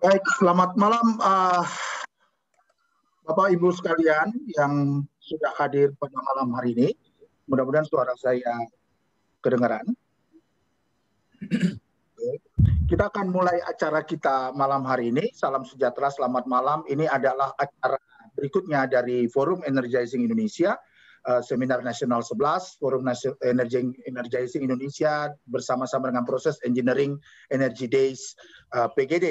Baik, selamat malam uh, Bapak Ibu sekalian yang sudah hadir pada malam hari ini. Mudah-mudahan suara saya kedengaran. Kita akan mulai acara kita malam hari ini. Salam sejahtera, selamat malam. Ini adalah acara berikutnya dari Forum Energizing Indonesia Eh, seminar nasional 11 Forum Nasional Energi Energizing Indonesia bersama-sama dengan proses Engineering Energy Days uh, eh, PGD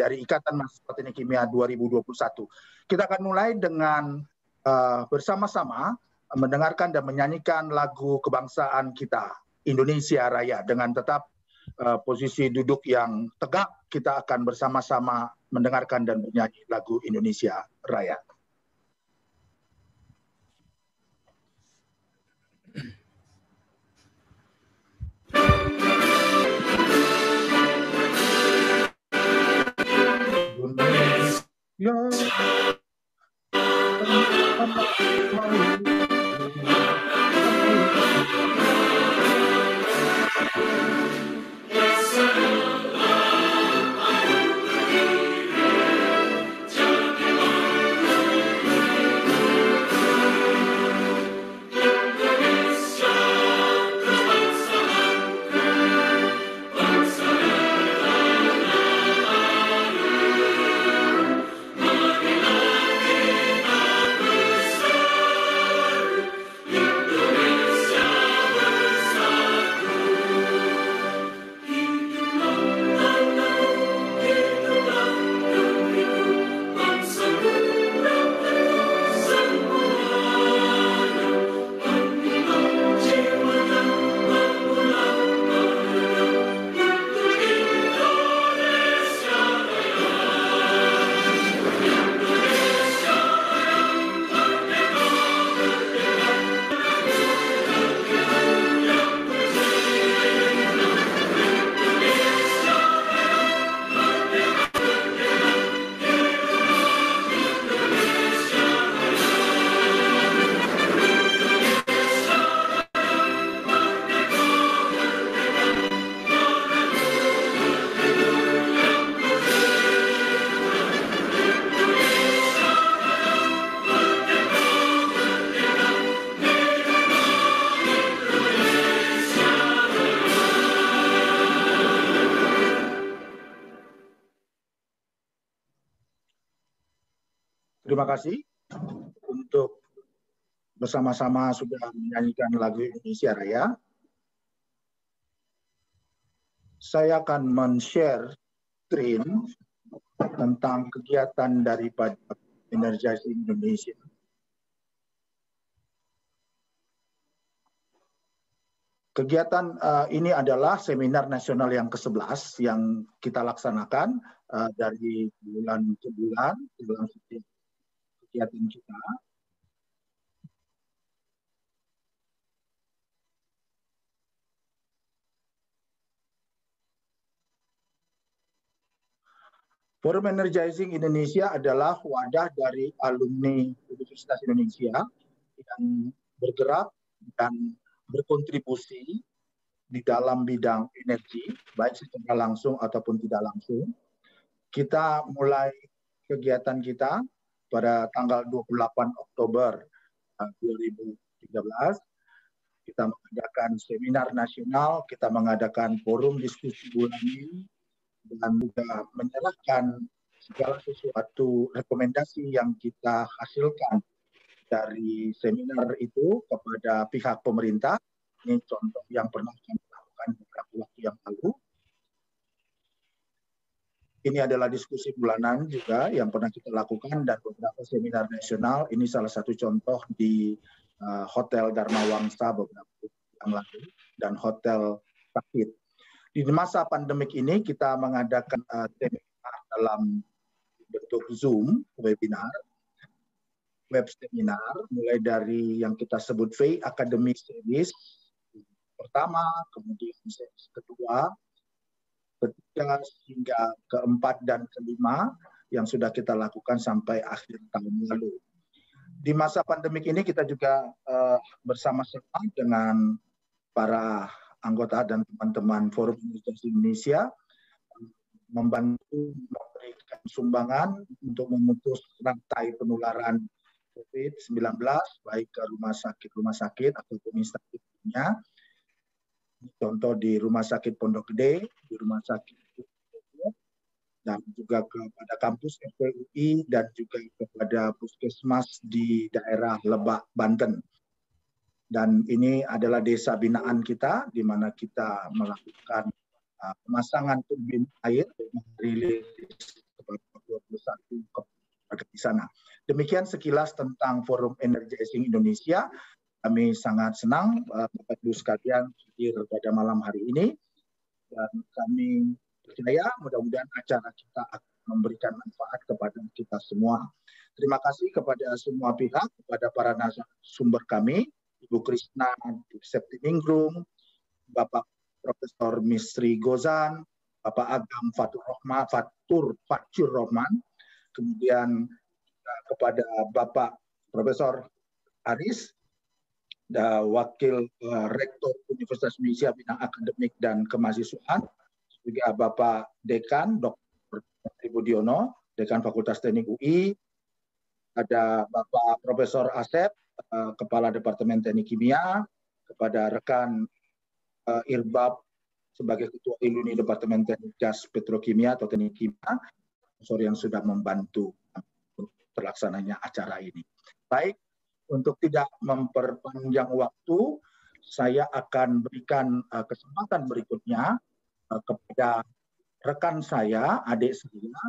dari Ikatan Mahasiswa Teknik Kimia 2021. Kita akan mulai dengan uh, bersama-sama mendengarkan dan menyanyikan lagu kebangsaan kita Indonesia Raya dengan tetap uh, posisi duduk yang tegak kita akan bersama-sama mendengarkan dan menyanyi lagu Indonesia Raya. your Thank you. terima kasih untuk bersama-sama sudah menyanyikan lagu Indonesia Raya. Saya akan men-share screen tentang kegiatan daripada Energi Indonesia. Kegiatan uh, ini adalah seminar nasional yang ke-11 yang kita laksanakan uh, dari bulan ke bulan bulan setiap kegiatan kita. Forum Energizing Indonesia adalah wadah dari alumni Universitas Indonesia yang bergerak dan berkontribusi di dalam bidang energi, baik secara langsung ataupun tidak langsung. Kita mulai kegiatan kita pada tanggal 28 Oktober 2013 eh, kita mengadakan seminar nasional, kita mengadakan forum diskusi bulanan dan juga menyerahkan segala sesuatu rekomendasi yang kita hasilkan dari seminar itu kepada pihak pemerintah. Ini contoh yang pernah kami lakukan beberapa waktu yang lalu ini adalah diskusi bulanan juga yang pernah kita lakukan dan beberapa seminar nasional. Ini salah satu contoh di uh, Hotel Dharma Wangsa beberapa yang lalu dan Hotel Sakit. Di masa pandemik ini kita mengadakan uh, seminar dalam bentuk Zoom webinar web seminar mulai dari yang kita sebut V Academy Series pertama, kemudian series kedua, ketiga hingga keempat dan kelima yang sudah kita lakukan sampai akhir tahun lalu. Di masa pandemik ini kita juga uh, eh, bersama-sama dengan para anggota dan teman-teman Forum Universitas Indonesia membantu memberikan sumbangan untuk memutus rantai penularan COVID-19 baik ke rumah sakit-rumah sakit ataupun institusinya contoh di Rumah Sakit Pondok Gede, di Rumah Sakit dan juga kepada kampus FPUI dan juga kepada puskesmas di daerah Lebak, Banten. Dan ini adalah desa binaan kita, di mana kita melakukan uh, pemasangan turbin air rilis kepada 21 di sana. Demikian sekilas tentang Forum Energi Energizing Indonesia. Kami sangat senang eh, Bapak Ibu sekalian hadir pada malam hari ini dan kami percaya mudah-mudahan acara kita akan memberikan manfaat kepada kita semua. Terima kasih kepada semua pihak, kepada para narasumber kami, Ibu Krisna, Ibu Septi Bapak Profesor Misri Gozan, Bapak Agam Fatur Rohma Fatur Fatur Rohman, kemudian eh, kepada Bapak Profesor Aris, da, Wakil eh, Rektor Universitas Indonesia bidang akademik dan kemahasiswaan, juga Bapak Dekan Dr. Budiono, Dekan Fakultas Teknik UI, ada Bapak Profesor Asep, eh, Kepala Departemen Teknik Kimia, kepada rekan eh, Irbab sebagai Ketua Iluni Departemen Teknik Gas Petrokimia atau Teknik Kimia, yang sudah membantu terlaksananya acara ini. Baik, untuk tidak memperpanjang waktu, saya akan berikan uh, kesempatan berikutnya uh, kepada rekan saya, adik saya,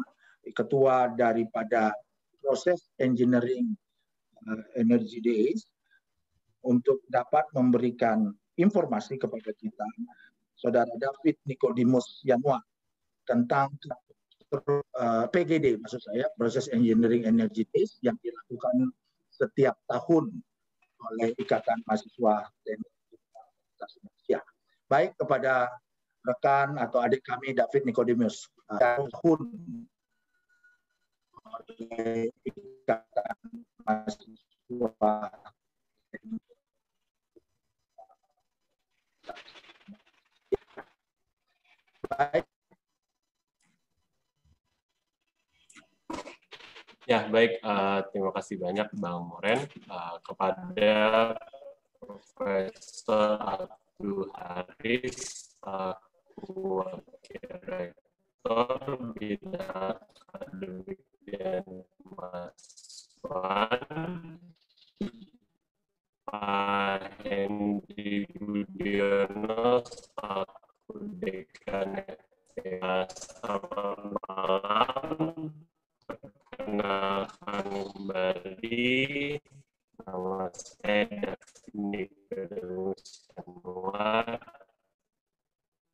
ketua daripada proses engineering uh, energy days untuk dapat memberikan informasi kepada kita, saudara David Nikodimus Yanwa tentang uh, PGD maksud saya proses engineering energy days yang dilakukan setiap tahun oleh Ikatan Mahasiswa universitas Indonesia. Baik kepada rekan atau adik kami David Nicodemus tahun oleh Ikatan Mahasiswa Baik Ya, baik. Uh, terima kasih banyak Bang Moren uh, kepada Profesor Abdul Haris, uh, Rektor Bidang Akademik dan Mahasiswaan, Pak Hendy Budiono, Aku Dekan Selamat malam perkenalkan kembali nama saya David Firdaus Januar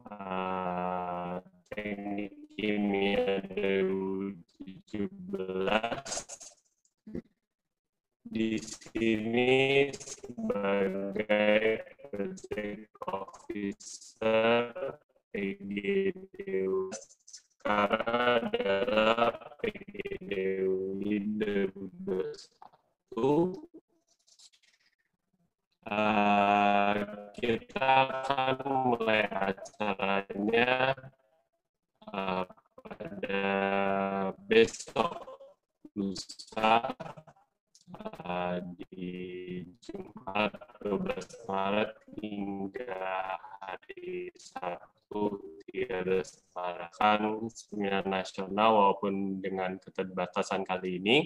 ah, teknik kimia 2017 di sini sebagai project officer PGDU sekarang adalah PGDUI 2021 uh, kita akan mulai acaranya uh, pada besok lusa Eh, di Jumat 12 Maret hingga hari Sabtu tidak Maret seminar nasional walaupun dengan keterbatasan kali ini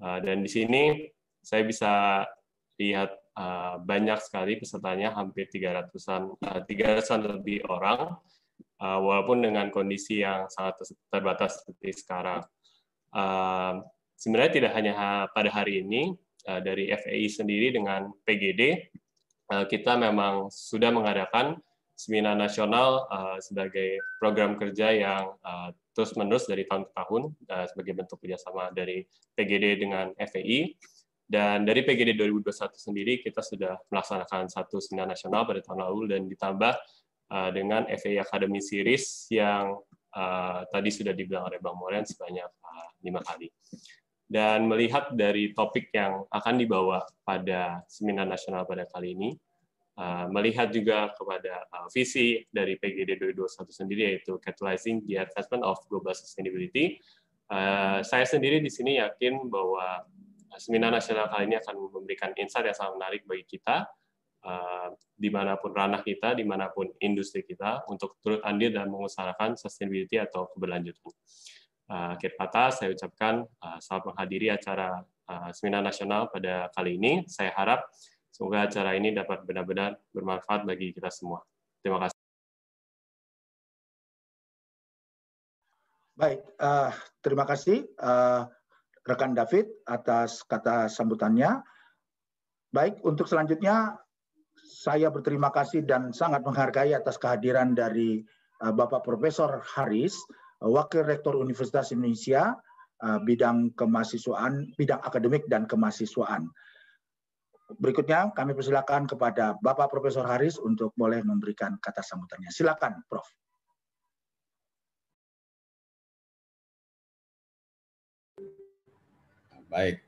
eh, dan di sini saya bisa lihat eh, banyak sekali pesertanya hampir 300-an 300-an lebih orang walaupun dengan kondisi yang sangat terbatas seperti sekarang sebenarnya tidak hanya pada hari ini eh, dari FAI sendiri dengan PGD eh, kita memang sudah mengadakan seminar nasional eh, sebagai program kerja yang terus-menerus dari tahun ke tahun sebagai bentuk kerjasama dari PGD dengan FAI. Dan dari PGD 2021 sendiri, kita sudah melaksanakan satu seminar nasional pada tahun lalu dan ditambah dengan FAI Academy Series yang tadi sudah dibilang oleh Bang Moren sebanyak lima kali dan melihat dari topik yang akan dibawa pada seminar nasional pada kali ini, eh, melihat juga kepada eh, visi dari PGD 2021 sendiri yaitu catalyzing the advancement of global sustainability. Eh, saya sendiri di sini yakin bahwa seminar nasional kali ini akan memberikan insight yang sangat menarik bagi kita dimanapun ranah kita, dimanapun industri kita untuk turut andil dan mengusahakan sustainability atau keberlanjutan akhir eh, kata saya ucapkan eh, selamat menghadiri acara eh, seminar nasional pada kali ini. Saya harap semoga acara ini dapat benar-benar bermanfaat bagi kita semua. Terima kasih. Baik, uh, terima kasih uh, rekan David atas kata sambutannya. Baik, untuk selanjutnya saya berterima kasih dan sangat menghargai atas kehadiran dari uh, Bapak Profesor Haris Wakil Rektor Universitas Indonesia uh, bidang kemahasiswaan, bidang akademik dan kemahasiswaan. Berikutnya kami persilakan kepada Bapak Profesor Haris untuk boleh memberikan kata sambutannya. Silakan, Prof. Baik,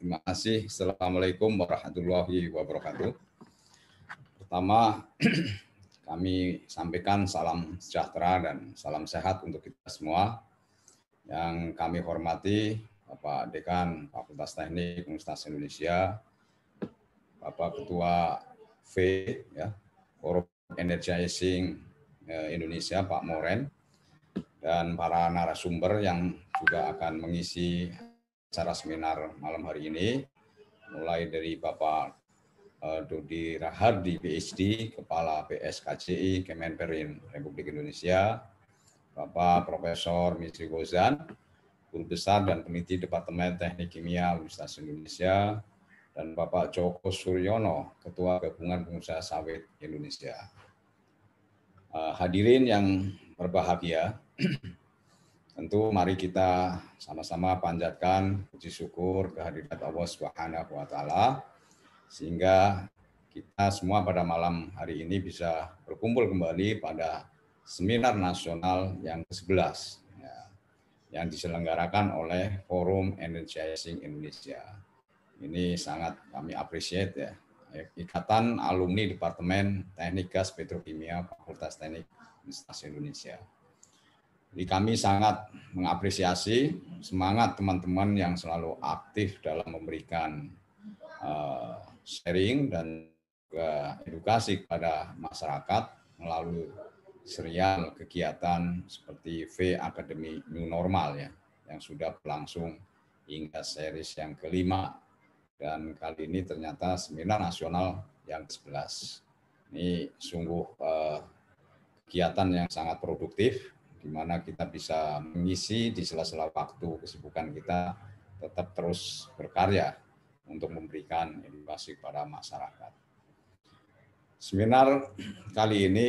terima kasih. Assalamualaikum warahmatullahi wabarakatuh. Pertama, Kami sampaikan salam sejahtera dan salam sehat untuk kita semua. Yang kami hormati Bapak Dekan Fakultas Teknik Universitas Indonesia, Bapak Ketua V, ya, Forum Energizing e, Indonesia, Pak Moren, dan para narasumber yang juga akan mengisi acara seminar malam hari ini, mulai dari Bapak Eh, Dodi Rahardi, PhD, Kepala PSKCI Kemenperin Republik Indonesia, Bapak Profesor Misri Gozan, Guru Besar dan Peneliti Departemen Teknik Kimia Universitas Indonesia, dan Bapak Joko Suryono, Ketua Gabungan Pengusaha Sawit Indonesia. Eh, hadirin yang berbahagia, tentu mari kita sama-sama panjatkan puji syukur kehadirat Allah Subhanahu wa taala sehingga kita semua pada malam hari ini bisa berkumpul kembali pada seminar nasional yang ke-11 ya, yang diselenggarakan oleh Forum Energizing Indonesia. Ini sangat kami appreciate ya. Ikatan Alumni Departemen Teknik Gas Petrokimia Fakultas Teknik Universitas Indonesia. Jadi kami sangat mengapresiasi semangat teman-teman yang selalu aktif dalam memberikan uh, sharing dan juga edukasi kepada masyarakat melalui serial kegiatan seperti V Academy New Normal ya yang sudah berlangsung hingga series yang kelima dan kali ini ternyata seminar nasional yang ke-11. Ini sungguh eh, kegiatan yang sangat produktif di mana kita bisa mengisi di sela-sela waktu kesibukan kita tetap terus berkarya untuk memberikan edukasi kepada masyarakat. Seminar kali ini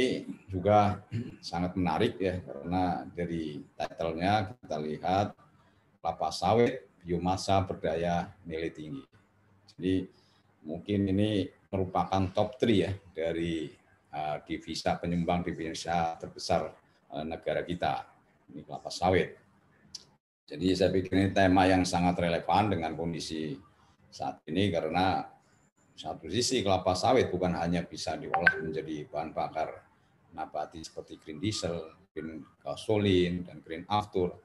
juga sangat menarik ya karena dari titlenya kita lihat kelapa sawit biomasa berdaya nilai tinggi. Jadi mungkin ini merupakan top 3 ya dari uh, divisa penyumbang divisa terbesar uh, negara kita ini kelapa sawit. Jadi saya pikir ini tema yang sangat relevan dengan kondisi saat ini karena satu sisi kelapa sawit bukan hanya bisa diolah menjadi bahan bakar nabati seperti green diesel, green gasoline, dan green after,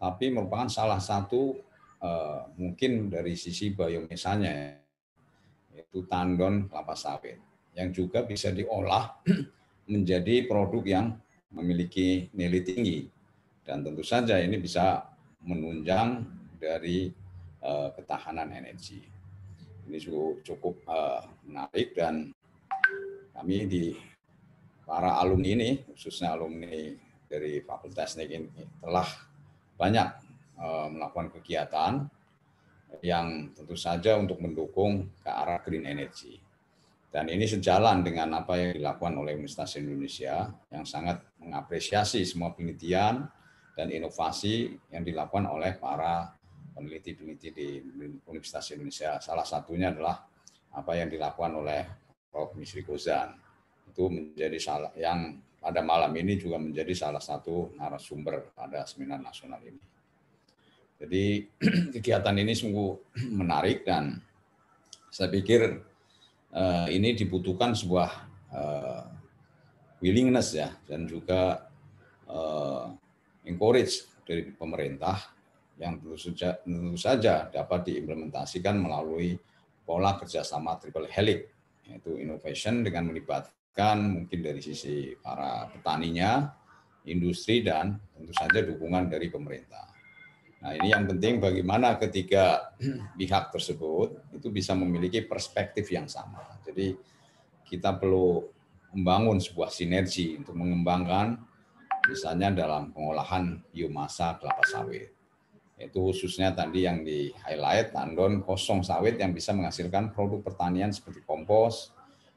tapi merupakan salah satu uh, mungkin dari sisi biomesanya yaitu tandon kelapa sawit yang juga bisa diolah menjadi produk yang memiliki nilai tinggi dan tentu saja ini bisa menunjang dari uh, ketahanan energi. Ini cukup, cukup uh, menarik dan kami di para alumni ini, khususnya alumni dari Fakultas Teknik ini telah banyak uh, melakukan kegiatan yang tentu saja untuk mendukung ke arah green energy. Dan ini sejalan dengan apa yang dilakukan oleh Universitas Indonesia yang sangat mengapresiasi semua penelitian dan inovasi yang dilakukan oleh para peneliti-peneliti di Universitas Indonesia. Salah satunya adalah apa yang dilakukan oleh Prof. Misri Gozan. Itu menjadi salah yang pada malam ini juga menjadi salah satu narasumber pada seminar nasional ini. Jadi kegiatan ini sungguh menarik dan saya pikir eh, ini dibutuhkan sebuah eh, willingness ya dan juga eh, encourage dari pemerintah yang tentu saja, tentu saja dapat diimplementasikan melalui pola kerjasama triple helix, yaitu innovation dengan melibatkan mungkin dari sisi para petaninya, industri, dan tentu saja dukungan dari pemerintah. Nah ini yang penting bagaimana ketiga pihak tersebut itu bisa memiliki perspektif yang sama. Jadi kita perlu membangun sebuah sinergi untuk mengembangkan misalnya dalam pengolahan biomasa kelapa sawit itu khususnya tadi yang di highlight tandon kosong sawit yang bisa menghasilkan produk pertanian seperti kompos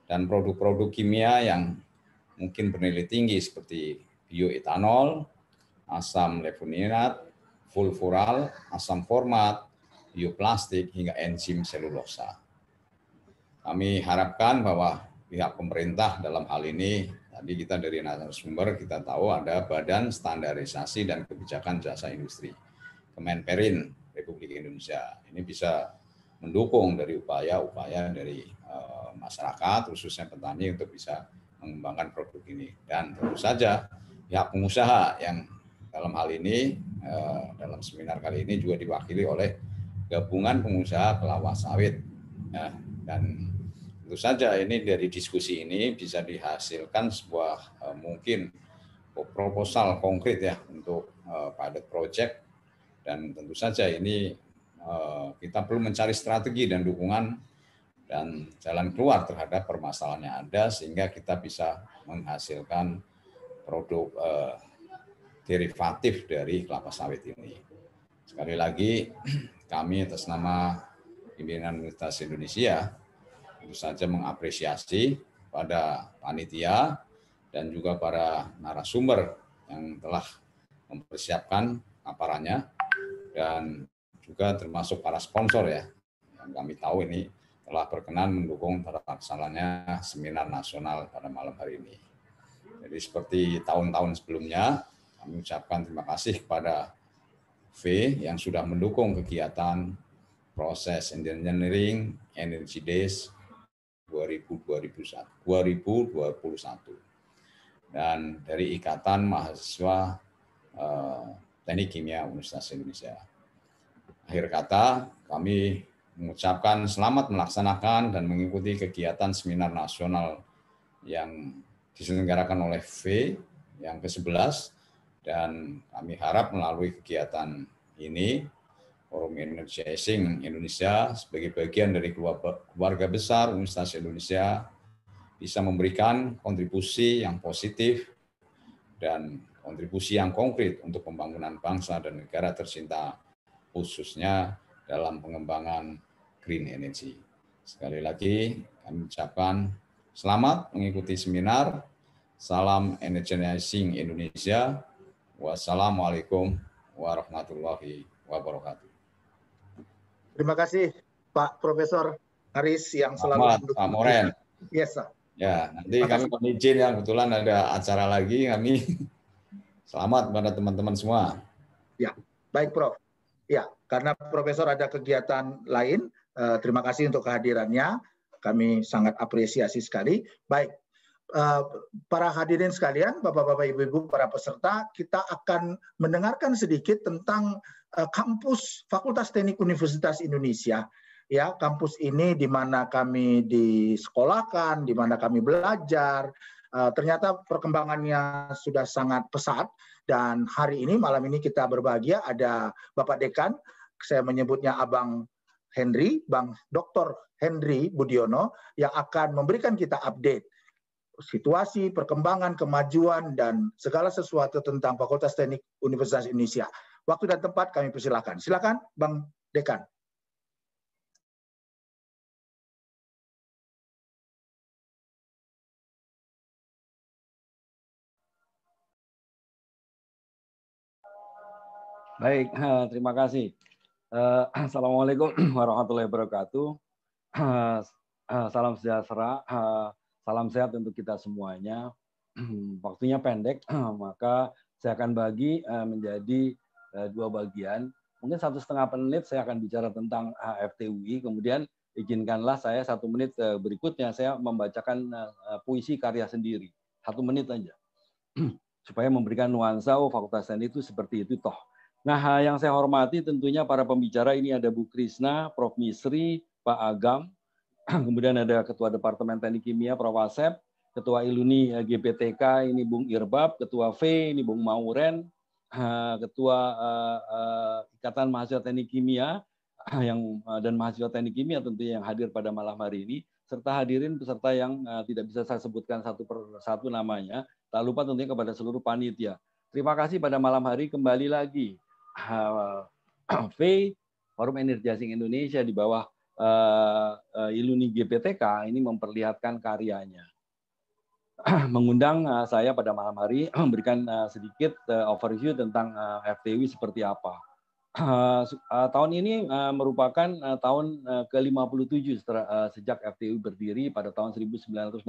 dan produk-produk kimia yang mungkin bernilai tinggi seperti bioetanol, asam levulinat, fulfural, asam format, bioplastik hingga enzim selulosa. Kami harapkan bahwa pihak pemerintah dalam hal ini tadi kita dari narasumber kita tahu ada Badan Standarisasi dan Kebijakan Jasa Industri. Kemenperin Republik Indonesia. Ini bisa mendukung dari upaya-upaya dari eh, masyarakat, khususnya petani untuk bisa mengembangkan produk ini. Dan tentu saja pihak pengusaha yang dalam hal ini eh, dalam seminar kali ini juga diwakili oleh gabungan pengusaha kelapa sawit. Ya. dan tentu saja ini dari diskusi ini bisa dihasilkan sebuah eh, mungkin proposal konkret ya untuk pilot project dan tentu saja ini eh, kita perlu mencari strategi dan dukungan dan jalan keluar terhadap permasalahan yang ada sehingga kita bisa menghasilkan produk eh, derivatif dari kelapa sawit ini. Sekali lagi kami atas nama pimpinan Universitas Indonesia tentu saja mengapresiasi pada panitia dan juga para narasumber yang telah mempersiapkan aparannya dan juga termasuk para sponsor ya. Yang kami tahu ini telah berkenan mendukung terlaksananya seminar nasional pada malam hari ini. Jadi seperti tahun-tahun sebelumnya, kami ucapkan terima kasih kepada V yang sudah mendukung kegiatan proses engineering Energy Days 2021. Dan dari Ikatan Mahasiswa eh, Teknik Kimia Universitas Indonesia. Akhir kata, kami mengucapkan selamat melaksanakan dan mengikuti kegiatan seminar nasional yang diselenggarakan oleh V yang ke-11 dan kami harap melalui kegiatan ini Forum Indonesia Asing Indonesia sebagai bagian dari keluarga besar Universitas Indonesia bisa memberikan kontribusi yang positif dan kontribusi yang konkret untuk pembangunan bangsa dan negara tercinta, khususnya dalam pengembangan green energy. Sekali lagi, kami ucapkan selamat mengikuti seminar. Salam Energizing Indonesia. Wassalamualaikum warahmatullahi wabarakatuh. Terima kasih Pak Profesor Aris yang selalu Selamat, Pak Moren. Yes, Ya, nanti kami mohon izin yang kebetulan ada acara lagi kami Selamat kepada teman-teman semua. Ya, baik Prof. Ya, karena Profesor ada kegiatan lain, eh, terima kasih untuk kehadirannya. Kami sangat apresiasi sekali. Baik, eh, para hadirin sekalian, Bapak-Bapak, Ibu-Ibu, para peserta, kita akan mendengarkan sedikit tentang eh, kampus Fakultas Teknik Universitas Indonesia ya kampus ini di mana kami disekolahkan, di mana kami belajar, Eh, ternyata perkembangannya sudah sangat pesat dan hari ini malam ini kita berbahagia ada Bapak Dekan, saya menyebutnya Abang Henry, Bang Dr. Henry Budiono yang akan memberikan kita update situasi, perkembangan, kemajuan dan segala sesuatu tentang Fakultas Teknik Universitas Indonesia. Waktu dan tempat kami persilakan. Silakan Bang Dekan. Baik, terima kasih. Eh, Assalamualaikum warahmatullahi wabarakatuh. Eh, salam sejahtera, eh, salam sehat untuk kita semuanya. Waktunya pendek, maka saya akan bagi menjadi dua bagian. Mungkin satu setengah menit saya akan bicara tentang FTUI, kemudian izinkanlah saya satu menit berikutnya saya membacakan puisi karya sendiri. Satu menit aja. Supaya memberikan nuansa, oh fakultas itu seperti itu toh Nah, yang saya hormati tentunya para pembicara ini ada Bu Krisna, Prof. Misri, Pak Agam, kemudian ada Ketua Departemen Teknik Kimia, Prof. Asep, Ketua Iluni eh, GPTK, ini Bung Irbab, Ketua V, ini Bung Mauren, Ketua eh, eh, Ikatan Mahasiswa Teknik Kimia, yang dan mahasiswa teknik kimia tentunya yang hadir pada malam hari ini serta hadirin peserta yang tidak bisa saya sebutkan satu per satu namanya tak lupa tentunya kepada seluruh panitia terima kasih pada malam hari kembali lagi HV Forum Energi Asing Indonesia di bawah uh, Iluni GPTK ini memperlihatkan karyanya. Mengundang eh, saya pada malam hari memberikan sedikit overview tentang uh, FTW seperti apa. tahun ini merupakan tahun uh, ke-57 uh, sejak FTU berdiri pada tahun 1964.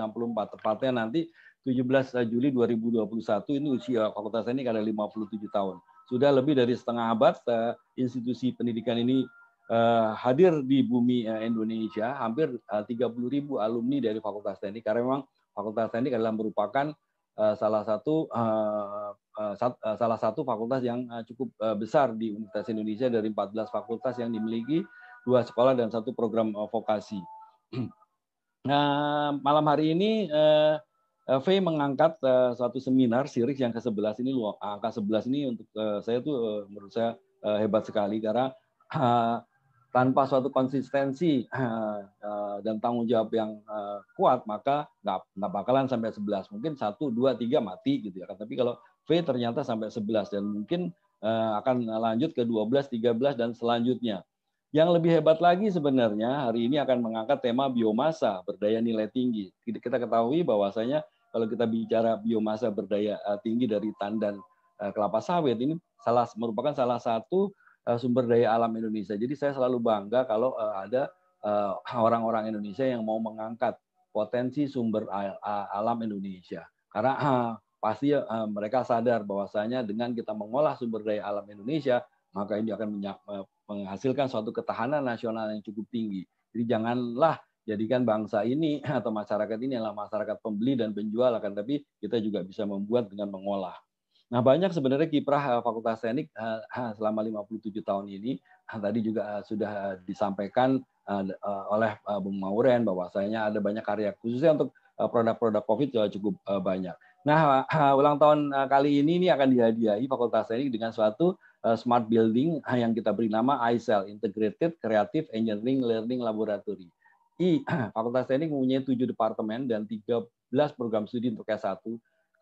Tepatnya nanti 17 Juli 2021 ini usia fakultas ini ada 57 tahun sudah lebih dari setengah abad eh, institusi pendidikan ini eh, hadir di bumi eh, Indonesia, hampir 30 ribu alumni dari Fakultas Teknik, karena memang Fakultas Teknik adalah merupakan salah satu salah satu fakultas yang cukup besar di Universitas Indonesia dari 14 fakultas yang dimiliki dua sekolah dan satu program vokasi. Nah, malam hari ini Eh, v mengangkat uh, suatu seminar Sirik yang ke-11 ini angka ah, 11 ini untuk uh, saya tuh menurut saya uh, hebat sekali karena uh, tanpa suatu konsistensi uh, uh, dan tanggung jawab yang uh, kuat maka nggak nggak bakalan sampai 11 mungkin satu dua tiga mati gitu ya kan. tapi kalau V ternyata sampai 11 dan mungkin uh, akan lanjut ke 12 13 dan selanjutnya yang lebih hebat lagi sebenarnya hari ini akan mengangkat tema biomasa berdaya nilai tinggi. Kita ketahui bahwasanya kalau kita bicara biomasa berdaya eh, tinggi dari tandan eh, kelapa sawit ini salah merupakan salah satu eh, sumber daya alam Indonesia. Jadi saya selalu bangga kalau ada orang-orang Indonesia yang mau mengangkat potensi sumber alam Indonesia. Karena pasti mereka sadar bahwasanya dengan kita mengolah sumber daya alam Indonesia, maka ini akan menghasilkan suatu ketahanan nasional yang cukup tinggi. Jadi janganlah jadikan bangsa ini atau masyarakat ini adalah masyarakat pembeli dan penjual akan tapi kita juga bisa membuat dengan mengolah. Nah, banyak sebenarnya kiprah eh, Fakultas Teknik eh, selama 57 tahun ini tadi juga eh, sudah disampaikan oleh Bung Mauren bahwasanya ada banyak karya khususnya untuk produk-produk Covid juga cukup banyak. Nah, ulang tahun kali ini ini akan dihadiahi Fakultas Teknik dengan suatu smart building yang kita beri nama ISEL Integrated Creative Engineering Learning Laboratory I, Fakultas Teknik mempunyai tujuh departemen dan 13 program studi untuk S1.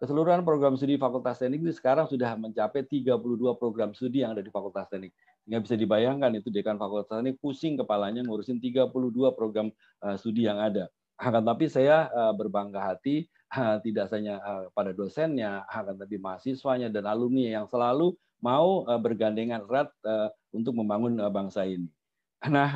Keseluruhan program studi Fakultas Teknik ini sekarang sudah mencapai 32 program studi yang ada di Fakultas Teknik. Nggak bisa dibayangkan itu dekan Fakultas Teknik pusing kepalanya ngurusin 32 program eh, studi yang ada. Akan tapi saya eh, berbangga hati eh, tidak hanya pada dosennya, akan tapi mahasiswanya dan alumni yang selalu mau bergandengan erat untuk membangun bangsa ini. Nah,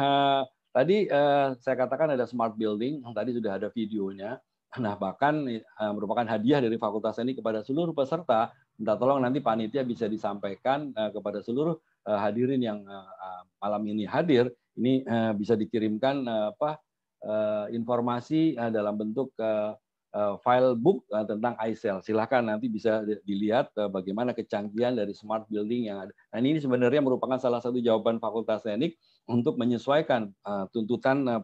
Tadi eh, saya katakan ada smart building, tadi sudah ada videonya. Nah, bahkan eh, merupakan hadiah dari fakultas ini kepada seluruh peserta. Minta tolong nanti panitia bisa disampaikan eh, kepada seluruh eh, hadirin yang eh, malam ini hadir, ini eh, bisa dikirimkan eh, apa eh, informasi eh, dalam bentuk eh, eh file book eh, tentang ISEL. Silahkan nanti bisa dilihat eh, bagaimana kecanggihan dari smart building yang ada. Nah ini sebenarnya merupakan salah satu jawaban Fakultas Teknik untuk menyesuaikan eh, tuntutan eh,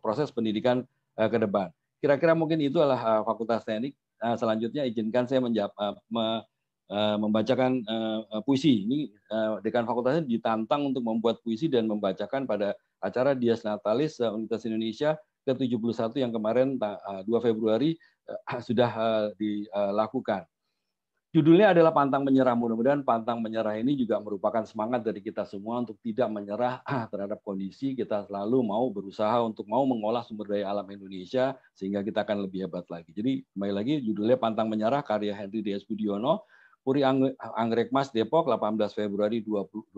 proses pendidikan eh, ke depan. Kira-kira mungkin itu adalah Fakultas Teknik. selanjutnya izinkan saya menjawab, membacakan puisi. Ini dekan fakultasnya ditantang untuk membuat puisi dan membacakan pada acara Dias Natalis Universitas Indonesia ke-71 yang kemarin 2 Februari sudah dilakukan. Judulnya adalah Pantang Menyerah. Mudah-mudahan Pantang Menyerah ini juga merupakan semangat dari kita semua untuk tidak menyerah ah, terhadap kondisi. Kita selalu mau berusaha untuk mau mengolah sumber daya alam Indonesia sehingga kita akan lebih hebat lagi. Jadi kembali lagi judulnya Pantang Menyerah karya Henry D.S. Budiono, Puri Anggrek Mas Depok 18 Februari 2021.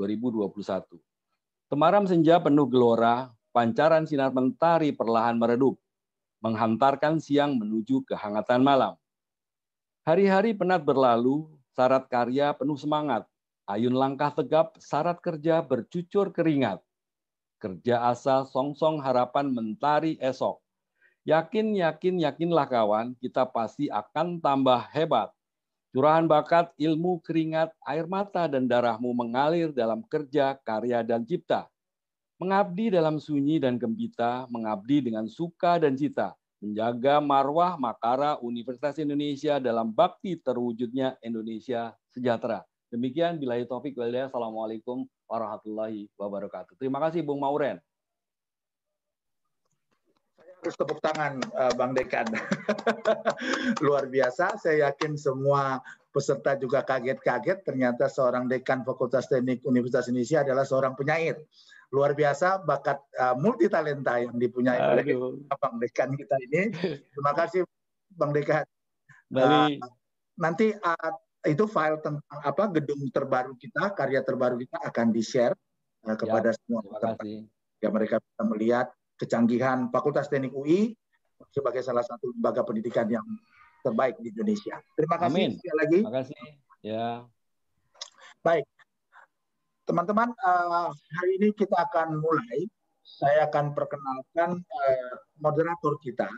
Temaram senja penuh gelora, pancaran sinar mentari perlahan meredup, menghantarkan siang menuju kehangatan malam Hari-hari penat berlalu, syarat karya penuh semangat. Ayun langkah tegap, syarat kerja bercucur keringat. Kerja asa song harapan mentari esok. Yakin, yakin, yakinlah kawan, kita pasti akan tambah hebat. Curahan bakat, ilmu, keringat, air mata, dan darahmu mengalir dalam kerja, karya, dan cipta. Mengabdi dalam sunyi dan gembita, mengabdi dengan suka dan cita menjaga marwah Makara Universitas Indonesia dalam bakti terwujudnya Indonesia sejahtera. Demikian bila taufik walhidayah. Assalamualaikum warahmatullahi wabarakatuh. Terima kasih Bung Mauren. Saya harus tepuk tangan eh, Bang Dekan. Luar biasa, saya yakin semua peserta juga kaget-kaget ternyata seorang dekan Fakultas Teknik Universitas Indonesia adalah seorang penyair luar biasa bakat uh, eh, multi talenta yang dipunyai oleh Bang Dekan kita ini. Terima kasih Bang Dekan. Uh, nanti uh, itu file tentang apa gedung terbaru kita, karya terbaru kita akan di-share uh, kepada ya, semua tempat. Ya mereka bisa melihat kecanggihan Fakultas Teknik UI sebagai salah satu lembaga pendidikan yang terbaik di Indonesia. Terima kasih Amin. sekali lagi. Terima kasih. Ya. Baik. Teman-teman, uh, hari ini kita akan mulai. Saya akan perkenalkan uh, moderator kita.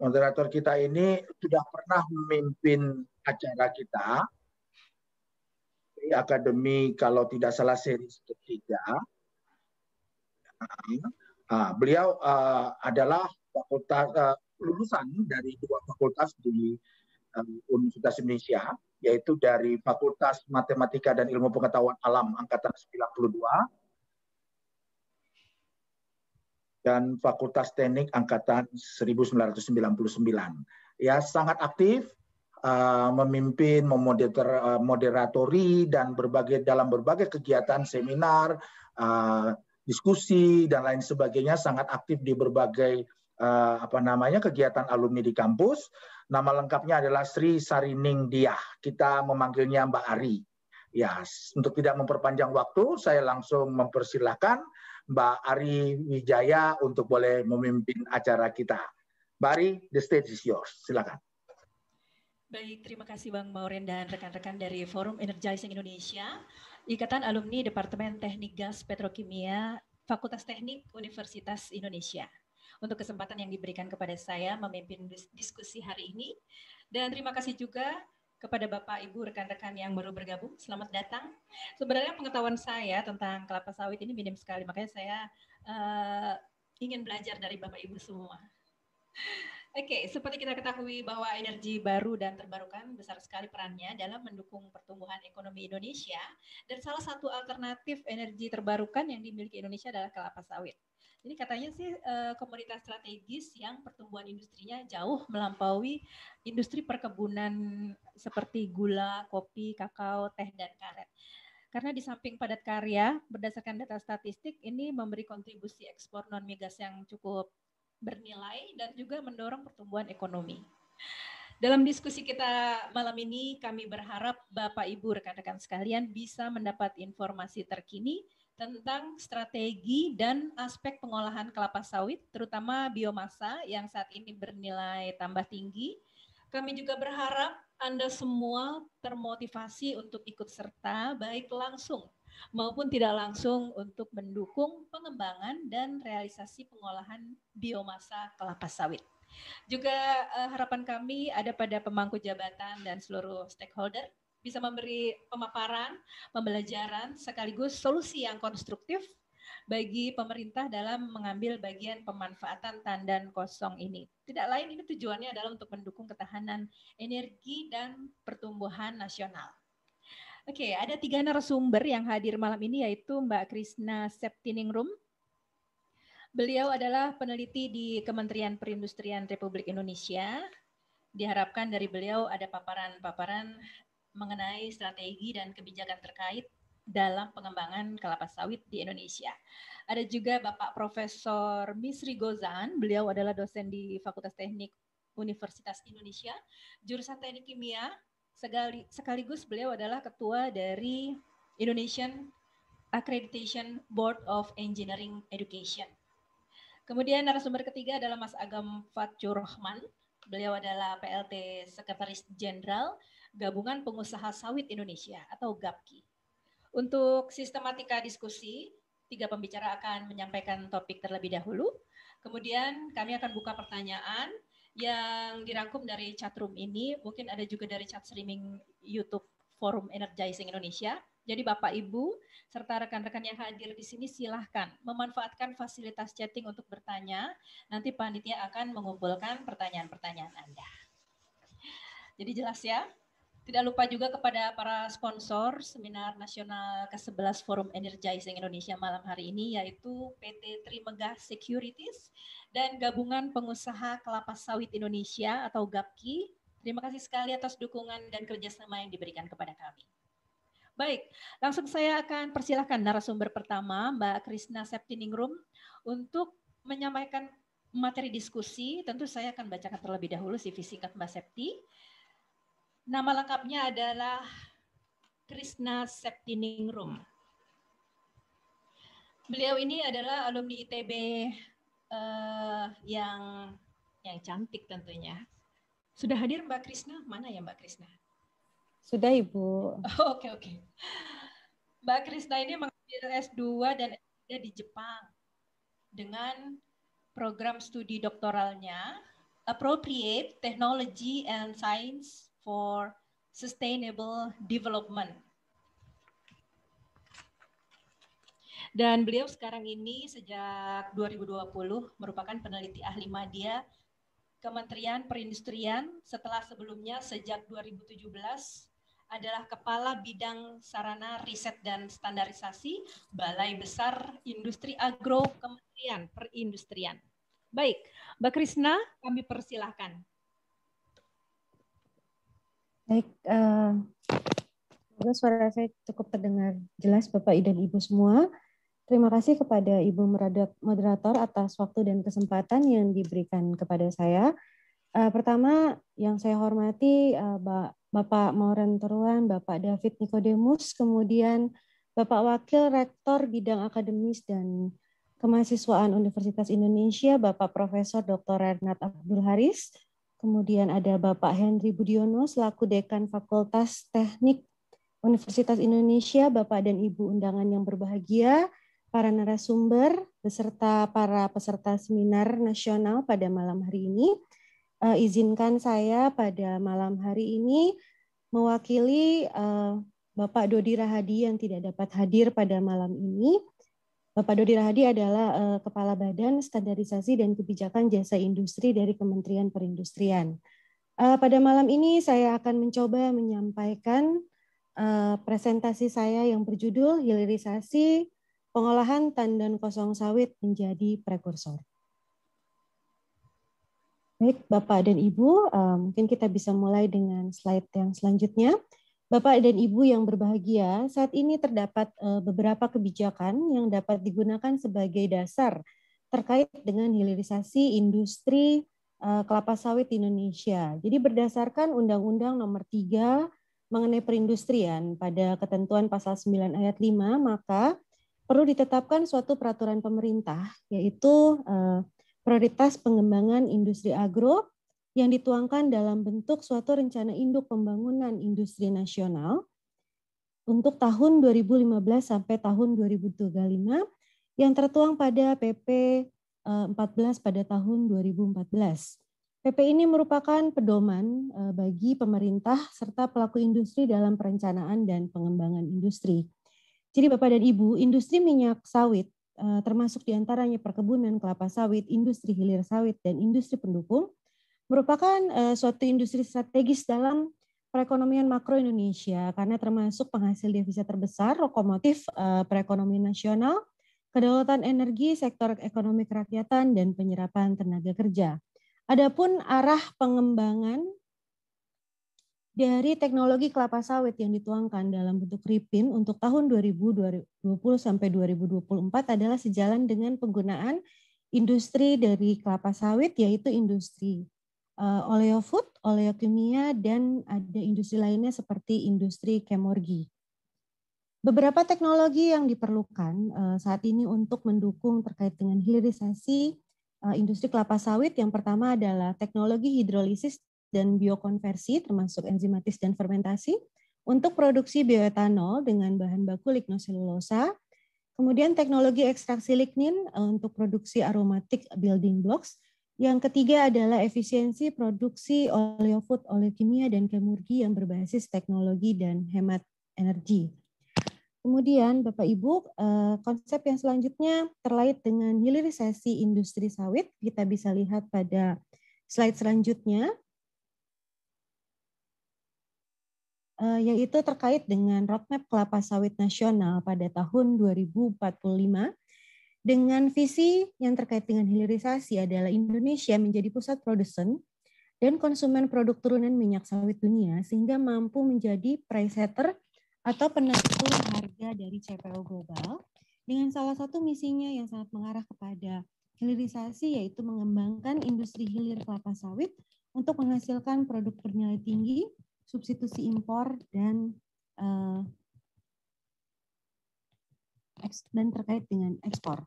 Moderator kita ini sudah pernah memimpin acara kita di Akademi kalau tidak salah seri ketiga. Uh, beliau uh, adalah fakultas uh, lulusan dari dua fakultas di uh, Universitas Indonesia, yaitu dari Fakultas Matematika dan Ilmu Pengetahuan Alam angkatan 92 dan Fakultas Teknik angkatan 1999. Ya, sangat aktif eh, memimpin memoderatori memoderator, uh, dan berbagai dalam berbagai kegiatan seminar, eh, diskusi dan lain sebagainya sangat aktif di berbagai apa namanya kegiatan alumni di kampus Nama lengkapnya adalah Sri Sarining Diah. Kita memanggilnya Mbak Ari. Ya, untuk tidak memperpanjang waktu, saya langsung mempersilahkan Mbak Ari Wijaya untuk boleh memimpin acara kita. Mbak Ari, the stage is yours. Silakan. Baik, terima kasih Bang Maureen dan rekan-rekan dari Forum Energizing Indonesia, Ikatan Alumni Departemen Teknik Gas Petrokimia, Fakultas Teknik Universitas Indonesia untuk kesempatan yang diberikan kepada saya memimpin diskusi hari ini. Dan terima kasih juga kepada Bapak, Ibu, rekan-rekan yang baru bergabung. Selamat datang. Sebenarnya pengetahuan saya tentang kelapa sawit ini minim sekali, makanya saya uh, ingin belajar dari Bapak, Ibu semua. Oke, okay, seperti kita ketahui bahwa energi baru dan terbarukan besar sekali perannya dalam mendukung pertumbuhan ekonomi Indonesia dan salah satu alternatif energi terbarukan yang dimiliki Indonesia adalah kelapa sawit. Ini katanya sih eh, komoditas strategis yang pertumbuhan industrinya jauh melampaui industri perkebunan seperti gula, kopi, kakao, teh, dan karet. Karena di samping padat karya, berdasarkan data statistik, ini memberi kontribusi ekspor non-migas yang cukup bernilai dan juga mendorong pertumbuhan ekonomi. Dalam diskusi kita malam ini, kami berharap Bapak Ibu rekan-rekan sekalian bisa mendapat informasi terkini tentang strategi dan aspek pengolahan kelapa sawit, terutama biomasa yang saat ini bernilai tambah tinggi. Kami juga berharap Anda semua termotivasi untuk ikut serta, baik langsung maupun tidak langsung untuk mendukung pengembangan dan realisasi pengolahan biomasa kelapa sawit. Juga eh, harapan kami ada pada pemangku jabatan dan seluruh stakeholder bisa memberi pemaparan, pembelajaran, sekaligus solusi yang konstruktif bagi pemerintah dalam mengambil bagian pemanfaatan tandan kosong ini. Tidak lain ini tujuannya adalah untuk mendukung ketahanan energi dan pertumbuhan nasional. Oke, ada tiga narasumber yang hadir malam ini yaitu Mbak Krisna Septiningrum. Beliau adalah peneliti di Kementerian Perindustrian Republik Indonesia. Diharapkan dari beliau ada paparan-paparan mengenai strategi dan kebijakan terkait dalam pengembangan kelapa sawit di Indonesia. Ada juga Bapak Profesor Misri Gozan, beliau adalah dosen di Fakultas Teknik Universitas Indonesia, jurusan Teknik Kimia, sekaligus beliau adalah ketua dari Indonesian Accreditation Board of Engineering Education. Kemudian narasumber ketiga adalah Mas Agam Fatjur Rahman, beliau adalah PLT Sekretaris Jenderal Gabungan Pengusaha Sawit Indonesia atau GAPKI. Untuk sistematika diskusi, tiga pembicara akan menyampaikan topik terlebih dahulu. Kemudian kami akan buka pertanyaan yang dirangkum dari chatroom ini. Mungkin ada juga dari chat streaming YouTube Forum Energizing Indonesia. Jadi Bapak Ibu serta rekan-rekan yang hadir di sini silahkan memanfaatkan fasilitas chatting untuk bertanya. Nanti panitia akan mengumpulkan pertanyaan-pertanyaan Anda. Jadi jelas ya? Tidak lupa juga kepada para sponsor seminar nasional ke-11 Forum Energizing Indonesia malam hari ini yaitu PT Trimegah Securities dan Gabungan Pengusaha Kelapa Sawit Indonesia atau GAPKI. Terima kasih sekali atas dukungan dan kerjasama yang diberikan kepada kami. Baik, langsung saya akan persilahkan narasumber pertama Mbak Krisna Septiningrum untuk menyampaikan materi diskusi. Tentu saya akan bacakan terlebih dahulu CV singkat Mbak Septi. Nama lengkapnya adalah Krishna Septiningrum. Beliau ini adalah alumni ITB uh, eh, yang yang cantik tentunya. Sudah hadir Mbak Krishna? Mana ya Mbak Krishna? Sudah Ibu. Oke oh, oke. Okay, okay. Mbak Krishna ini mengambil S2 dan S3 di Jepang dengan program studi doktoralnya Appropriate Technology and Science for Sustainable Development. Dan beliau sekarang ini sejak 2020 merupakan peneliti ahli media Kementerian Perindustrian setelah sebelumnya sejak 2017 adalah Kepala Bidang Sarana Riset dan Standarisasi Balai Besar Industri Agro Kementerian Perindustrian. Baik, Mbak Krisna, kami persilahkan. Baik, uh, suara saya cukup terdengar jelas Bapak dan Ibu semua. Terima kasih kepada Ibu moderator atas waktu dan kesempatan yang diberikan kepada saya. Uh, pertama, yang saya hormati uh, Bapak Mauren Teruan, Bapak David Nikodemus, kemudian Bapak Wakil Rektor Bidang Akademis dan Kemahasiswaan Universitas Indonesia, Bapak Profesor Dr. Renat Abdul Haris, Kemudian ada Bapak Henry Budiono selaku Dekan Fakultas Teknik Universitas Indonesia, Bapak dan Ibu undangan yang berbahagia, para narasumber, beserta para peserta seminar nasional pada malam hari ini. Uh, izinkan saya pada malam hari ini mewakili uh, Bapak Dodi Rahadi yang tidak dapat hadir pada malam ini Bapak Dodi Rahadi adalah uh, Kepala Badan Standarisasi dan Kebijakan Jasa Industri dari Kementerian Perindustrian. Uh, pada malam ini saya akan mencoba menyampaikan uh, presentasi saya yang berjudul Hilirisasi Pengolahan Tandan Kosong Sawit Menjadi Prekursor. Baik, Bapak dan Ibu, uh, mungkin kita bisa mulai dengan slide yang selanjutnya. Bapak dan Ibu yang berbahagia, saat ini terdapat eh, beberapa kebijakan yang dapat digunakan sebagai dasar terkait dengan hilirisasi industri eh, kelapa sawit di Indonesia. Jadi berdasarkan Undang-Undang Nomor 3 mengenai perindustrian pada ketentuan pasal 9 ayat 5, maka perlu ditetapkan suatu peraturan pemerintah yaitu eh, prioritas pengembangan industri agro yang dituangkan dalam bentuk suatu rencana induk pembangunan industri nasional untuk tahun 2015 sampai tahun 2025 yang tertuang pada PP 14 e, pada tahun 2014. PP ini merupakan pedoman e, bagi pemerintah serta pelaku industri dalam perencanaan dan pengembangan industri. Jadi Bapak dan Ibu, industri minyak sawit e, termasuk diantaranya perkebunan kelapa sawit, industri hilir sawit, dan industri pendukung, merupakan uh, suatu industri strategis dalam perekonomian makro Indonesia karena termasuk penghasil devisa terbesar, lokomotif uh, perekonomian nasional, kedaulatan energi, sektor ekonomi kerakyatan dan penyerapan tenaga kerja. Adapun arah pengembangan dari teknologi kelapa sawit yang dituangkan dalam bentuk RIPIN untuk tahun 2020 sampai 2024 adalah sejalan dengan penggunaan industri dari kelapa sawit yaitu industri Eh, oleofood, kimia, dan ada industri lainnya seperti industri kemorgi. Beberapa teknologi yang diperlukan eh, saat ini untuk mendukung terkait dengan hilirisasi eh, industri kelapa sawit yang pertama adalah teknologi hidrolisis dan biokonversi termasuk enzimatis dan fermentasi untuk produksi bioetanol dengan bahan baku lignoselulosa, kemudian teknologi ekstraksi lignin untuk produksi aromatik building blocks yang ketiga adalah efisiensi produksi oleofood, oleokimia, dan kemurgi yang berbasis teknologi dan hemat energi. Kemudian Bapak Ibu, eh, konsep yang selanjutnya terkait dengan hilirisasi industri sawit. Kita bisa lihat pada slide selanjutnya. Eh, yaitu terkait dengan roadmap kelapa sawit nasional pada tahun 2045 dengan visi yang terkait dengan hilirisasi adalah Indonesia menjadi pusat produsen dan konsumen produk turunan minyak sawit dunia sehingga mampu menjadi price setter atau penentu harga dari CPO global dengan salah satu misinya yang sangat mengarah kepada hilirisasi yaitu mengembangkan industri hilir kelapa sawit untuk menghasilkan produk bernilai tinggi, substitusi impor dan uh, dan terkait dengan ekspor.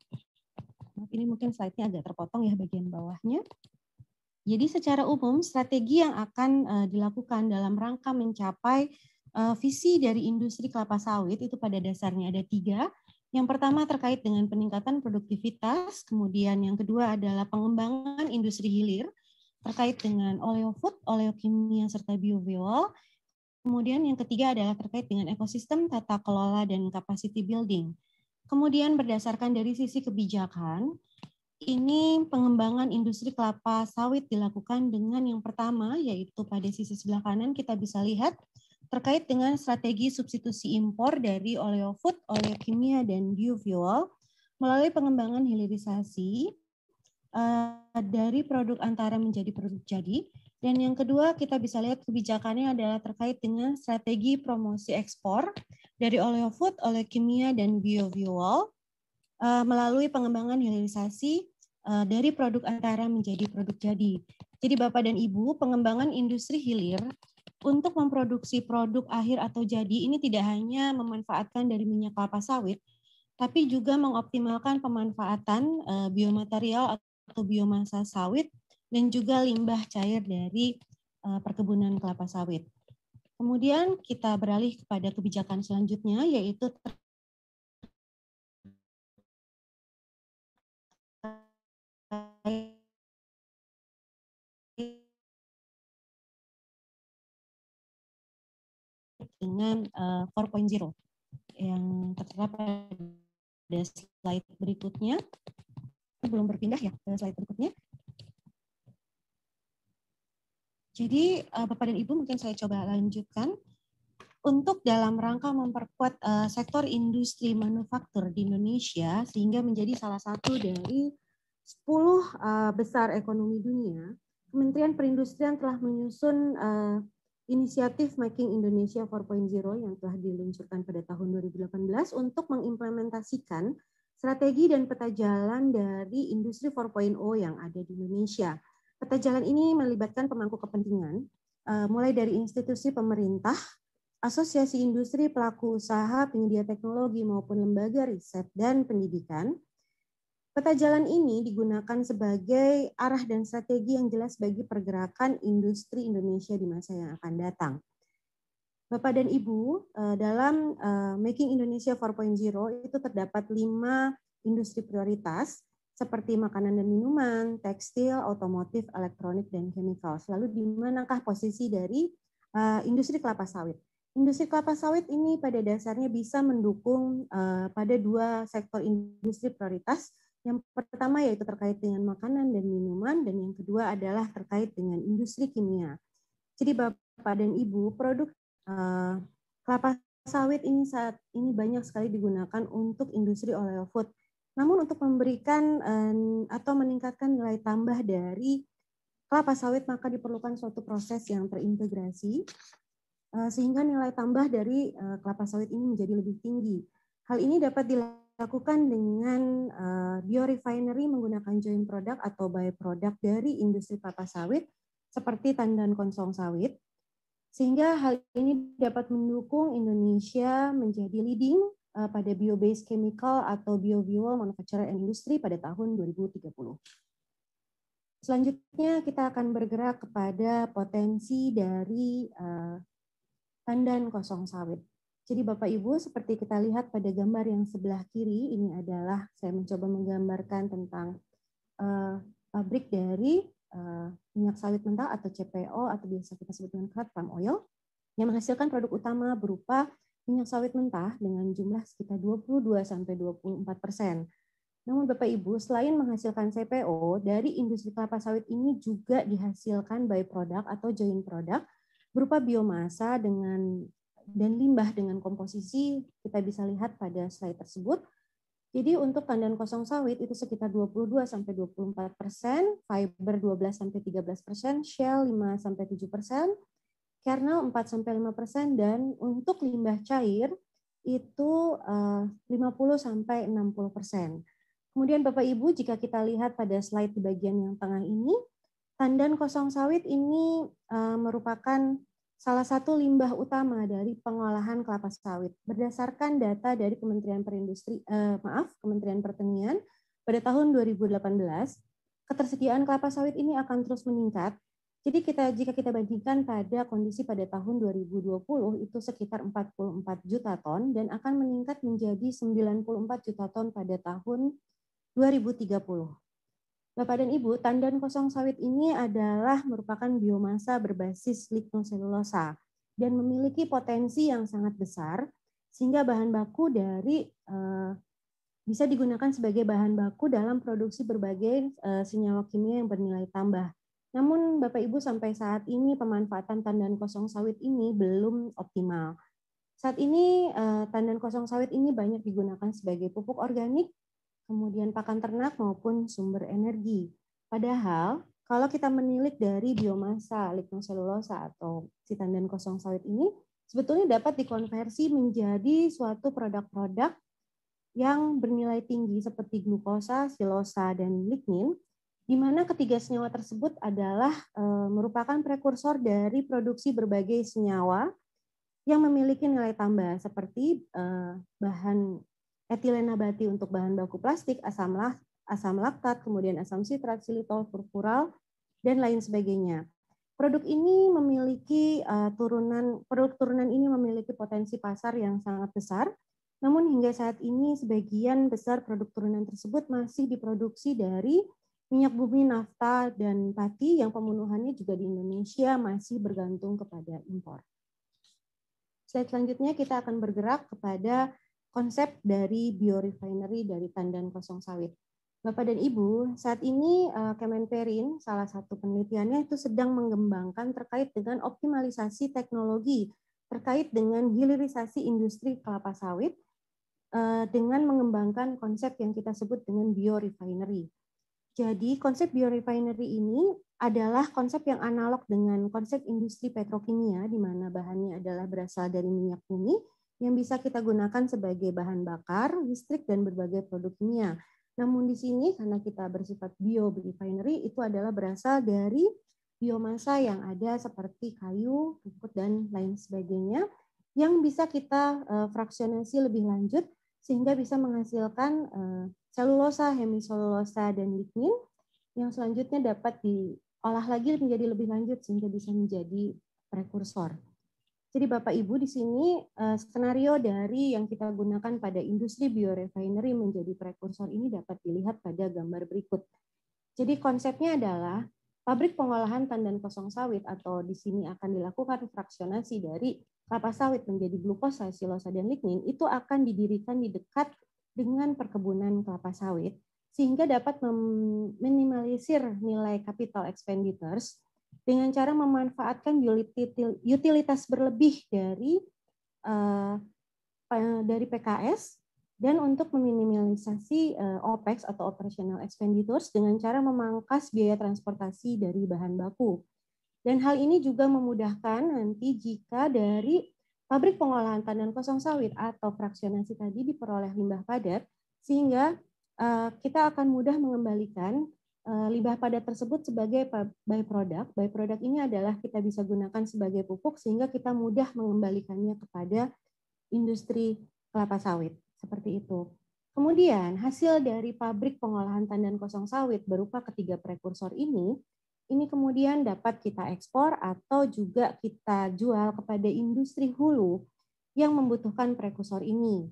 Ini mungkin slide-nya agak terpotong ya bagian bawahnya. Jadi secara umum strategi yang akan eh, dilakukan dalam rangka mencapai eh, visi dari industri kelapa sawit itu pada dasarnya ada tiga. Yang pertama terkait dengan peningkatan produktivitas, kemudian yang kedua adalah pengembangan industri hilir terkait dengan oleofood, oleokimia, serta biofuel. Kemudian yang ketiga adalah terkait dengan ekosistem, tata kelola, dan capacity building. Kemudian berdasarkan dari sisi kebijakan, ini pengembangan industri kelapa sawit dilakukan dengan yang pertama yaitu pada sisi sebelah kanan kita bisa lihat terkait dengan strategi substitusi impor dari oleofood, oleokimia, dan biofuel melalui pengembangan hilirisasi uh, dari produk antara menjadi produk jadi. Dan yang kedua kita bisa lihat kebijakannya adalah terkait dengan strategi promosi ekspor dari oleofood, oleokimia, dan biofuel uh, eh, melalui pengembangan hilirisasi uh, dari produk antara menjadi produk jadi. Jadi Bapak dan Ibu, pengembangan industri hilir untuk memproduksi produk akhir atau jadi ini tidak hanya memanfaatkan dari minyak kelapa sawit, tapi juga mengoptimalkan pemanfaatan uh, biomaterial atau biomasa sawit dan juga limbah cair dari uh, perkebunan kelapa sawit. Kemudian kita beralih kepada kebijakan selanjutnya yaitu dengan 4.0 eh, yang tertera pada slide berikutnya. Belum berpindah ya ke slide berikutnya. Jadi eh, Bapak dan Ibu mungkin saya coba lanjutkan untuk dalam rangka memperkuat eh, sektor industri manufaktur di Indonesia sehingga menjadi salah satu dari 10 eh, besar ekonomi dunia, Kementerian Perindustrian telah menyusun inisiatif Making Indonesia 4.0 yang telah diluncurkan pada tahun 2018 untuk mengimplementasikan strategi dan peta jalan dari industri 4.0 yang ada di Indonesia. Peta jalan ini melibatkan pemangku kepentingan, eh, mulai dari institusi pemerintah, asosiasi industri pelaku usaha, penyedia teknologi maupun lembaga riset dan pendidikan. Peta jalan ini digunakan sebagai arah dan strategi yang jelas bagi pergerakan industri Indonesia di masa yang akan datang. Bapak dan Ibu, eh, dalam eh, Making Indonesia 4.0 itu terdapat lima industri prioritas seperti makanan dan minuman, tekstil, otomotif, elektronik, dan chemical. Lalu di manakah posisi dari eh, industri kelapa sawit? Industri kelapa sawit ini pada dasarnya bisa mendukung eh, pada dua sektor industri prioritas. Yang pertama yaitu terkait dengan makanan dan minuman, dan yang kedua adalah terkait dengan industri kimia. Jadi Bapak dan Ibu, produk eh, kelapa sawit ini saat ini banyak sekali digunakan untuk industri oleofood namun untuk memberikan eh, atau meningkatkan nilai tambah dari kelapa sawit maka diperlukan suatu proses yang terintegrasi eh, sehingga nilai tambah dari eh, kelapa sawit ini menjadi lebih tinggi. Hal ini dapat dilakukan dengan biorefinery menggunakan joint product atau byproduct dari industri kelapa sawit seperti tandan konsong sawit. Sehingga hal ini dapat mendukung Indonesia menjadi leading Eh, pada bio-based chemical atau biofuel manufacturer industry pada tahun 2030. Selanjutnya kita akan bergerak kepada potensi dari eh, tandan kosong sawit. Jadi Bapak Ibu seperti kita lihat pada gambar yang sebelah kiri ini adalah saya mencoba menggambarkan tentang uh, pabrik dari uh, minyak sawit mentah atau CPO atau biasa kita sebut dengan crude palm oil yang menghasilkan produk utama berupa minyak sawit mentah dengan jumlah sekitar 22 sampai 24 persen. Namun Bapak Ibu, selain menghasilkan CPO, dari industri kelapa sawit ini juga dihasilkan byproduct atau joint product berupa biomasa dengan dan limbah dengan komposisi kita bisa lihat pada slide tersebut. Jadi untuk kandang kosong sawit itu sekitar 22 sampai 24 persen, fiber 12 sampai 13 persen, shell 5 sampai 7 persen, kernel 4-5% dan untuk limbah cair itu 50-60%. Eh, Kemudian Bapak Ibu jika kita lihat pada slide di bagian yang tengah ini, tandan kosong sawit ini eh, merupakan salah satu limbah utama dari pengolahan kelapa sawit. Berdasarkan data dari Kementerian Perindustri eh, maaf, Kementerian Pertanian pada tahun 2018, ketersediaan kelapa sawit ini akan terus meningkat jadi kita jika kita bandingkan pada kondisi pada tahun 2020 itu sekitar 44 juta ton dan akan meningkat menjadi 94 juta ton pada tahun 2030. Bapak dan Ibu, tandan kosong sawit ini adalah merupakan biomasa berbasis lignoselulosa dan memiliki potensi yang sangat besar sehingga bahan baku dari eh, bisa digunakan sebagai bahan baku dalam produksi berbagai eh, senyawa kimia yang bernilai tambah namun Bapak Ibu sampai saat ini pemanfaatan tandan kosong sawit ini belum optimal. Saat ini eh, tandan kosong sawit ini banyak digunakan sebagai pupuk organik, kemudian pakan ternak maupun sumber energi. Padahal kalau kita menilik dari biomasa lignoselulosa atau si tandan kosong sawit ini, sebetulnya dapat dikonversi menjadi suatu produk-produk yang bernilai tinggi seperti glukosa, silosa, dan lignin di mana ketiga senyawa tersebut adalah e, merupakan prekursor dari produksi berbagai senyawa yang memiliki nilai tambah seperti e, bahan etilen nabati untuk bahan baku plastik, asam lah, asam laktat, kemudian asam sitrat, silitol, furfural, dan lain sebagainya. Produk ini memiliki e, turunan produk turunan ini memiliki potensi pasar yang sangat besar. Namun hingga saat ini sebagian besar produk turunan tersebut masih diproduksi dari minyak bumi, nafta, dan pati yang pemenuhannya juga di Indonesia masih bergantung kepada impor. Slide selanjutnya kita akan bergerak kepada konsep dari biorefinery dari tandan kosong sawit. Bapak dan Ibu, saat ini eh, Kemenperin, salah satu penelitiannya itu sedang mengembangkan terkait dengan optimalisasi teknologi terkait dengan hilirisasi industri kelapa sawit eh, dengan mengembangkan konsep yang kita sebut dengan biorefinery. Jadi konsep biorefinery ini adalah konsep yang analog dengan konsep industri petrokimia di mana bahannya adalah berasal dari minyak bumi yang bisa kita gunakan sebagai bahan bakar, listrik dan berbagai produk kimia. Namun di sini karena kita bersifat bio biorefinery itu adalah berasal dari biomasa yang ada seperti kayu, rumput dan lain sebagainya yang bisa kita eh, fraksionasi lebih lanjut sehingga bisa menghasilkan eh, selulosa, hemiselulosa, dan lignin yang selanjutnya dapat diolah lagi menjadi lebih lanjut sehingga bisa menjadi prekursor. Jadi Bapak Ibu di sini eh, skenario dari yang kita gunakan pada industri biorefinery menjadi prekursor ini dapat dilihat pada gambar berikut. Jadi konsepnya adalah pabrik pengolahan tandan kosong sawit atau di sini akan dilakukan fraksionasi dari kelapa sawit menjadi glukosa, silosa, dan lignin itu akan didirikan di dekat dengan perkebunan kelapa sawit sehingga dapat meminimalisir nilai capital expenditures dengan cara memanfaatkan utilitas berlebih dari eh, dari PKS dan untuk meminimalisasi eh, OPEX atau operational expenditures dengan cara memangkas biaya transportasi dari bahan baku. Dan hal ini juga memudahkan nanti jika dari Pabrik pengolahan tandan kosong sawit atau fraksionasi tadi diperoleh limbah padat, sehingga eh, kita akan mudah mengembalikan eh, limbah padat tersebut sebagai byproduct. Byproduct ini adalah kita bisa gunakan sebagai pupuk sehingga kita mudah mengembalikannya kepada industri kelapa sawit. Seperti itu. Kemudian hasil dari pabrik pengolahan tandan kosong sawit berupa ketiga prekursor ini ini kemudian dapat kita ekspor atau juga kita jual kepada industri hulu yang membutuhkan prekursor ini.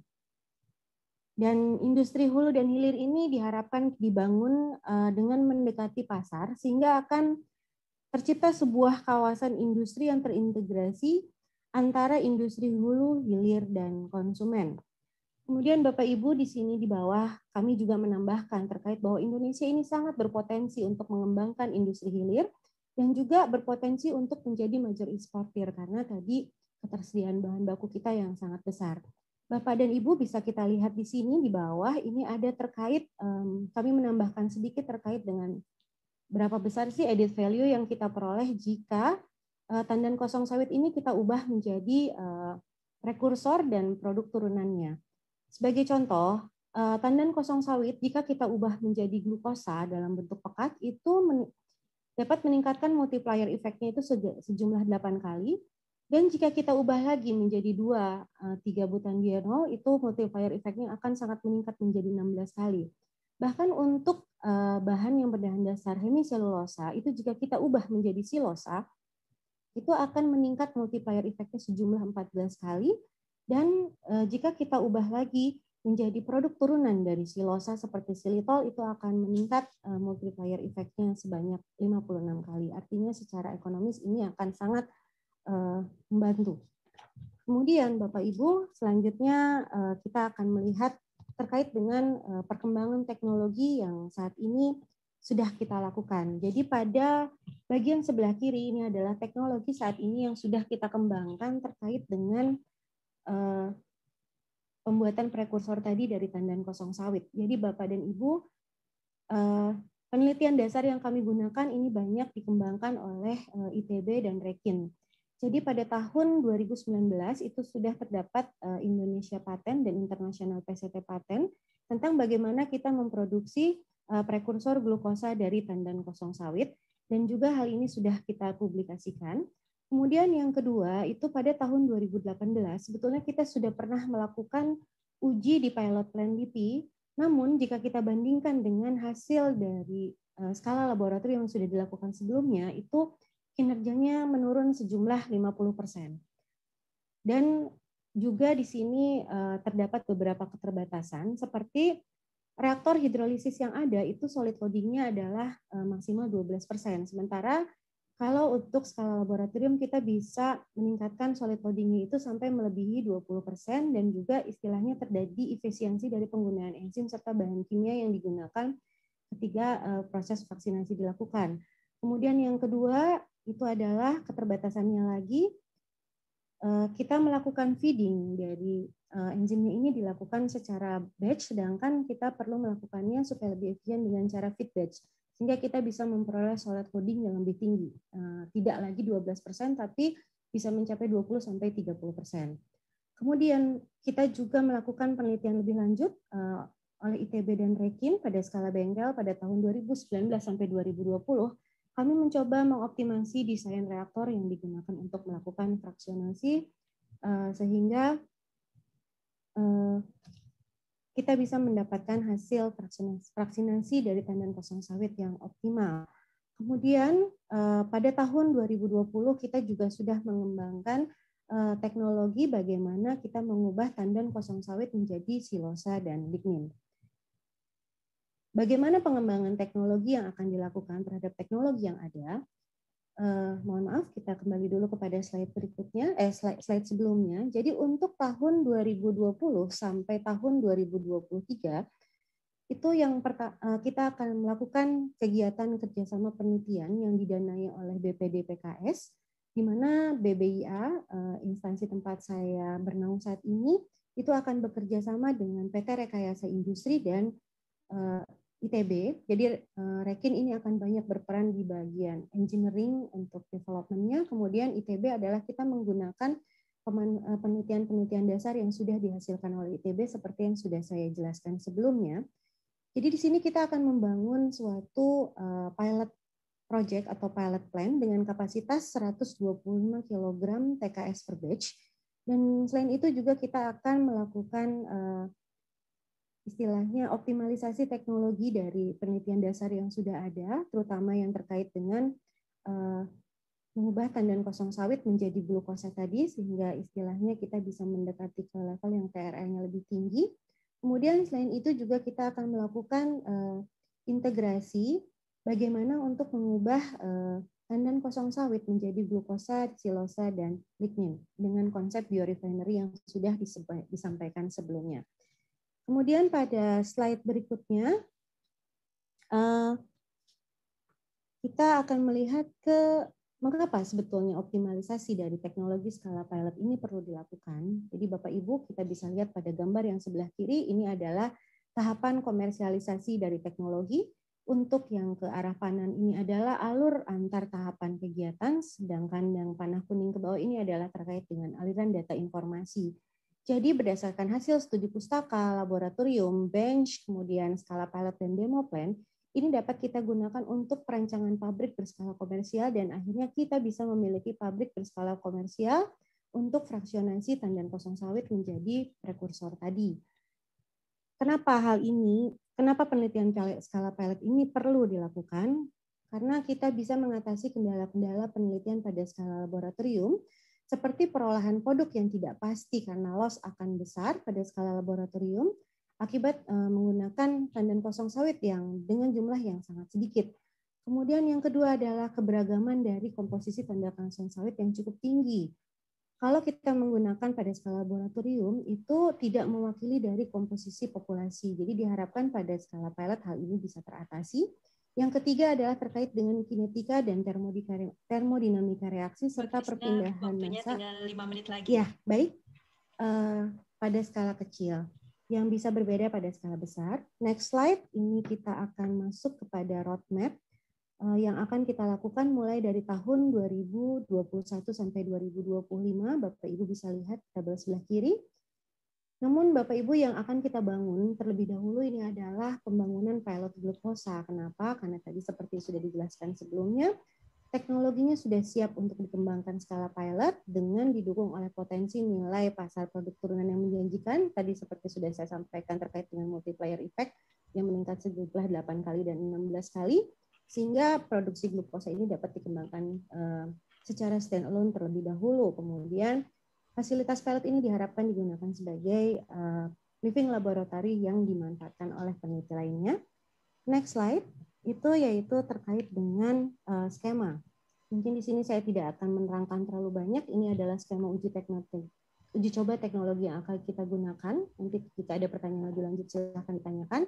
Dan industri hulu dan hilir ini diharapkan dibangun eh, dengan mendekati pasar sehingga akan tercipta sebuah kawasan industri yang terintegrasi antara industri hulu, hilir, dan konsumen. Kemudian Bapak Ibu di sini di bawah kami juga menambahkan terkait bahwa Indonesia ini sangat berpotensi untuk mengembangkan industri hilir dan juga berpotensi untuk menjadi major eksportir karena tadi ketersediaan bahan baku kita yang sangat besar. Bapak dan Ibu bisa kita lihat di sini di bawah ini ada terkait kami menambahkan sedikit terkait dengan berapa besar sih added value yang kita peroleh jika eh, tandan kosong sawit ini kita ubah menjadi uh, dan produk turunannya. Sebagai contoh, eh, tandan kosong sawit jika kita ubah menjadi glukosa dalam bentuk pekat itu dapat meningkatkan multiplier efeknya itu sejumlah 8 kali dan jika kita ubah lagi menjadi dua eh, tiga butandienol itu multiplier efeknya akan sangat meningkat menjadi 16 kali. Bahkan untuk eh, bahan yang berbahan dasar hemiselulosa itu jika kita ubah menjadi silosa itu akan meningkat multiplier efeknya sejumlah 14 kali dan e, jika kita ubah lagi menjadi produk turunan dari silosa seperti silitol itu akan meningkat e, multiplier efeknya sebanyak 56 kali. Artinya secara ekonomis ini akan sangat e, membantu. Kemudian Bapak Ibu, selanjutnya e, kita akan melihat terkait dengan e, perkembangan teknologi yang saat ini sudah kita lakukan. Jadi pada bagian sebelah kiri ini adalah teknologi saat ini yang sudah kita kembangkan terkait dengan Eh, pembuatan prekursor tadi dari tandan kosong sawit. Jadi Bapak dan Ibu, eh, penelitian dasar yang kami gunakan ini banyak dikembangkan oleh eh, ITB dan Rekin. Jadi pada tahun 2019 itu sudah terdapat Indonesia Patent dan International PCT Patent tentang bagaimana kita memproduksi prekursor glukosa dari tandan kosong sawit dan juga hal ini sudah kita publikasikan. Kemudian yang kedua itu pada tahun 2018 sebetulnya kita sudah pernah melakukan uji di pilot plan BP, namun jika kita bandingkan dengan hasil dari eh, skala laboratorium yang sudah dilakukan sebelumnya itu kinerjanya menurun sejumlah 50%. Dan juga di sini eh, terdapat beberapa keterbatasan seperti reaktor hidrolisis yang ada itu solid loadingnya adalah eh, maksimal 12%, sementara kalau untuk skala laboratorium kita bisa meningkatkan solid loadingnya itu sampai melebihi 20% dan juga istilahnya terjadi efisiensi dari penggunaan enzim serta bahan kimia yang digunakan ketika eh, proses vaksinasi dilakukan. Kemudian yang kedua itu adalah keterbatasannya lagi eh, kita melakukan feeding dari eh, enzimnya ini dilakukan secara batch sedangkan kita perlu melakukannya supaya lebih efisien dengan cara feed batch sehingga kita bisa memperoleh solid coding yang lebih tinggi. Eh, tidak lagi 12%, persen, tapi bisa mencapai 20-30%. sampai persen. Kemudian kita juga melakukan penelitian lebih lanjut eh, oleh ITB dan Rekin pada skala Bengkel pada tahun 2019 sampai 2020, kami mencoba mengoptimasi desain reaktor yang digunakan untuk melakukan fraksionasi eh, sehingga kita bisa mendapatkan hasil fraksinasi dari tandan kosong sawit yang optimal. Kemudian eh, pada tahun 2020 kita juga sudah mengembangkan eh, teknologi bagaimana kita mengubah tandan kosong sawit menjadi silosa dan lignin. Bagaimana pengembangan teknologi yang akan dilakukan terhadap teknologi yang ada? Uh, mohon maaf, kita kembali dulu kepada slide berikutnya, eh slide, slide sebelumnya. Jadi untuk tahun 2020 sampai tahun 2023 itu yang uh, kita akan melakukan kegiatan kerjasama penelitian yang didanai oleh BPD PKS, di mana BBIA uh, eh, instansi tempat saya bernaung saat ini itu akan bekerja sama dengan PT Rekayasa Industri dan ITB. Jadi eh, Rekin ini akan banyak berperan di bagian engineering untuk developmentnya. Kemudian ITB adalah kita menggunakan eh, penelitian-penelitian dasar yang sudah dihasilkan oleh ITB seperti yang sudah saya jelaskan sebelumnya. Jadi di sini kita akan membangun suatu eh, pilot project atau pilot plan dengan kapasitas 125 kg TKS per batch. Dan selain itu juga kita akan melakukan istilahnya optimalisasi teknologi dari penelitian dasar yang sudah ada, terutama yang terkait dengan uh, mengubah tandan kosong sawit menjadi glukosa tadi, sehingga istilahnya kita bisa mendekati ke level yang TRL-nya lebih tinggi. Kemudian selain itu juga kita akan melakukan uh, integrasi bagaimana untuk mengubah uh, tandan kosong sawit menjadi glukosa, silosa, dan lignin dengan konsep biorefinery yang sudah disampaikan sebelumnya. Kemudian pada slide berikutnya, eh, kita akan melihat ke mengapa sebetulnya optimalisasi dari teknologi skala pilot ini perlu dilakukan. Jadi Bapak Ibu kita bisa lihat pada gambar yang sebelah kiri ini adalah tahapan komersialisasi dari teknologi. Untuk yang ke arah panan ini adalah alur antar tahapan kegiatan, sedangkan yang panah kuning ke bawah ini adalah terkait dengan aliran data informasi jadi berdasarkan hasil studi pustaka, laboratorium, bench, kemudian skala pilot dan demo plan, ini dapat kita gunakan untuk perancangan pabrik berskala komersial dan akhirnya kita bisa memiliki pabrik berskala komersial untuk fraksionasi tandan kosong sawit menjadi prekursor tadi. Kenapa hal ini, kenapa penelitian skala pilot ini perlu dilakukan? Karena kita bisa mengatasi kendala-kendala penelitian pada skala laboratorium seperti perolahan produk yang tidak pasti karena loss akan besar pada skala laboratorium akibat eh, menggunakan tandan kosong sawit yang dengan jumlah yang sangat sedikit. Kemudian yang kedua adalah keberagaman dari komposisi tanda kosong sawit yang cukup tinggi. Kalau kita menggunakan pada skala laboratorium itu tidak mewakili dari komposisi populasi. Jadi diharapkan pada skala pilot hal ini bisa teratasi yang ketiga adalah terkait dengan kinetika dan termodinamika reaksi serta perpindahan massa. tinggal menit lagi. Ya, baik. Uh, pada skala kecil yang bisa berbeda pada skala besar. Next slide, ini kita akan masuk kepada roadmap uh, yang akan kita lakukan mulai dari tahun 2021 sampai 2025. Bapak Ibu bisa lihat tabel sebelah kiri. Namun Bapak Ibu yang akan kita bangun terlebih dahulu ini adalah pembangunan pilot glukosa. Kenapa? Karena tadi seperti sudah dijelaskan sebelumnya, teknologinya sudah siap untuk dikembangkan skala pilot dengan didukung oleh potensi nilai pasar produk turunan yang menjanjikan. Tadi seperti sudah saya sampaikan terkait dengan multiplier effect yang meningkat sejumlah 8 kali dan 16 kali sehingga produksi glukosa ini dapat dikembangkan eh, secara standalone terlebih dahulu. Kemudian Fasilitas pilot ini diharapkan digunakan sebagai uh, living laboratory yang dimanfaatkan oleh peneliti lainnya. Next slide, itu yaitu terkait dengan uh, skema. Mungkin di sini saya tidak akan menerangkan terlalu banyak, ini adalah skema uji teknologi uji coba teknologi yang akan kita gunakan. Nanti jika ada pertanyaan lebih lanjut silahkan ditanyakan.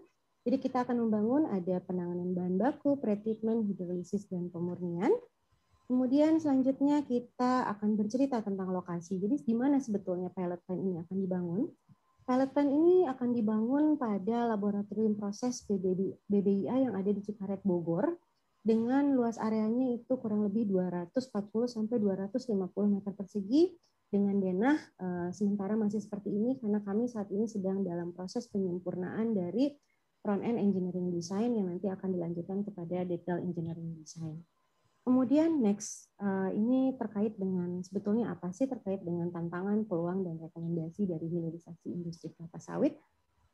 Jadi kita akan membangun ada penanganan bahan baku, pretreatment, hidrolisis, dan pemurnian. Kemudian selanjutnya kita akan bercerita tentang lokasi. Jadi di mana sebetulnya pilot plant ini akan dibangun? Pilot plant ini akan dibangun pada laboratorium proses BBIA yang ada di Cikaret Bogor dengan luas areanya itu kurang lebih 240 sampai 250 meter persegi dengan denah eh, sementara masih seperti ini karena kami saat ini sedang dalam proses penyempurnaan dari front end engineering design yang nanti akan dilanjutkan kepada detail engineering design. Kemudian next, eh, ini terkait dengan sebetulnya apa sih terkait dengan tantangan, peluang, dan rekomendasi dari hilirisasi industri kelapa sawit.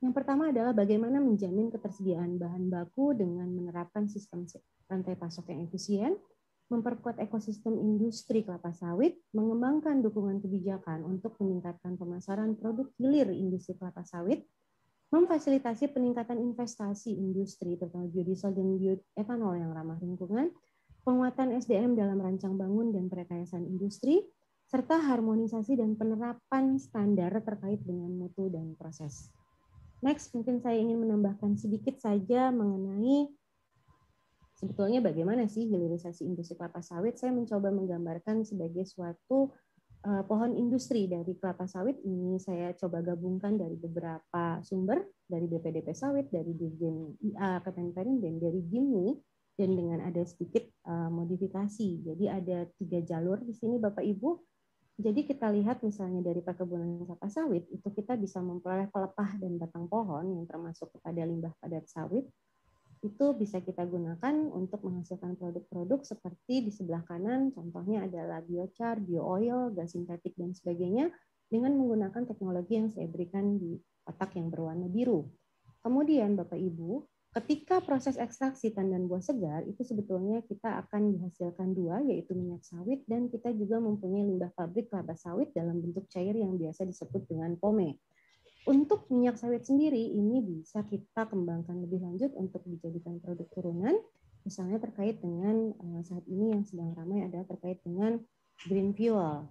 Yang pertama adalah bagaimana menjamin ketersediaan bahan baku dengan menerapkan sistem rantai pasok yang efisien, memperkuat ekosistem industri kelapa sawit, mengembangkan dukungan kebijakan untuk meningkatkan pemasaran produk hilir industri kelapa sawit, memfasilitasi peningkatan investasi industri terutama biodiesel dan bioetanol yang ramah lingkungan, penguatan SDM dalam rancang bangun dan Perekayasan industri, serta harmonisasi dan penerapan standar terkait dengan mutu dan proses. Next, mungkin saya ingin menambahkan sedikit saja mengenai sebetulnya bagaimana sih hilirisasi industri kelapa sawit. Saya mencoba menggambarkan sebagai suatu eh, pohon industri dari kelapa sawit ini saya coba gabungkan dari beberapa sumber dari BPDP sawit, dari Dirjen IA Kemenperin dan dari GIMI dan hmm. dengan ada sedikit uh, modifikasi. Jadi ada tiga jalur di sini Bapak Ibu. Jadi kita lihat misalnya dari perkebunan kelapa sawit itu kita bisa memperoleh pelepah dan batang pohon yang termasuk kepada limbah padat sawit itu bisa kita gunakan untuk menghasilkan produk-produk seperti di sebelah kanan contohnya adalah biochar, biooil, gas sintetik dan sebagainya dengan menggunakan teknologi yang saya berikan di kotak yang berwarna biru. Kemudian Bapak Ibu, ketika proses ekstraksi tandan buah segar itu sebetulnya kita akan dihasilkan dua yaitu minyak sawit dan kita juga mempunyai limbah pabrik kelapa sawit dalam bentuk cair yang biasa disebut dengan pome. Untuk minyak sawit sendiri ini bisa kita kembangkan lebih lanjut untuk dijadikan produk turunan misalnya terkait dengan eh, saat ini yang sedang ramai ada terkait dengan green fuel.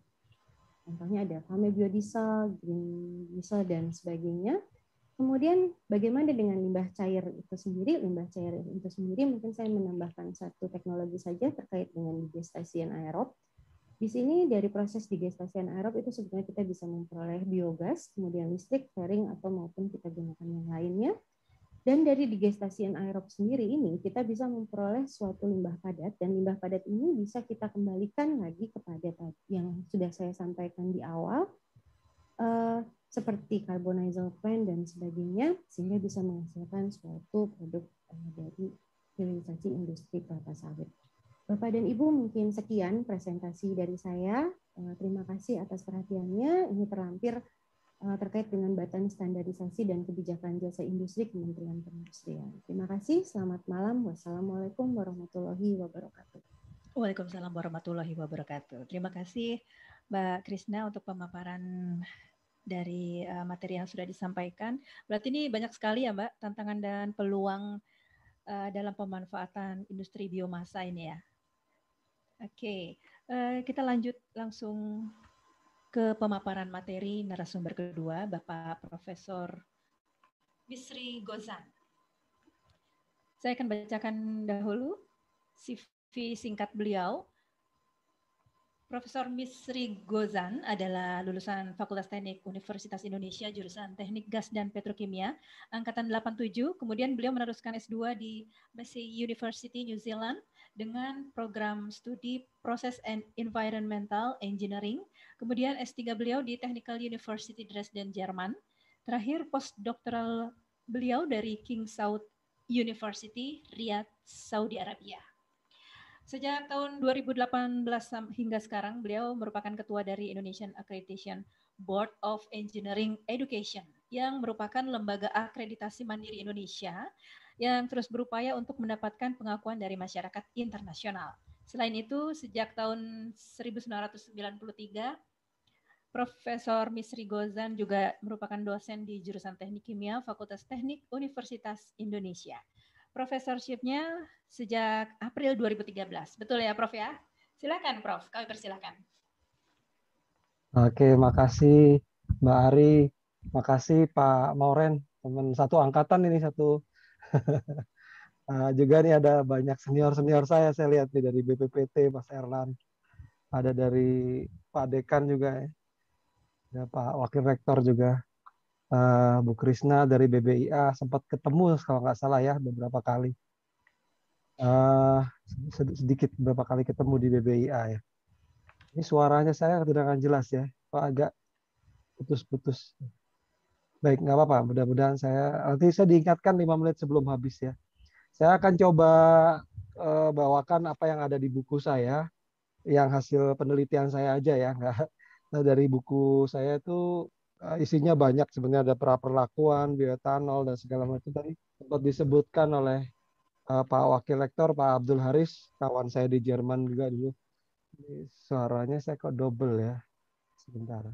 Contohnya ada fame biodiesel, green diesel dan sebagainya Kemudian bagaimana dengan limbah cair itu sendiri? Limbah cair itu sendiri mungkin saya menambahkan satu teknologi saja terkait dengan digestasian aerob. Di sini dari proses digestasian aerob itu sebenarnya kita bisa memperoleh biogas, kemudian listrik, kering, atau maupun kita gunakan yang lainnya. Dan dari digestasian aerob sendiri ini kita bisa memperoleh suatu limbah padat dan limbah padat ini bisa kita kembalikan lagi kepada yang sudah saya sampaikan di awal eh, seperti plan dan sebagainya sehingga bisa menghasilkan suatu produk eh, dari hilirisasi industri kelapa sawit. Bapak dan Ibu mungkin sekian presentasi dari saya. Eh, terima kasih atas perhatiannya. Ini terlampir eh, terkait dengan batan standarisasi dan kebijakan jasa industri Kementerian Perindustrian. Terima kasih. Selamat malam. Wassalamualaikum warahmatullahi wabarakatuh. Waalaikumsalam warahmatullahi wabarakatuh. Terima kasih Mbak Krisna untuk pemaparan dari uh, materi yang sudah disampaikan. Berarti ini banyak sekali ya Mbak tantangan dan peluang uh, dalam pemanfaatan industri biomasa ini ya. Oke, okay. uh, eh, kita lanjut langsung ke pemaparan materi narasumber kedua Bapak Profesor Misri Gozan. Saya akan bacakan dahulu CV singkat beliau Profesor Misri Gozan adalah lulusan Fakultas Teknik Universitas Indonesia jurusan Teknik Gas dan Petrokimia angkatan 87. Kemudian beliau meneruskan S2 di Massey University New Zealand dengan program studi Proses and Environmental Engineering. Kemudian S3 beliau di Technical University Dresden, Jerman. Terakhir postdoctoral beliau dari King Saud University Riyadh, Saudi Arabia. Sejak tahun 2018 hingga sekarang, beliau merupakan ketua dari Indonesian Accreditation Board of Engineering Education yang merupakan lembaga akreditasi mandiri Indonesia yang terus berupaya untuk mendapatkan pengakuan dari masyarakat internasional. Selain itu, sejak tahun 1993, Profesor Misri Gozan juga merupakan dosen di jurusan Teknik Kimia Fakultas Teknik Universitas Indonesia profesorshipnya sejak April 2013. Betul ya, Prof ya? Silakan, Prof. Kami persilahkan. Oke, makasih Mbak Ari. Makasih Pak Mauren, teman satu angkatan ini satu. Ah, juga nih ada banyak senior-senior saya saya lihat nih dari BPPT Mas Erlan. Ada dari Pak Dekan juga ya. Ada Pak Wakil Rektor juga uh, Bu Krisna dari BBIA sempat ketemu kalau nggak salah ya beberapa kali. Uh, sedikit beberapa kali ketemu di BBIA ya. Ini suaranya saya tidak akan jelas ya, Pak agak putus-putus. Baik, nggak apa-apa. Mudah-mudahan saya nanti saya diingatkan lima menit sebelum habis ya. Saya akan coba uh, bawakan apa yang ada di buku saya, yang hasil penelitian saya aja ya. Nggak, nah, dari buku saya itu Eh, isinya banyak sebenarnya ada perlakuan bioetanol dan segala macam tadi sempat disebutkan oleh uh, Pak Wakil Lektor Pak Abdul Haris, kawan saya di Jerman juga dulu. suaranya saya kok double ya. Sebentar.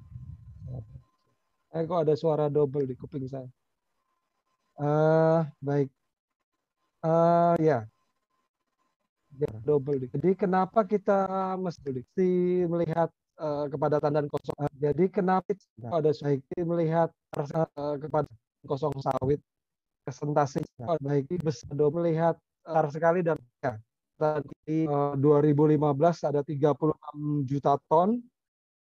Eh kok ada suara double di kuping saya. Uh, baik. Uh, ya. Yeah. double. Jadi kenapa kita mesti melihat uh, kepadatan dan kosong. jadi kenapa nah. pada Suhaiki melihat uh, kepada kosong sawit presentasi nah. besar dua melihat tar eh, sekali dan ya, tadi uh, 2015 ada 36 juta ton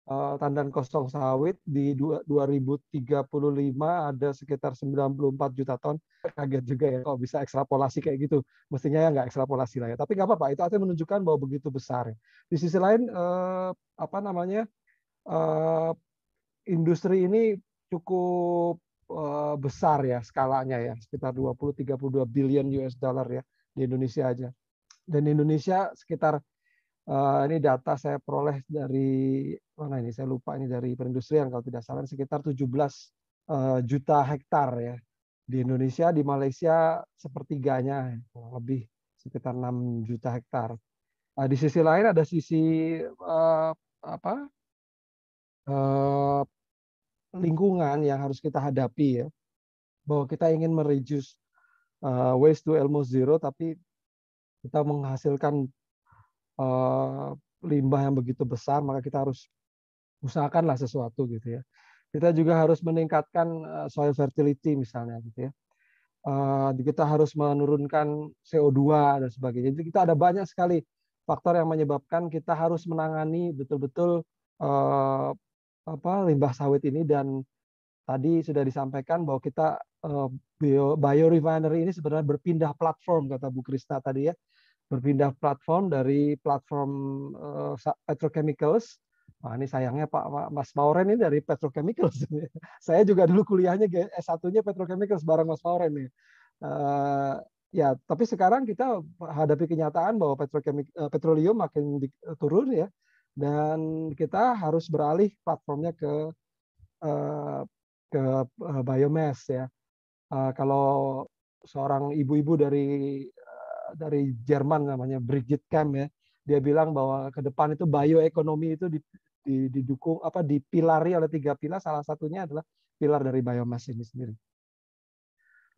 Eh, tandan kosong sawit di 2035 ada sekitar 94 juta ton. Kaget juga ya kalau bisa ekstrapolasi kayak gitu. Mestinya ya nggak ekstrapolasi lah ya. Tapi nggak apa-apa, itu artinya menunjukkan bahwa begitu besar. Ya. Di sisi lain, uh, apa namanya, uh, industri ini cukup besar ya skalanya ya. Sekitar 20-32 billion US dollar ya di Indonesia aja. Dan Indonesia sekitar Uh, ini data saya peroleh dari mana ini? Saya lupa ini dari perindustrian kalau tidak salah sekitar 17 uh, eh, juta hektar ya di Indonesia, di Malaysia sepertiganya lebih sekitar 6 juta hektar. Uh, di sisi lain ada sisi uh, apa? Uh, lingkungan yang harus kita hadapi ya. Bahwa kita ingin mereduce uh, waste to almost zero tapi kita menghasilkan Eh, limbah yang begitu besar, maka kita harus usahakanlah sesuatu gitu ya. Kita juga harus meningkatkan eh, soil fertility misalnya gitu ya. Eh, kita harus menurunkan CO2 dan sebagainya. Jadi kita ada banyak sekali faktor yang menyebabkan kita harus menangani betul-betul eh, apa limbah sawit ini dan tadi sudah disampaikan bahwa kita eh, bio, refinery ini sebenarnya berpindah platform kata Bu krista tadi ya berpindah platform dari platform uh, petrochemicals. Nah, ini sayangnya Pak Mas Mauren ini dari petrochemicals. Saya juga dulu kuliahnya eh, S1-nya petrochemicals bareng Mas Mauren nih. Uh, ya, tapi sekarang kita hadapi kenyataan bahwa petroleum makin turun ya dan kita harus beralih platformnya ke uh, ke biomass ya. kalau seorang ibu-ibu dari dari Jerman namanya Brigitte Kamm ya. Dia bilang bahwa ke depan itu bioekonomi itu didukung apa dipilari oleh tiga pilar salah satunya adalah pilar dari biomass ini sendiri.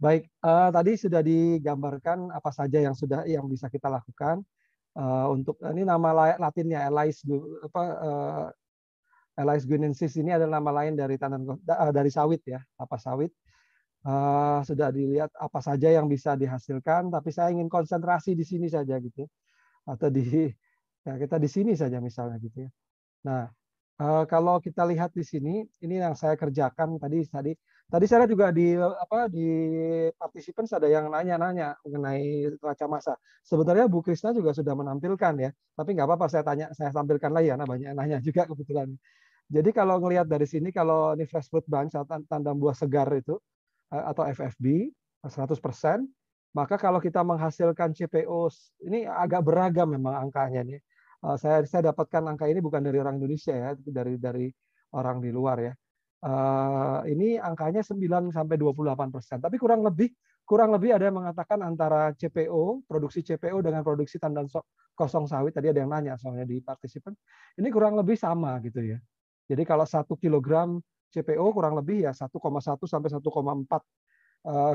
Baik, uh, tadi sudah digambarkan apa saja yang sudah yang bisa kita lakukan uh, untuk ini nama latinnya Elias apa uh, eh, Elias Gunensis ini adalah nama lain dari tanaman uh, dari sawit ya, apa sawit uh, sudah dilihat apa saja yang bisa dihasilkan, tapi saya ingin konsentrasi di sini saja gitu, ya. atau di ya kita di sini saja misalnya gitu ya. Nah uh, kalau kita lihat di sini, ini yang saya kerjakan tadi tadi tadi saya juga di apa di partisipan ada yang nanya-nanya mengenai raca masa. Sebenarnya Bu Krisna juga sudah menampilkan ya, tapi nggak apa-apa saya tanya saya tampilkan lagi ya, nah banyak nanya juga kebetulan. Jadi kalau ngelihat dari sini, kalau ini fresh fruit bunch, tandam buah segar itu, Eh, atau FFB 100%, maka kalau kita menghasilkan CPO ini agak beragam memang angkanya nih. Eh, saya saya dapatkan angka ini bukan dari orang Indonesia ya, dari dari orang di luar ya. Eh, ini angkanya 9 sampai 28%. Tapi kurang lebih kurang lebih ada yang mengatakan antara CPO, produksi CPO dengan produksi tandan kosong sawit tadi ada yang nanya soalnya di partisipan. Ini kurang lebih sama gitu ya. Jadi kalau satu kilogram CPO kurang lebih ya 1,1 sampai 1,4 eh,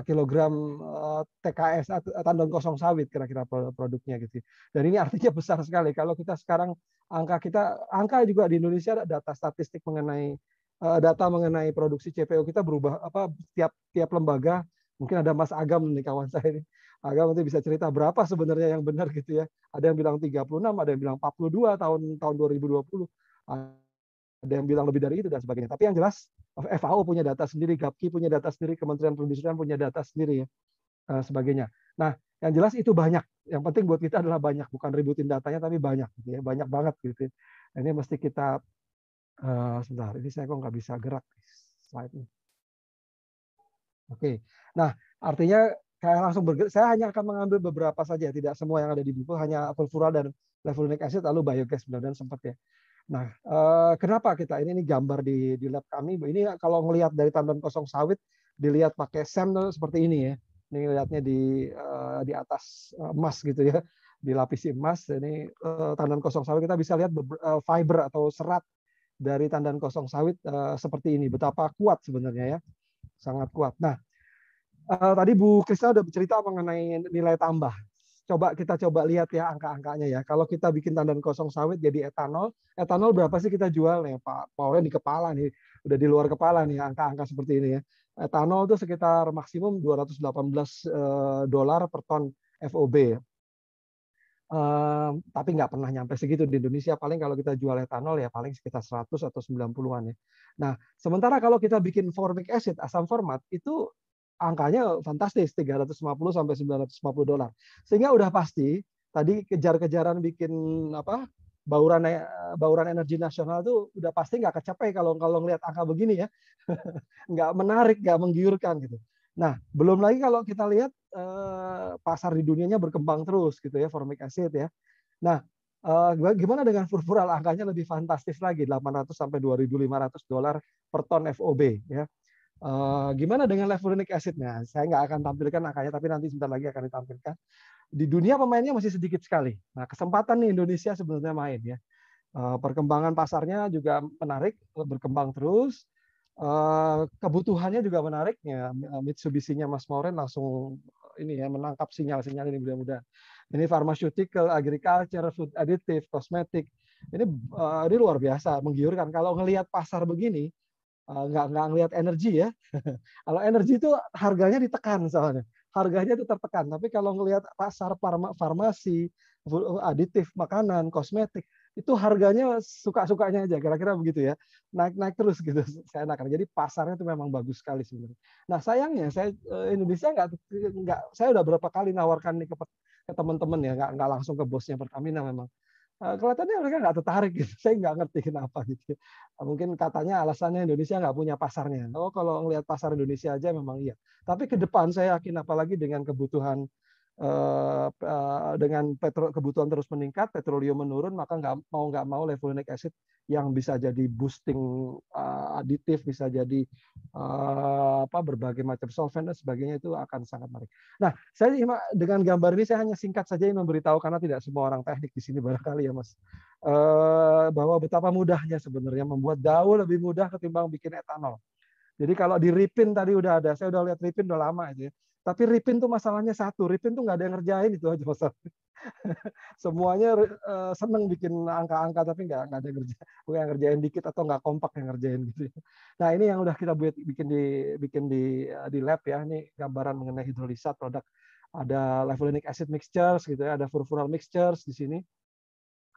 kilogram eh, TKS tandon kosong sawit kira-kira produknya gitu. Dan ini artinya besar sekali. Kalau kita sekarang angka kita angka juga di Indonesia data statistik mengenai eh, data mengenai produksi CPO kita berubah apa tiap tiap lembaga mungkin ada Mas Agam nih kawan saya ini. Agam nanti bisa cerita berapa sebenarnya yang benar gitu ya. Ada yang bilang 36, ada yang bilang 42 tahun tahun 2020 ada yang bilang lebih dari itu dan sebagainya. Tapi yang jelas FAO punya data sendiri, GAPKI punya data sendiri, Kementerian Perindustrian punya data sendiri ya sebagainya. Nah, yang jelas itu banyak. Yang penting buat kita adalah banyak, bukan ributin datanya tapi banyak, gitu ya. banyak banget gitu. Ya. Nah, ini mesti kita uh, sebentar. Ini saya kok nggak bisa gerak slide ini. Oke, nah artinya saya langsung bergerak. Saya hanya akan mengambil beberapa saja, tidak semua yang ada di buku, hanya sulfura dan levulinic acid lalu biogas benar-benar sempat ya. Nah, eh, kenapa kita ini, ini gambar di, di lab kami? Ini kalau melihat dari tandan kosong sawit, dilihat pakai SEM seperti ini ya. Ini lihatnya di eh, di atas eh, emas gitu ya, dilapisi emas. Ini eh, kosong sawit kita bisa lihat fiber atau serat dari tandan kosong sawit seperti ini. Betapa kuat sebenarnya ya, sangat kuat. Nah, tadi Bu Krista sudah bercerita mengenai nilai tambah coba kita coba lihat ya angka-angkanya ya. Kalau kita bikin tandan kosong sawit jadi etanol, etanol berapa sih kita jual ya Pak? Powernya di kepala nih, udah di luar kepala nih angka-angka seperti ini ya. Etanol itu sekitar maksimum 218 eh, dolar per ton FOB. Um, tapi nggak pernah nyampe segitu di Indonesia. Paling kalau kita jual etanol ya paling sekitar 100 atau 90-an ya. Nah, sementara kalau kita bikin formic acid, asam format, itu angkanya fantastis 350 sampai 950 dolar. Sehingga udah pasti tadi kejar-kejaran bikin apa bauran eh, bauran energi nasional itu udah pasti nggak kecapai kalau kalau ngelihat angka begini ya nggak menarik nggak menggiurkan gitu nah belum lagi kalau kita lihat eh, pasar di dunianya berkembang terus gitu ya formic acid ya nah eh, gimana dengan furfural angkanya lebih fantastis lagi 800 sampai 2.500 dolar per ton FOB ya Uh, gimana dengan levulinic acidnya? Saya nggak akan tampilkan angkanya, tapi nanti sebentar lagi akan ditampilkan. Di dunia pemainnya masih sedikit sekali. Nah, kesempatan nih Indonesia sebenarnya main ya. Uh, perkembangan pasarnya juga menarik, berkembang terus. Uh, kebutuhannya juga menarik ya. Mitsubishi-nya Mas Moren langsung ini ya menangkap sinyal-sinyal ini mudah-mudahan. Ini pharmaceutical, agriculture, food additive, kosmetik. Ini uh, ini luar biasa menggiurkan. Kalau ngelihat pasar begini, Eh, nggak nggak ngelihat energi ya. kalau energi itu harganya ditekan soalnya, harganya itu tertekan. Tapi kalau ngelihat pasar farma, farmasi, aditif makanan, kosmetik itu harganya suka-sukanya aja kira-kira begitu ya naik-naik terus gitu saya enak jadi pasarnya itu memang bagus sekali sebenarnya nah sayangnya saya eh, Indonesia nggak nggak saya udah berapa kali nawarkan nih ke, ke teman-teman ya nggak nggak langsung ke bosnya Pertamina memang Eh, kelihatannya mereka nggak tertarik gitu. Saya nggak ngerti kenapa gitu. Eh, mungkin katanya alasannya Indonesia nggak punya pasarnya. Oh kalau ngelihat pasar Indonesia aja memang iya. Tapi ke depan saya yakin apalagi dengan kebutuhan Eh, dengan petro, kebutuhan terus meningkat, petroleum menurun, maka nggak mau nggak mau level levulinic acid yang bisa jadi boosting uh, aditif, bisa jadi uh, apa berbagai macam solvent dan sebagainya itu akan sangat menarik. Nah, saya dengan gambar ini saya hanya singkat saja ingin memberitahu karena tidak semua orang teknik di sini barangkali ya mas, uh, bahwa betapa mudahnya sebenarnya membuat daun lebih mudah ketimbang bikin etanol. Jadi kalau di Ripin tadi udah ada, saya udah lihat Ripin udah lama itu. Ya tapi Ripin tuh masalahnya satu, Ripin tuh nggak ada yang ngerjain itu aja masalah. Semuanya uh, seneng bikin angka-angka tapi nggak nggak ada yang ngerjain, bukan yang ngerjain dikit atau nggak kompak yang ngerjain gitu. Ya. Nah ini yang udah kita buat bikin di bikin di eh, di lab ya. Ini gambaran mengenai hidrolisa produk ada levulinic acid mixtures gitu ya, ada furfural mixtures di sini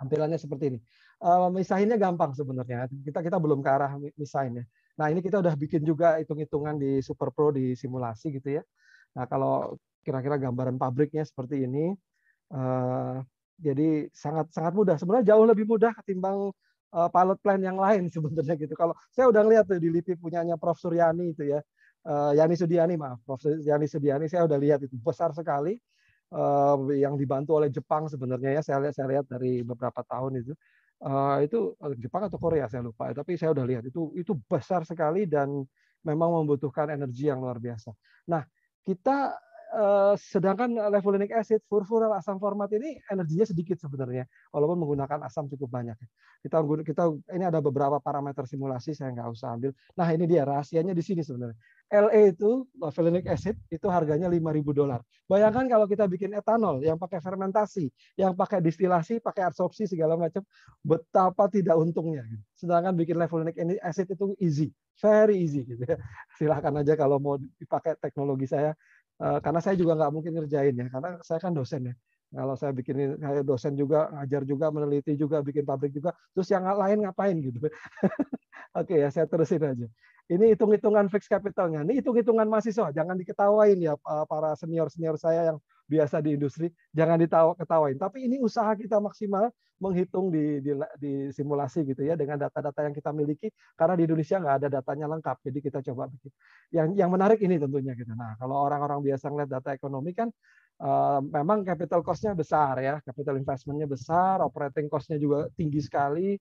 tampilannya seperti ini. Uh, misahinnya gampang sebenarnya. Kita kita belum ke arah misahinnya. Nah ini kita udah bikin juga hitung-hitungan di Super Pro di simulasi gitu ya. Nah, kalau kira-kira gambaran pabriknya seperti ini, uh, jadi sangat sangat mudah. Sebenarnya jauh lebih mudah ketimbang uh, pilot plan yang lain sebenarnya gitu. Kalau saya udah lihat tuh di LIPI punyanya Prof Suryani itu ya, uh, eh, Yani Sudiani maaf, Prof Yani Sudiani saya udah lihat itu besar sekali uh, yang dibantu oleh Jepang sebenarnya ya. Saya lihat saya lihat dari beberapa tahun itu. Uh, itu Jepang atau Korea saya lupa tapi saya udah lihat itu itu besar sekali dan memang membutuhkan energi yang luar biasa. Nah, kita Eh, sedangkan levulinic acid, furfural, asam format ini energinya sedikit sebenarnya, walaupun menggunakan asam cukup banyak. Kita kita ini ada beberapa parameter simulasi saya nggak usah ambil. Nah ini dia rahasianya di sini sebenarnya. LA e itu levulinic acid itu harganya 5.000 dolar. Bayangkan kalau kita bikin etanol yang pakai fermentasi, yang pakai distilasi, pakai adsorpsi segala macam, betapa tidak untungnya. Sedangkan bikin levulinic acid itu easy, very easy gitu ya. Silakan aja kalau mau dipakai teknologi saya Eh, karena saya juga nggak mungkin ngerjain ya karena saya kan dosen ya kalau saya bikin saya dosen juga ngajar juga meneliti juga bikin pabrik juga terus yang lain ngapain gitu oke ya saya terusin aja ini hitung hitungan fixed capitalnya ini hitung hitungan mahasiswa jangan diketawain ya eh, para senior senior saya yang biasa di industri, jangan ditawa ketawain. Tapi ini usaha kita maksimal menghitung di, di, di simulasi gitu ya dengan data-data yang kita miliki karena di Indonesia nggak ada datanya lengkap jadi kita coba bikin yang yang menarik ini tentunya gitu nah kalau orang-orang biasa ngeliat data ekonomi kan uh, memang capital costnya besar ya capital investmentnya besar operating costnya juga tinggi sekali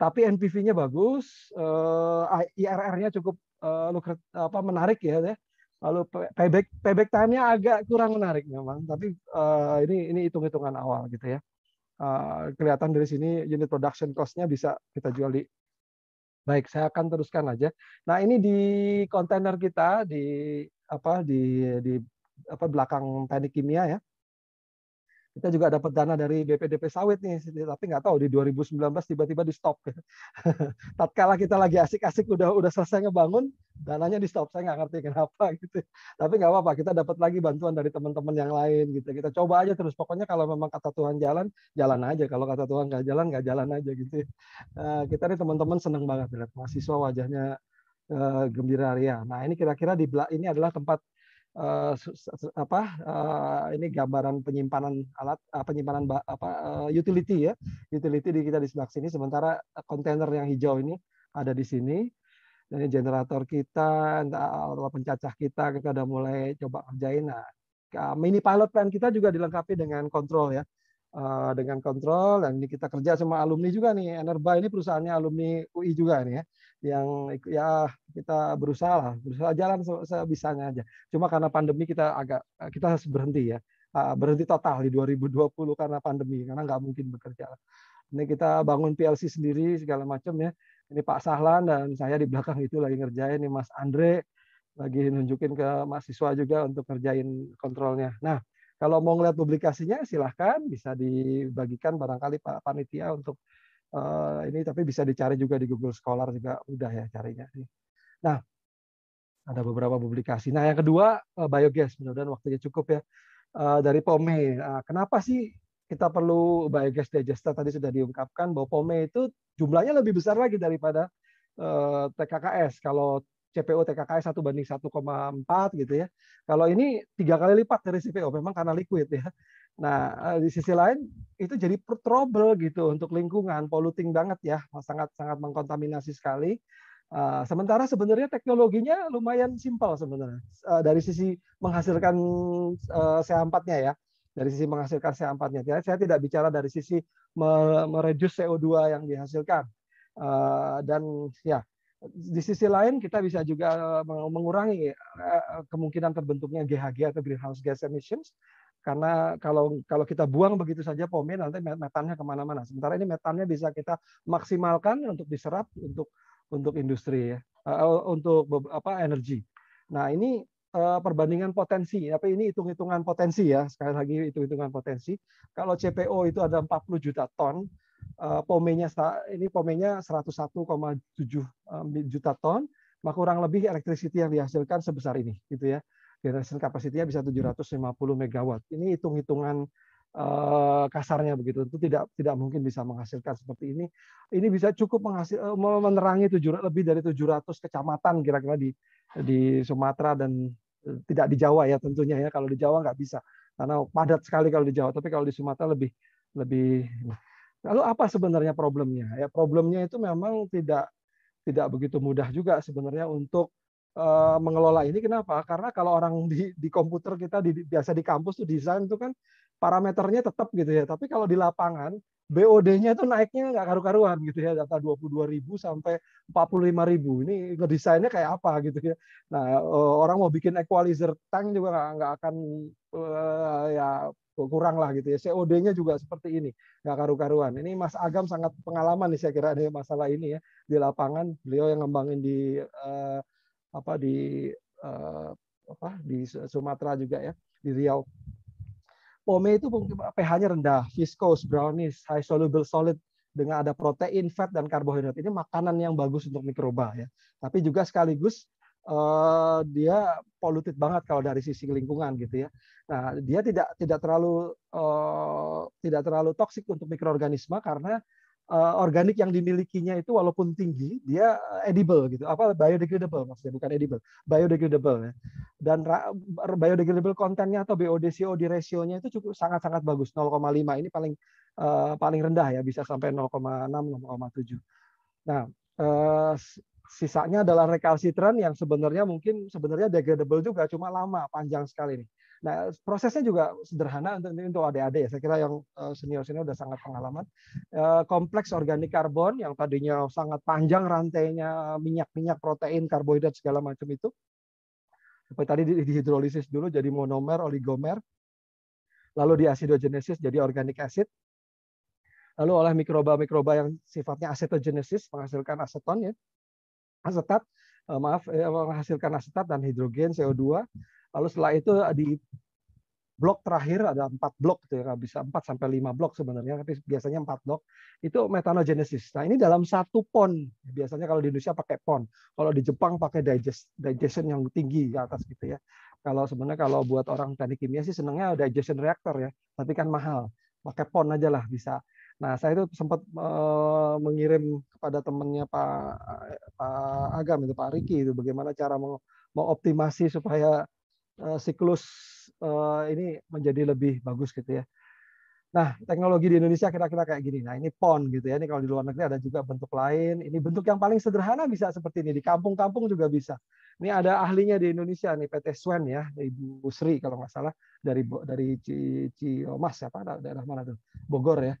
tapi NPV-nya bagus uh, eh, IRR-nya cukup uh, apa menarik ya, ya Lalu payback payback time-nya agak kurang menarik memang, tapi uh, ini ini hitung-hitungan awal gitu ya. Uh, kelihatan dari sini unit production cost-nya bisa kita jual di baik saya akan teruskan aja nah ini di kontainer kita di apa di di apa belakang teknik kimia ya kita juga dapat dana dari BPDP sawit nih, tapi nggak tahu di 2019 tiba-tiba di stop. Tatkala kita lagi asik-asik udah udah selesai ngebangun, dananya di stop. Saya nggak ngerti kenapa gitu. Tapi nggak apa-apa, kita dapat lagi bantuan dari teman-teman yang lain gitu. Kita coba aja terus. Pokoknya kalau memang kata Tuhan jalan, jalan aja. Kalau kata Tuhan nggak jalan, nggak jalan aja gitu. Ya. Eh, kita nih teman-teman seneng banget lihat mahasiswa wajahnya eh, gembira ria. Nah ini kira-kira di belak ini adalah tempat uh, apa uh, ini gambaran penyimpanan alat uh, penyimpanan apa uh, utility ya utility di kita di sebelah sini sementara kontainer yang hijau ini ada di sini dan ini generator kita atau pencacah kita kita udah mulai coba kerjain nah mini pilot plan kita juga dilengkapi dengan kontrol ya dengan kontrol dan ini kita kerja sama alumni juga nih Enerba ini perusahaannya alumni UI juga nih ya yang ya kita berusaha lah, berusaha jalan sebisanya aja. Cuma karena pandemi kita agak kita harus berhenti ya, ah, berhenti total di 2020 karena pandemi karena nggak mungkin bekerja. Ini kita bangun PLC sendiri segala macam ya. Ini Pak Sahlan dan saya di belakang itu lagi ngerjain ini Mas Andre lagi nunjukin ke mahasiswa juga untuk ngerjain kontrolnya. Nah, kalau mau ngeliat publikasinya silahkan bisa dibagikan barangkali Pak Panitia untuk uh, ini tapi bisa dicari juga di Google Scholar juga udah ya carinya Nah, ada beberapa publikasi. Nah, yang kedua uh, biogas, mudah-mudahan waktunya cukup ya. Uh, dari POME, uh, kenapa sih kita perlu biogas digester tadi sudah diungkapkan bahwa POME itu jumlahnya lebih besar lagi daripada uh, TKKS. Kalau CPO TKKS satu banding 1,4 gitu ya. Kalau ini tiga kali lipat dari CPO memang karena liquid ya. Nah, eh, di sisi lain itu jadi trouble gitu untuk lingkungan, polluting banget ya, sangat sangat mengkontaminasi sekali. Eh, sementara sebenarnya teknologinya lumayan simpel sebenarnya eh, dari sisi menghasilkan CH4-nya ya. Dari sisi menghasilkan CH4-nya. Saya tidak bicara dari sisi mereduce CO2 yang dihasilkan. dan ya, di sisi lain kita bisa juga mengurangi kemungkinan terbentuknya GHG atau greenhouse gas emissions karena kalau kalau kita buang begitu saja pomnya nanti metannya kemana-mana. Sementara ini metannya bisa kita maksimalkan untuk diserap untuk untuk industri ya, eh, untuk apa energi. Nah ini eh, perbandingan potensi, tapi ini hitung-hitungan potensi ya sekali lagi hitung-hitungan potensi. Kalau CPO itu ada 40 juta ton, uh, pomenya ini pomenya 101,7 juta ton, maka kurang lebih elektrisiti yang dihasilkan sebesar ini gitu ya generation capacity-nya bisa 750 hmm. megawatt. Ini hitung-hitungan eh, kasarnya begitu. Itu tidak tidak mungkin bisa menghasilkan seperti ini. Ini bisa cukup menghasil eh, menerangi 7 lebih dari 700 kecamatan kira-kira di di Sumatera dan eh, tidak di Jawa ya tentunya ya. Kalau di Jawa nggak bisa karena padat sekali kalau di Jawa, tapi kalau di Sumatera lebih lebih Lalu apa sebenarnya problemnya? Ya problemnya itu memang tidak tidak begitu mudah juga sebenarnya untuk Eh, mengelola ini kenapa? Karena kalau orang di, di komputer kita di, biasa di kampus tuh desain tuh kan parameternya tetap gitu ya. Tapi kalau di lapangan BOD-nya itu naiknya nggak karu-karuan gitu ya, data 22.000 sampai 45.000. Ini ngedesainnya kayak apa gitu ya. Nah, eh, orang mau bikin equalizer tank juga nggak akan eh, ya kurang lah gitu ya. COD-nya juga seperti ini, nggak karu-karuan. Ini Mas Agam sangat pengalaman nih saya kira ada masalah ini ya di lapangan. Beliau yang ngembangin di uh, apa di uh, apa di Sumatera juga ya, di Riau. Pome itu pH-nya rendah, viscose, brownies high soluble solid dengan ada protein, fat dan karbohidrat. Ini makanan yang bagus untuk mikroba ya. Tapi juga sekaligus uh, dia polutif banget kalau dari sisi lingkungan gitu ya. Nah, dia tidak tidak terlalu uh, tidak terlalu toksik untuk mikroorganisme karena uh, organik yang dimilikinya itu walaupun tinggi dia eh, edible gitu apa biodegradable maksudnya bukan edible biodegradable ya. dan biodegradable kontennya atau BOD COD rasionya itu cukup sangat sangat bagus 0,5 ini paling uh, paling rendah ya bisa sampai 0,6 0,7 nah uh, sisanya adalah rekalsitran yang sebenarnya mungkin sebenarnya degradable juga cuma lama panjang sekali nih Nah, prosesnya juga sederhana untuk, untuk adik-adik ya. Saya kira yang senior-senior eh, sudah sangat pengalaman. Eh, kompleks organik karbon yang tadinya sangat panjang rantainya, minyak-minyak, protein, karbohidrat segala macam itu. Seperti tadi dihidrolisis dulu jadi monomer, oligomer. Lalu di asidogenesis jadi organik acid. Lalu oleh mikroba-mikroba yang sifatnya asetogenesis menghasilkan aseton ya. Asetat eh, maaf menghasilkan asetat dan hidrogen CO2 Lalu setelah itu eh, di blok terakhir ada empat blok gitu ya bisa empat sampai lima blok sebenarnya tapi biasanya empat blok itu metanogenesis Nah ini dalam satu pon biasanya kalau di Indonesia pakai pon kalau di Jepang pakai digest, digestion yang tinggi ke atas gitu ya. Kalau sebenarnya kalau buat orang teknik kimia sih senangnya digestion reactor ya tapi kan mahal pakai pon aja lah bisa. Nah saya itu sempat eh, mengirim kepada temennya Pak eh, Pak Agam itu Pak Riki itu bagaimana cara mau optimasi supaya Eh, siklus eh, ini menjadi lebih bagus gitu ya. Nah, teknologi di Indonesia kira-kira kayak gini. Nah, ini PON gitu ya. Ini kalau di luar negeri ada juga bentuk lain. Ini bentuk yang paling sederhana bisa seperti ini. Di kampung-kampung juga bisa. Ini ada ahlinya di Indonesia nih PT Swen ya, Ibu Sri kalau nggak salah dari dari Ciomas apa ya, daerah mana tuh? Bogor ya.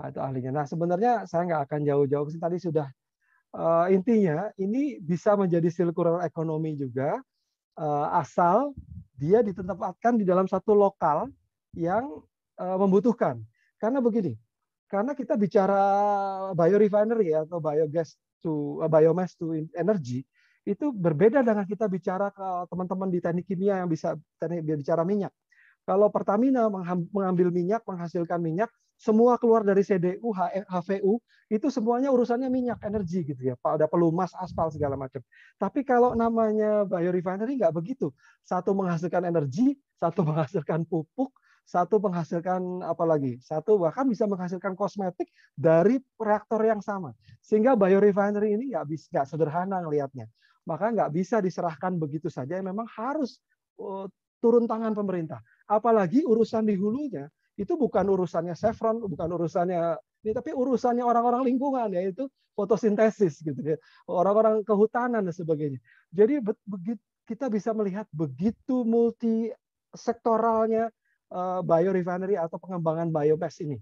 Ah, itu ahlinya. Nah, sebenarnya saya nggak akan jauh-jauh sih. tadi sudah uh, intinya ini bisa menjadi sirkular ekonomi juga Eh, asal dia ditempatkan di dalam satu lokal yang eh, membutuhkan. Karena begini, karena kita bicara biorefinery atau biogas to eh, biomass to energy itu berbeda dengan kita bicara ke teman-teman di teknik kimia yang bisa teknik bicara minyak. Kalau Pertamina mengambil minyak, menghasilkan minyak, semua keluar dari CDU, HVU, e, itu semuanya urusannya minyak, energi gitu ya. Ada pelumas, aspal, segala macam. Tapi kalau namanya bio refinery nggak begitu. Satu menghasilkan energi, satu menghasilkan pupuk, satu menghasilkan apa lagi? Satu bahkan bisa menghasilkan kosmetik dari reaktor yang sama. Sehingga bio refinery ini nggak bisa nggak sederhana ngelihatnya. Maka nggak bisa diserahkan begitu saja. Memang harus oh, turun tangan pemerintah. Apalagi urusan di hulunya itu bukan urusannya Chevron, bukan urusannya ini, tapi urusannya orang-orang lingkungan yaitu fotosintesis gitu ya, orang-orang kehutanan dan sebagainya. Jadi begitu kita bisa melihat begitu multi sektoralnya eh, bio refinery atau pengembangan biomass ini.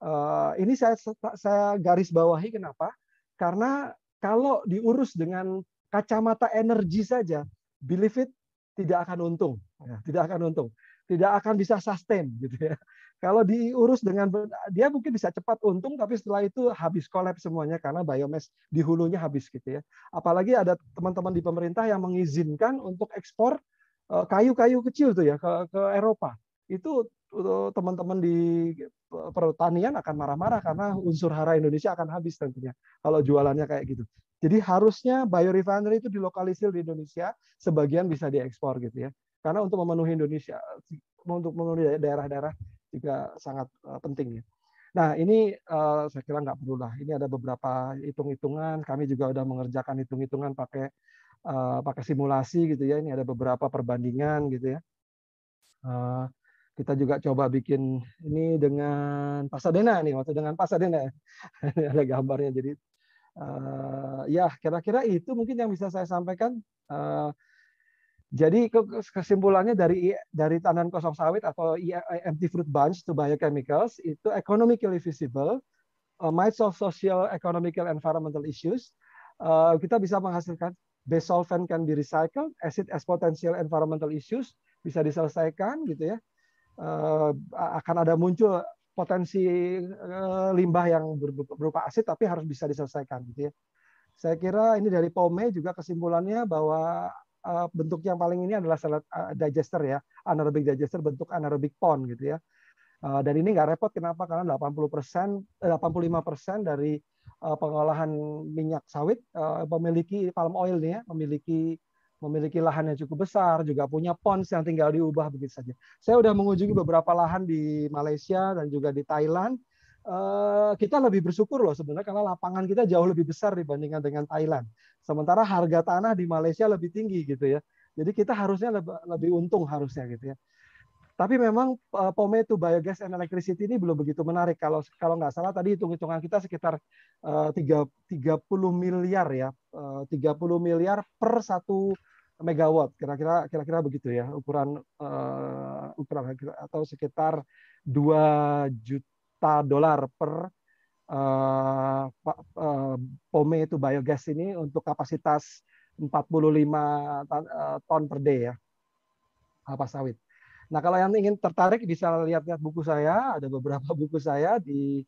Eh, ini saya saya garis bawahi kenapa? Karena kalau diurus dengan kacamata energi saja, believe it tidak akan untung, ya, tidak akan untung, tidak akan bisa sustain gitu ya. Kalau diurus dengan dia mungkin bisa cepat untung, tapi setelah itu habis kolab semuanya karena biomass di hulunya habis gitu ya. Apalagi ada teman-teman di pemerintah yang mengizinkan untuk ekspor eh, kayu-kayu kecil tuh ya ke, ke Eropa. Itu eh, teman-teman di pertanian akan marah-marah karena unsur hara Indonesia akan habis tentunya kalau jualannya kayak gitu. Jadi harusnya biorefinery itu dilokalisir di Indonesia, sebagian bisa diekspor gitu ya. Karena untuk memenuhi Indonesia, untuk memenuhi daerah-daerah juga sangat eh, penting ya. Nah ini eh, saya kira nggak perlu lah Ini ada beberapa hitung-hitungan. Kami juga sudah mengerjakan hitung-hitungan pakai eh, pakai simulasi gitu ya. Ini ada beberapa perbandingan gitu ya. kita juga coba bikin ini dengan Pasadena nih waktu dengan Pasadena ini ada gambarnya jadi ya kira-kira itu mungkin yang bisa saya sampaikan uh, jadi kesimpulannya dari dari tanan kosong sawit atau empty fruit bunch to biochemicals itu economically feasible, uh, might of social, economical, environmental issues. Uh, kita bisa menghasilkan base solvent can be recycled, acid as potential environmental issues bisa diselesaikan gitu ya. Uh, akan ada muncul potensi uh, limbah yang berupa asid tapi harus bisa diselesaikan gitu ya. Saya kira ini dari Pome juga kesimpulannya bahwa Eh, bentuk yang paling ini adalah salad eh, digester ya, anaerobic digester bentuk anaerobic pond gitu ya. Eh, dan ini nggak repot kenapa? Karena 80 85 dari pengolahan minyak sawit memiliki palm oil nih ya, memiliki memiliki lahan yang cukup besar, juga punya ponds yang tinggal diubah begitu saja. Saya sudah mengunjungi beberapa lahan di Malaysia dan juga di Thailand Eh, kita lebih bersyukur loh sebenarnya karena lapangan kita jauh lebih besar dibandingkan dengan Thailand. Sementara harga tanah di Malaysia lebih tinggi gitu ya. Jadi kita harusnya lebih, untung harusnya gitu ya. Tapi memang uh, eh, Pometu Biogas and Electricity ini belum begitu menarik. Kalau kalau nggak salah tadi hitung-hitungan kita sekitar eh, uh, 30 miliar ya, uh, 30 miliar per satu megawatt kira-kira kira-kira begitu ya ukuran uh, ukuran atau sekitar 2 juta juta dolar per uh, uh, POME itu biogas ini untuk kapasitas 45 eh, ton per day ya kelapa sawit. Nah kalau yang ingin tertarik bisa lihat-lihat buku saya, ada beberapa buku saya di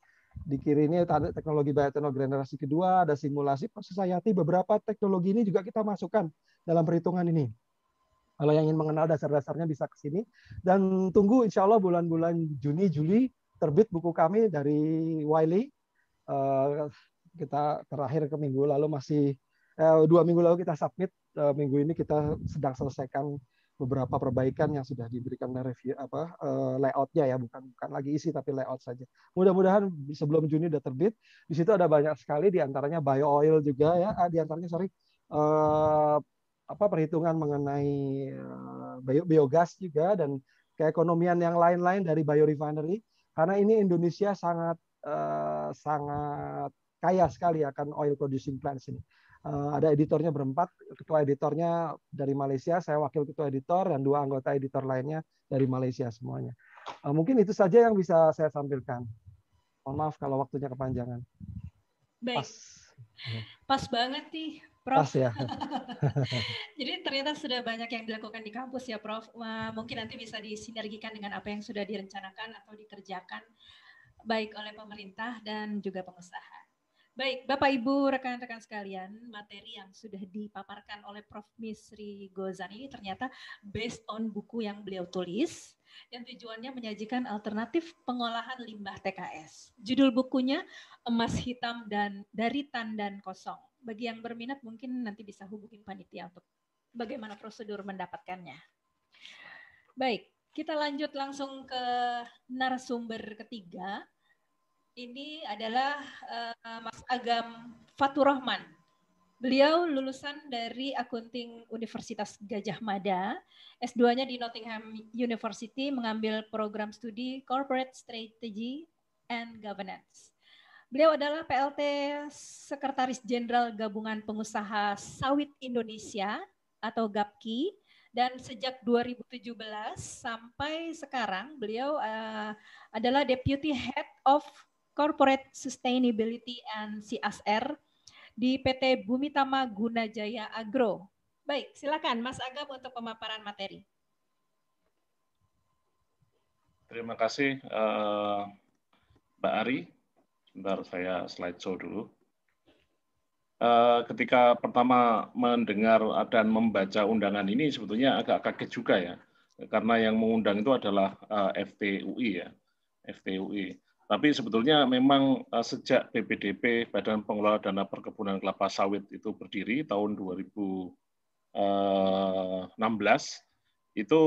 di kiri ini teknologi bioteknologi generasi kedua, ada simulasi proses hayati, beberapa teknologi ini juga kita masukkan dalam perhitungan ini. Kalau yang ingin mengenal dasar-dasarnya bisa ke sini. Dan tunggu insya Allah bulan-bulan Juni, Juli, terbit buku kami dari Wiley. Eh, kita terakhir ke minggu lalu masih eh, dua minggu lalu kita submit. Eh, minggu ini kita sedang selesaikan beberapa perbaikan yang sudah diberikan review apa uh, layoutnya ya bukan bukan lagi isi tapi layout saja. Mudah-mudahan sebelum Juni sudah terbit. Di situ ada banyak sekali diantaranya bio oil juga ya, ah, diantaranya sorry uh, apa perhitungan mengenai uh, bio biogas juga dan keekonomian yang lain-lain dari biorefinery karena ini Indonesia sangat uh, sangat kaya sekali akan oil producing plants ini. Uh, ada editornya berempat, ketua editornya dari Malaysia, saya wakil ketua editor dan dua anggota editor lainnya dari Malaysia semuanya. Uh, mungkin itu saja yang bisa saya tampilkan. Mohon maaf kalau waktunya kepanjangan. Baik. Pas, Pas banget nih Prof. Pas ya. Jadi ternyata sudah banyak yang dilakukan di kampus ya, Prof. Mungkin nanti bisa disinergikan dengan apa yang sudah direncanakan atau dikerjakan baik oleh pemerintah dan juga pengusaha. Baik, Bapak Ibu, rekan-rekan sekalian, materi yang sudah dipaparkan oleh Prof. Misri Gozani ini ternyata based on buku yang beliau tulis yang tujuannya menyajikan alternatif pengolahan limbah TKS. Judul bukunya Emas Hitam dan dari Tandan Kosong bagi yang berminat mungkin nanti bisa hubungi panitia untuk bagaimana prosedur mendapatkannya. Baik, kita lanjut langsung ke narasumber ketiga. Ini adalah uh, Mas Agam Faturrahman. Beliau lulusan dari akunting Universitas Gajah Mada, S2-nya di Nottingham University, mengambil program studi Corporate Strategy and Governance. Beliau adalah PLT Sekretaris Jenderal Gabungan Pengusaha Sawit Indonesia atau GAPKI dan sejak 2017 sampai sekarang beliau eh, adalah Deputy Head of Corporate Sustainability and CSR di PT Bumi Tama Gunajaya Agro. Baik, silakan Mas Agam untuk pemaparan materi. Terima kasih uh, Mbak Ari Sebentar saya slide show dulu. Eh, ketika pertama mendengar dan membaca undangan ini sebetulnya agak kaget juga ya, karena yang mengundang itu adalah eh, FTUI ya, FTUI. Tapi sebetulnya memang eh, sejak BPDP Badan Pengelola Dana Perkebunan Kelapa Sawit itu berdiri tahun 2016 itu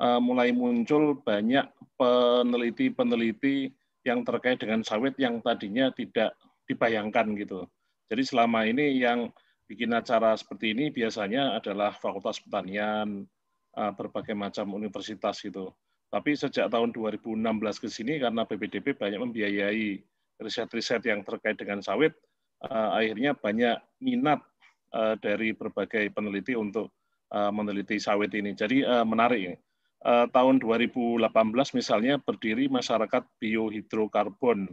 mulai muncul banyak peneliti-peneliti yang terkait dengan sawit yang tadinya tidak dibayangkan gitu. Jadi selama ini yang bikin acara seperti ini biasanya adalah Fakultas Pertanian, eh, berbagai macam universitas gitu. Tapi sejak tahun 2016 ke sini karena BPDP banyak membiayai riset-riset yang terkait dengan sawit, eh, akhirnya banyak minat eh, dari berbagai peneliti untuk meneliti sawit ini. Jadi menarik ini eh, tahun 2018 misalnya berdiri masyarakat biohidrokarbon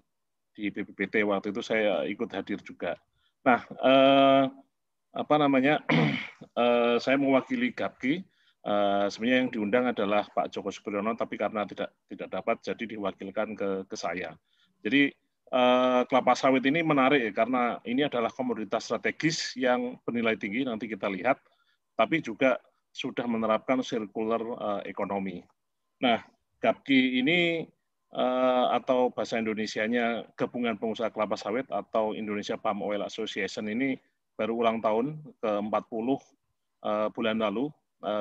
di BPPT waktu itu saya ikut hadir juga. Nah, eh, apa namanya? eh, saya mewakili GAPKI. Eh, sebenarnya yang diundang adalah Pak Joko Supriyono, tapi karena tidak tidak dapat, jadi diwakilkan ke ke saya. Jadi eh, kelapa sawit ini menarik ya, karena ini adalah komoditas strategis yang bernilai tinggi. Nanti kita lihat, tapi juga sudah menerapkan circular uh, eh, economy. Nah, GAPKI ini eh, atau bahasa Indonesianya Gabungan Pengusaha Kelapa Sawit atau Indonesia Palm Oil Association ini baru ulang tahun ke-40 eh, bulan lalu.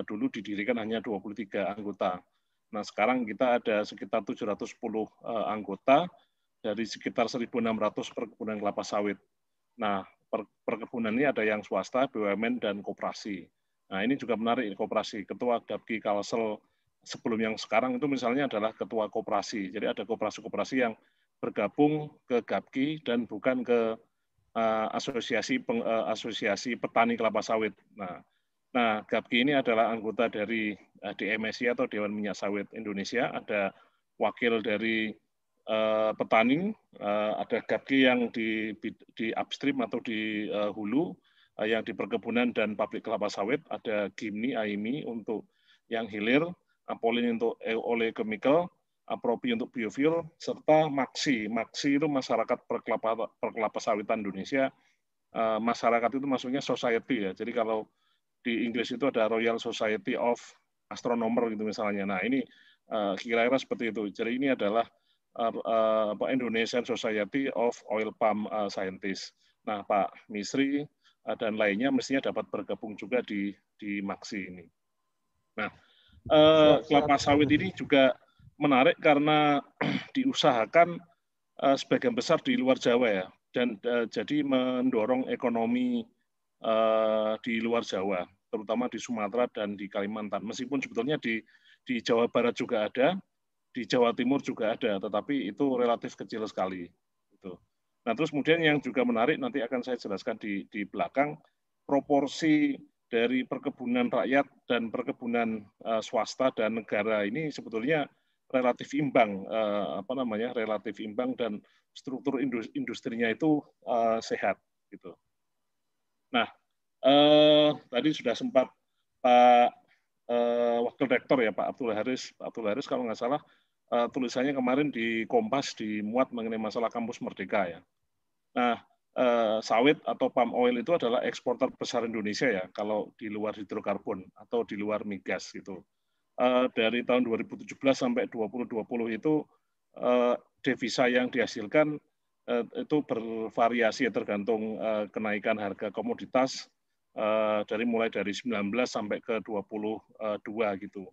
dulu didirikan hanya 23 anggota. Nah, sekarang kita ada sekitar 710 uh, anggota dari sekitar 1.600 perkebunan kelapa sawit. Nah, per perkebunan ini ada yang swasta, BUMN, dan koperasi. Nah, ini juga menarik kooperasi Ketua Gapki Kalsel sebelum yang sekarang itu misalnya adalah ketua kooperasi Jadi ada kooperasi-kooperasi yang bergabung ke Gapki dan bukan ke uh, asosiasi peng, uh, asosiasi petani kelapa sawit. Nah, nah Gapki ini adalah anggota dari uh, eh, DMSI atau Dewan Minyak Sawit Indonesia. Ada wakil dari uh, petani, uh, ada Gapki yang di di upstream atau di uh, hulu, Eh, yang di perkebunan dan pabrik kelapa sawit ada Gimni Aimi untuk yang hilir, Apolin untuk e- oleochemical, Apropi untuk biofuel, serta Maxi. Maxi itu masyarakat perkelapa, perkelapa sawitan Indonesia. Eh, masyarakat itu maksudnya society ya. Jadi kalau di Inggris itu ada Royal Society of Astronomer gitu misalnya. Nah ini eh, kira-kira seperti itu. Jadi ini adalah Indonesian Society of Oil Palm Scientists. Nah Pak Misri, Ah, dan lainnya mestinya dapat bergabung juga di di Maxi ini. Nah, eh, kelapa sawit ini juga menarik karena diusahakan eh, sebagian besar di luar Jawa ya, dan eh, jadi mendorong ekonomi eh, di luar Jawa, terutama di Sumatera dan di Kalimantan. Meskipun sebetulnya di di Jawa Barat juga ada, di Jawa Timur juga ada, tetapi itu relatif kecil sekali. Nah, terus kemudian yang juga menarik nanti akan saya jelaskan di, di belakang proporsi dari perkebunan rakyat dan perkebunan uh, swasta dan negara ini sebetulnya relatif imbang uh, apa namanya relatif imbang dan struktur industri industrinya itu uh, sehat gitu. Nah, uh, tadi sudah sempat Pak eh, Wakil Rektor ya Pak Abdul Haris, Pak Abdul Haris kalau nggak salah uh, tulisannya kemarin di Kompas dimuat mengenai masalah kampus merdeka ya. Nah, uh, sawit atau palm oil itu adalah eksporter besar Indonesia ya kalau di luar hidrokarbon atau di luar migas gitu. Uh, dari tahun 2017 sampai 2020 itu uh, devisa yang dihasilkan uh, itu bervariasi ya, tergantung uh, kenaikan harga komoditas uh, dari mulai dari 19 sampai ke 22 gitu.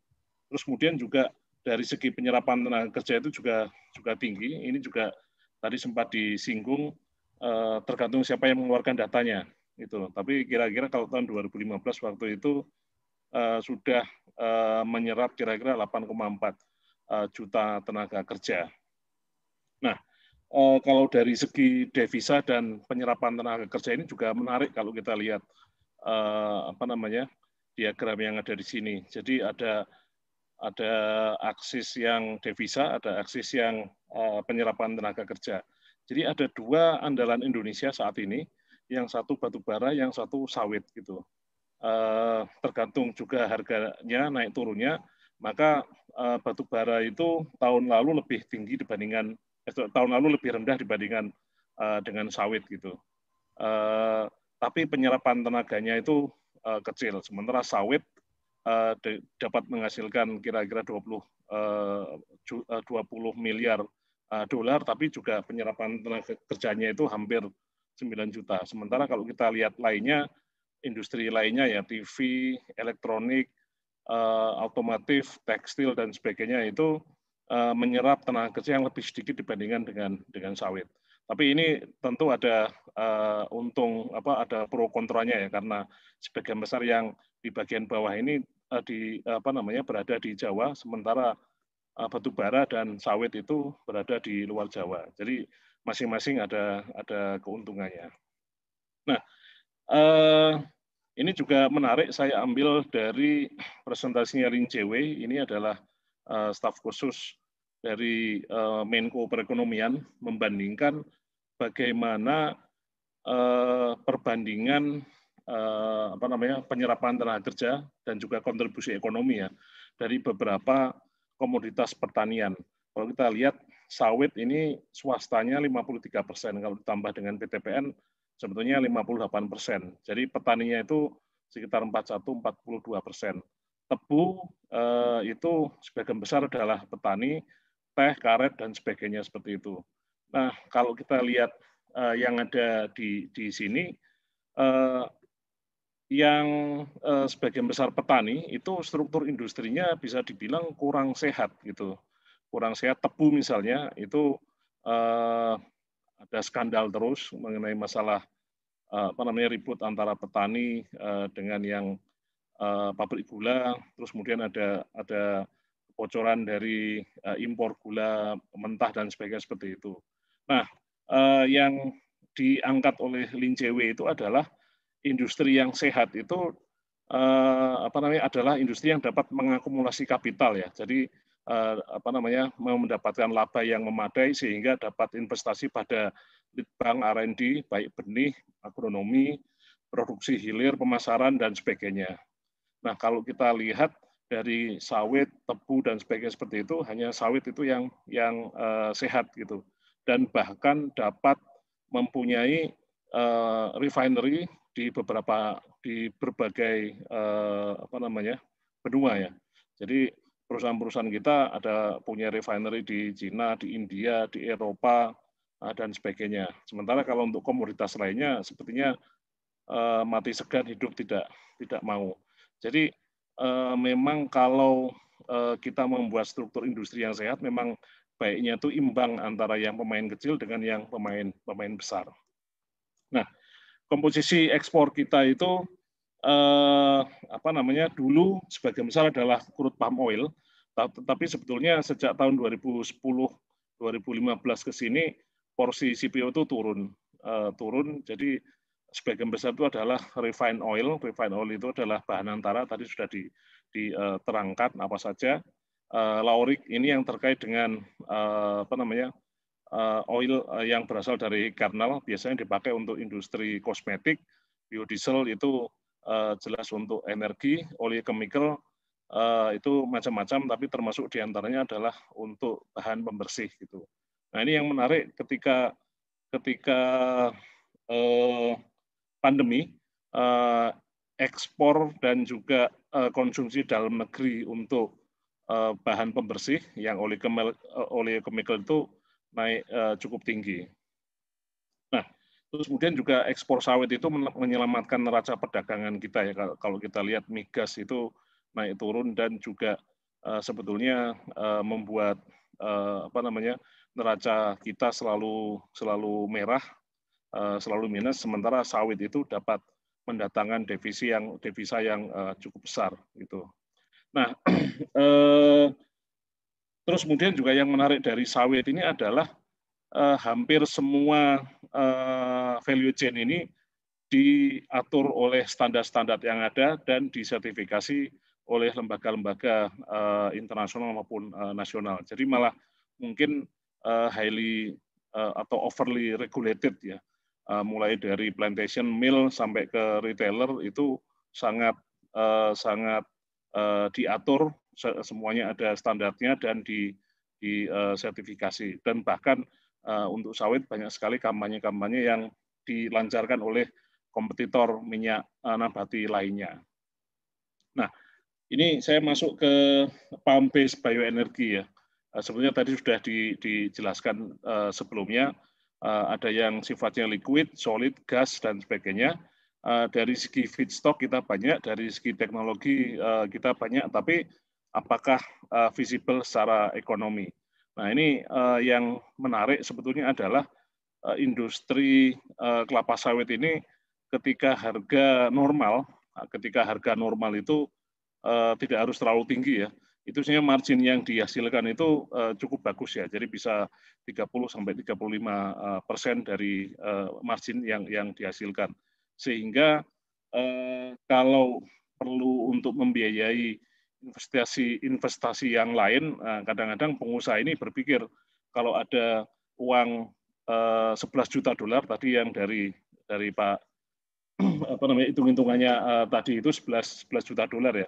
Terus kemudian juga dari segi penyerapan tenaga kerja itu juga juga tinggi. Ini juga tadi sempat disinggung eh, tergantung siapa yang mengeluarkan datanya itu. Tapi kira-kira kalau tahun 2015 waktu itu eh, sudah eh, menyerap kira-kira 8,4 juta tenaga kerja. Nah, kalau dari segi devisa dan penyerapan tenaga kerja ini juga menarik kalau kita lihat apa namanya diagram yang ada di sini. Jadi ada ada aksis yang devisa, ada aksis yang eh, penyerapan tenaga kerja. Jadi ada dua andalan Indonesia saat ini, yang satu batubara, yang satu sawit gitu. Eh, tergantung juga harganya naik turunnya, maka eh, batu bara itu tahun lalu lebih tinggi dibandingkan eh, tahun lalu lebih rendah dibandingkan dengan sawit gitu. tapi penyerapan tenaganya itu kecil, sementara sawit uh, dapat menghasilkan kira-kira 20 uh, 20 miliar uh, dolar tapi juga penyerapan tenaga kerjanya itu hampir 9 juta. Sementara kalau kita lihat lainnya industri lainnya ya TV, elektronik, uh, eh, otomotif, tekstil dan sebagainya itu uh, menyerap tenaga kerja yang lebih sedikit dibandingkan dengan dengan sawit. Tapi ini tentu ada uh, untung apa ada pro kontranya ya karena sebagian besar yang di bagian bawah ini uh, di apa namanya berada di Jawa sementara uh, eh, Bara dan sawit itu berada di luar Jawa. Jadi masing-masing ada ada keuntungannya. Nah, uh, ini juga menarik saya ambil dari presentasinya Rin JW. Ini adalah uh, staf khusus dari uh, Menko Perekonomian membandingkan bagaimana uh, perbandingan uh, apa namanya penyerapan tenaga kerja dan juga kontribusi ekonomi ya dari beberapa komoditas pertanian. Kalau kita lihat sawit ini swastanya 53 persen, kalau ditambah dengan PTPN sebetulnya 58 persen. Jadi petaninya itu sekitar 41-42 persen. Tebu eh, itu sebagian besar adalah petani, teh, karet, dan sebagainya seperti itu. Nah, kalau kita lihat uh, yang ada di, di sini, uh, yang uh, sebagian besar petani itu struktur industrinya bisa dibilang kurang sehat gitu, kurang sehat. Tebu misalnya itu uh, ada skandal terus mengenai masalah uh, apa namanya ribut antara petani uh, dengan yang uh, pabrik gula, terus kemudian ada ada kebocoran dari uh, impor gula mentah dan sebagainya seperti itu. Nah, uh, yang diangkat oleh Lin CW itu adalah industri yang sehat itu uh, apa namanya adalah industri yang dapat mengakumulasi kapital ya. Jadi uh, apa namanya mendapatkan laba yang memadai sehingga dapat investasi pada litbang R&D baik benih, agronomi, produksi hilir, pemasaran dan sebagainya. Nah, kalau kita lihat dari sawit, tebu dan sebagainya seperti itu hanya sawit itu yang yang uh, sehat gitu dan bahkan dapat mempunyai uh, refinery di beberapa di berbagai uh, apa namanya benua ya. Jadi perusahaan-perusahaan kita ada punya refinery di Cina, di India, di Eropa uh, dan sebagainya. Sementara kalau untuk komoditas lainnya sepertinya uh, mati segan hidup tidak tidak mau. Jadi Eh, memang kalau eh, kita membuat struktur industri yang sehat, memang baiknya itu imbang antara yang pemain kecil dengan yang pemain pemain besar. Nah, komposisi ekspor kita itu eh, apa namanya dulu sebagian besar adalah crude palm oil, tapi sebetulnya sejak tahun 2010 2015 ke sini porsi CPO itu turun eh, turun jadi sebagian besar itu adalah refined oil. Refined oil itu adalah bahan antara tadi sudah diterangkan eh, apa saja. Eh, Laurik ini yang terkait dengan eh, apa namanya oil yang berasal dari kernel biasanya dipakai untuk industri kosmetik. Biodiesel itu jelas untuk energi, uh, itu macam-macam, tapi termasuk diantaranya adalah untuk bahan pembersih gitu. Nah ini yang menarik ketika ketika eh, pandemi eh, ekspor dan juga eh, konsumsi dalam negeri untuk eh, bahan pembersih yang oleh kemikal itu naik cukup tinggi. Nah, terus kemudian juga ekspor sawit itu menyelamatkan neraca perdagangan kita ya kalau kita lihat migas itu naik turun dan juga sebetulnya membuat apa namanya neraca kita selalu selalu merah Eh, selalu minus sementara sawit itu dapat mendatangkan devisi yang devisa yang eh, cukup besar gitu. Nah, eh, terus kemudian juga yang menarik dari sawit ini adalah eh, hampir semua eh, value chain ini diatur oleh standar-standar yang ada dan disertifikasi oleh lembaga-lembaga eh, internasional maupun eh, nasional. Jadi malah mungkin eh, highly eh, atau overly regulated ya Eh, mulai dari plantation mill sampai ke retailer itu sangat eh, sangat eh, diatur semuanya ada standarnya dan di disertifikasi dan bahkan untuk sawit banyak sekali kampanye-kampanye yang dilancarkan oleh kompetitor minyak nabati lainnya. Nah, ini saya masuk ke palm based bioenergi ya. Sebenarnya tadi sudah dijelaskan sebelumnya Eh, ada yang sifatnya liquid, solid, gas, dan sebagainya. Eh, dari segi feedstock kita banyak, dari segi teknologi eh, kita banyak, tapi apakah visible secara ekonomi? Nah ini yang menarik sebetulnya adalah industri kelapa sawit ini ketika harga normal, ketika harga normal itu tidak harus terlalu tinggi ya, itu sehingga margin yang dihasilkan itu eh, cukup bagus ya. Jadi bisa 30 sampai 35 uh, eh, persen dari eh, margin yang yang dihasilkan. Sehingga kalau perlu untuk membiayai investasi investasi yang lain, kadang-kadang pengusaha ini berpikir kalau ada uang uh, 11 juta dolar tadi yang dari dari Pak apa namanya hitung-hitungannya tadi itu 11 11 juta dolar ya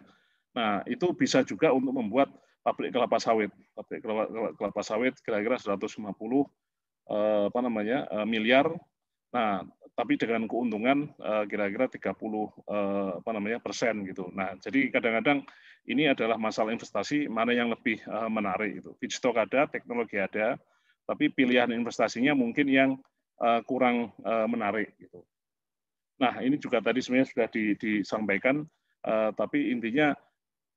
Nah, itu bisa juga untuk membuat pabrik kelapa sawit. Pabrik kelapa sawit kira-kira 150 eh, apa namanya eh, miliar. Nah, tapi dengan keuntungan eh, kira-kira 30 apa namanya persen gitu. Nah, jadi kadang-kadang ini adalah masalah investasi mana yang lebih menarik itu. Feedstock ada, teknologi ada, tapi pilihan investasinya mungkin yang kurang menarik gitu. Nah, ini juga tadi sebenarnya sudah disampaikan, tapi intinya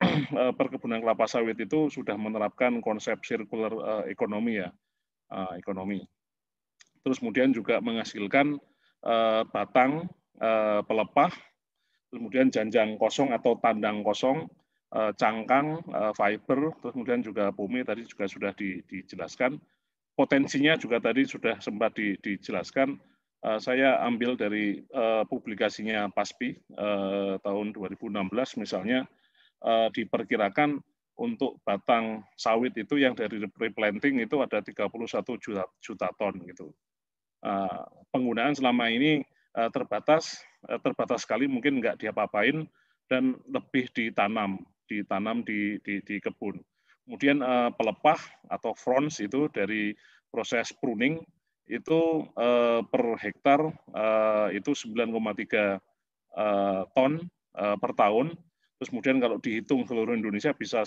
Eh, perkebunan kelapa sawit itu sudah menerapkan konsep circular uh, eh, ekonomi ya, eh, ekonomi. Terus kemudian juga menghasilkan batang pelepah, kemudian janjang kosong atau tandang kosong, cangkang, fiber, terus kemudian juga bumi tadi juga sudah dijelaskan. Potensinya juga tadi sudah sempat dijelaskan. saya ambil dari publikasinya PASPI uh, tahun 2016 misalnya Eh, diperkirakan untuk batang sawit itu yang dari replanting itu ada 31 juta, juta ton gitu. Eh, penggunaan selama ini eh, terbatas, terbatas sekali mungkin nggak diapa-apain dan lebih ditanam, ditanam di, di, di kebun. Kemudian pelepah atau fronds itu dari proses pruning itu per hektar itu 9,3 ton per tahun Terus kemudian kalau dihitung seluruh Indonesia bisa 102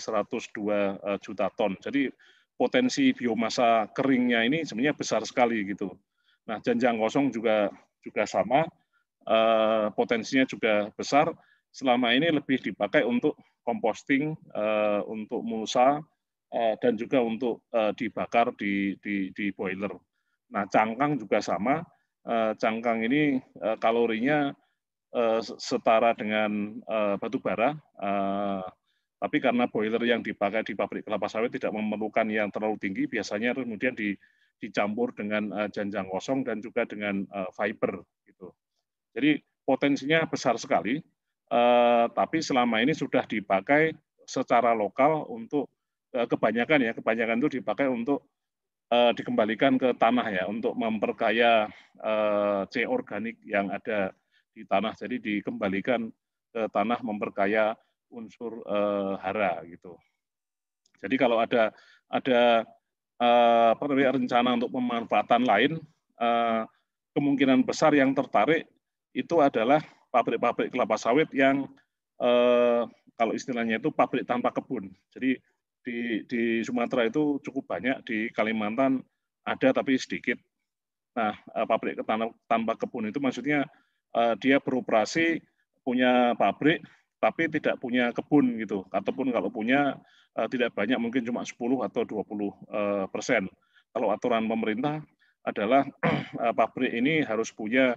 eh, juta ton. Jadi potensi biomasa keringnya ini sebenarnya besar sekali gitu. Nah, janjang kosong juga juga sama eh, potensinya juga besar. Selama ini lebih dipakai untuk composting, eh, untuk mulsa, dan juga untuk dibakar di, di, di boiler. Nah, cangkang juga sama. Cangkang ini kalorinya Eh, setara dengan eh, batu bara, eh, tapi karena boiler yang dipakai di pabrik kelapa sawit tidak memerlukan yang terlalu tinggi, biasanya kemudian dicampur dengan janjang kosong dan juga dengan fiber. Gitu. Jadi potensinya besar sekali, tapi selama ini sudah dipakai secara lokal untuk kebanyakan ya, kebanyakan itu dipakai untuk dikembalikan ke tanah ya, untuk memperkaya C organik yang ada di tanah jadi dikembalikan ke tanah memperkaya unsur e, hara gitu jadi kalau ada ada e, rencana untuk pemanfaatan lain e, kemungkinan besar yang tertarik itu adalah pabrik-pabrik kelapa sawit yang e, kalau istilahnya itu pabrik tanpa kebun jadi di, di Sumatera itu cukup banyak, di Kalimantan ada tapi sedikit. Nah, pabrik tanpa kebun itu maksudnya Eh, dia beroperasi punya pabrik tapi tidak punya kebun gitu ataupun kalau punya eh, tidak banyak mungkin cuma 10 atau 20 uh, eh, persen kalau aturan pemerintah adalah pabrik ini harus punya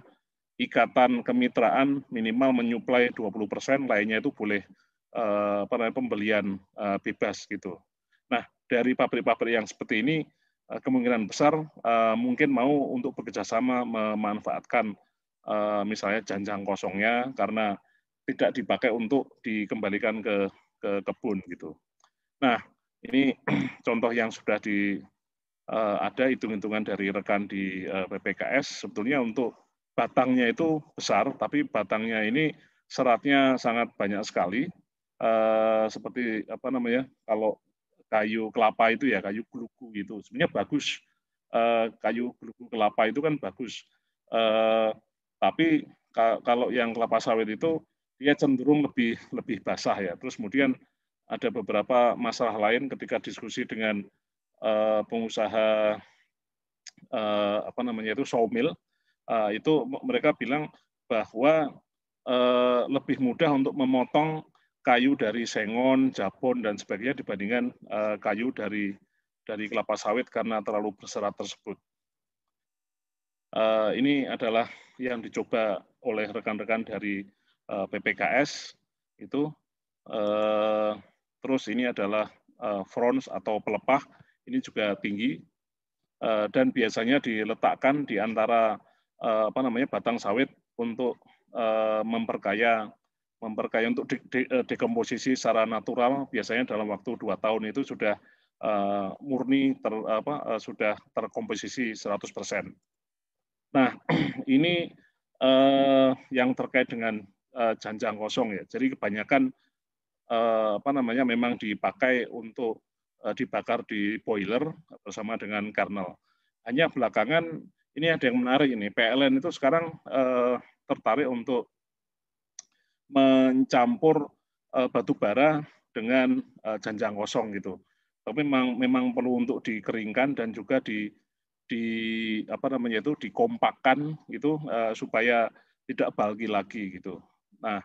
ikatan kemitraan minimal menyuplai 20 persen lainnya itu boleh uh, pembelian bebas gitu nah dari pabrik-pabrik yang seperti ini kemungkinan besar mungkin mau untuk bekerjasama memanfaatkan Eh, misalnya janjang kosongnya karena tidak dipakai untuk dikembalikan ke, ke kebun gitu. Nah, ini contoh yang sudah di eh, ada hitung-hitungan dari rekan di eh, PPKS sebetulnya untuk batangnya itu besar tapi batangnya ini seratnya sangat banyak sekali seperti apa namanya kalau kayu kelapa itu ya kayu gluku gitu sebenarnya bagus kayu gluku kelapa itu kan bagus tapi kalau yang kelapa sawit itu dia cenderung lebih lebih basah ya. Terus kemudian ada beberapa masalah lain ketika diskusi dengan uh, pengusaha uh, apa namanya itu sawmill uh, itu mereka bilang bahwa uh, lebih mudah untuk memotong kayu dari sengon, japon dan sebagainya dibandingkan uh, kayu dari dari kelapa sawit karena terlalu berserat tersebut uh, ini adalah yang dicoba oleh rekan-rekan dari uh, eh, PPKS itu uh, terus ini adalah uh, frons atau pelepah ini juga tinggi uh, dan biasanya diletakkan di antara uh, apa namanya batang sawit untuk uh, memperkaya memperkaya untuk de de dekomposisi secara natural biasanya dalam waktu dua tahun itu sudah uh, murni ter, apa, uh, sudah terkomposisi 100 persen. Nah, ini uh, yang terkait dengan uh, janjang kosong ya. Jadi kebanyakan uh, apa namanya memang dipakai untuk uh, dibakar di boiler bersama dengan kernel. Hanya belakangan ini ada yang menarik ini. PLN itu sekarang uh, tertarik untuk mencampur uh, batu bara dengan uh, janjang kosong gitu. Tapi memang memang perlu untuk dikeringkan dan juga di di apa namanya itu dikompakkan itu uh, supaya tidak balki lagi gitu. Nah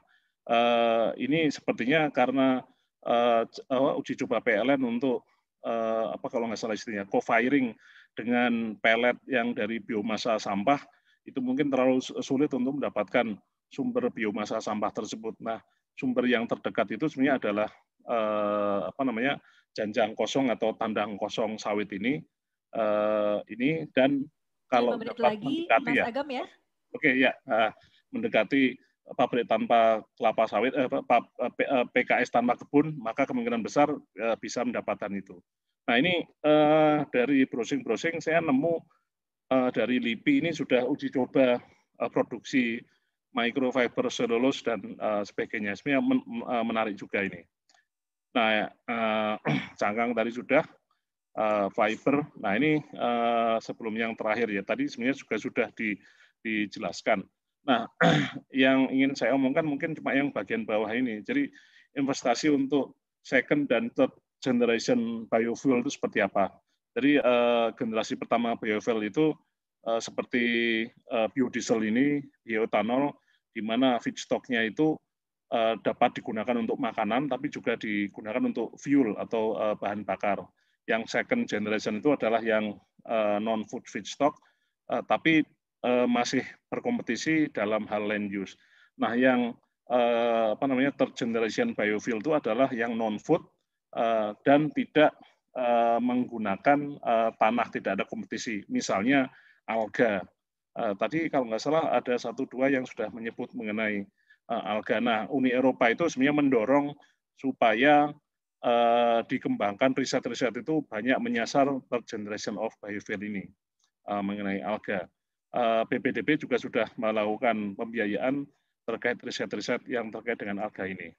uh, ini sepertinya karena uh, uji coba PLN untuk uh, apa kalau nggak salah istilahnya co-firing dengan pelet yang dari biomasa sampah itu mungkin terlalu sulit untuk mendapatkan sumber biomasa sampah tersebut. Nah sumber yang terdekat itu sebenarnya adalah uh, apa namanya janjang kosong atau tandang kosong sawit ini uh, ini dan kalau dapat lagi, mendekati ya. ya. Oke okay, ya, uh, mendekati pabrik tanpa kelapa sawit, eh, PKS eh, tanpa kebun, maka kemungkinan besar eh, bisa mendapatkan itu. Nah ini eh, dari browsing-browsing saya nemu eh, dari LIPI ini sudah uji coba eh, produksi microfiber selulus dan eh, sebagainya. Sebenarnya men menarik juga ini. Nah, eh, cangkang tadi sudah, uh, eh, fiber. Nah ini uh, sebelum yang terakhir ya. Tadi sebenarnya juga sudah di, dijelaskan. Nah yang ingin saya omongkan mungkin cuma yang bagian bawah ini. Jadi investasi untuk second dan third generation biofuel itu seperti apa? Jadi uh, generasi pertama biofuel itu uh, seperti uh, biodiesel ini, bioetanol, di mana feedstocknya itu dapat digunakan untuk makanan, tapi juga digunakan untuk fuel atau bahan bakar yang second generation itu adalah yang eh, non food feedstock eh, tapi eh, masih berkompetisi dalam hal land use. Nah, yang apa namanya third generation biofuel itu adalah yang non food dan tidak menggunakan tanah, tidak ada kompetisi. Misalnya alga. Tadi kalau nggak salah ada satu dua yang sudah menyebut mengenai alga. Nah, Uni Eropa itu sebenarnya mendorong supaya uh, dikembangkan riset-riset itu banyak menyasar third generation of behavior ini uh, mengenai alga. Uh, juga sudah melakukan pembiayaan terkait riset-riset yang terkait dengan alga ini.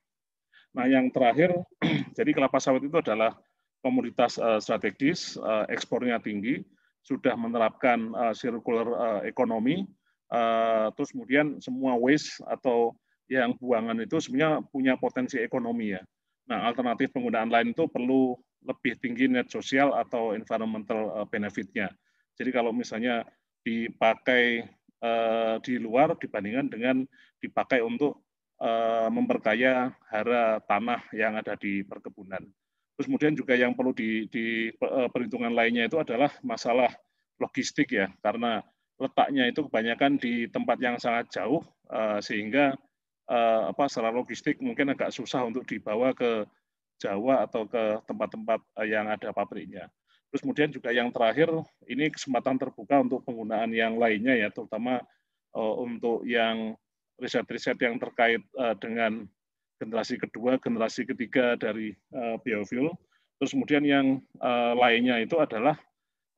Nah, yang terakhir, jadi kelapa sawit itu adalah komoditas uh, strategis, uh, ekspornya tinggi, sudah menerapkan uh, circular uh, economy, uh, terus kemudian semua waste atau yang buangan itu sebenarnya punya potensi ekonomi ya. Nah, alternatif penggunaan lain itu perlu lebih tinggi net sosial atau environmental eh, benefit-nya. Jadi kalau misalnya dipakai uh, di luar dibandingkan dengan dipakai untuk uh, memperkaya hara tanah yang ada di perkebunan. Terus kemudian juga yang perlu di, di perhitungan lainnya itu adalah masalah logistik ya, karena letaknya itu kebanyakan di tempat yang sangat jauh uh, sehingga uh, apa secara logistik mungkin agak susah untuk dibawa ke Jawa atau ke tempat-tempat eh, yang ada pabriknya. Terus kemudian juga yang terakhir ini kesempatan terbuka untuk penggunaan yang lainnya ya terutama uh, untuk yang riset-riset yang terkait uh, dengan generasi kedua, generasi ketiga dari uh, biofuel. Terus kemudian yang uh, lainnya itu adalah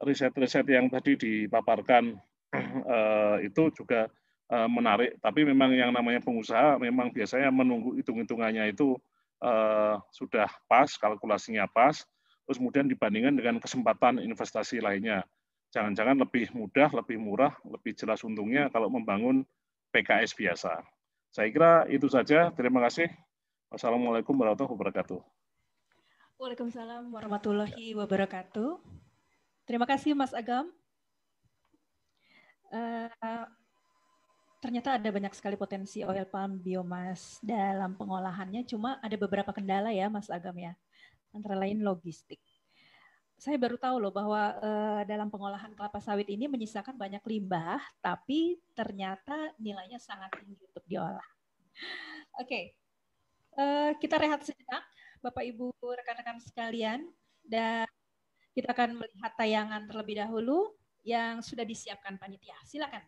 riset-riset yang tadi dipaparkan uh, itu juga Eh, menarik. Tapi memang yang namanya pengusaha memang biasanya menunggu hitung-hitungannya itu uh, sudah pas, kalkulasinya pas, terus kemudian dibandingkan dengan kesempatan investasi lainnya. Jangan-jangan lebih mudah, lebih murah, lebih jelas untungnya kalau membangun PKS biasa. Saya kira itu saja. Terima kasih. Wassalamualaikum warahmatullahi wabarakatuh. Waalaikumsalam warahmatullahi wabarakatuh. Terima kasih Mas Agam. Uh, ternyata ada banyak sekali potensi oil palm biomas dalam pengolahannya, cuma ada beberapa kendala ya Mas Agam ya, antara lain logistik. Saya baru tahu loh bahwa eh, dalam pengolahan kelapa sawit ini menyisakan banyak limbah, tapi ternyata nilainya sangat tinggi untuk diolah. Oke, okay. eh, kita rehat sejenak, Bapak Ibu rekan-rekan sekalian, dan kita akan melihat tayangan terlebih dahulu yang sudah disiapkan panitia. Silakan.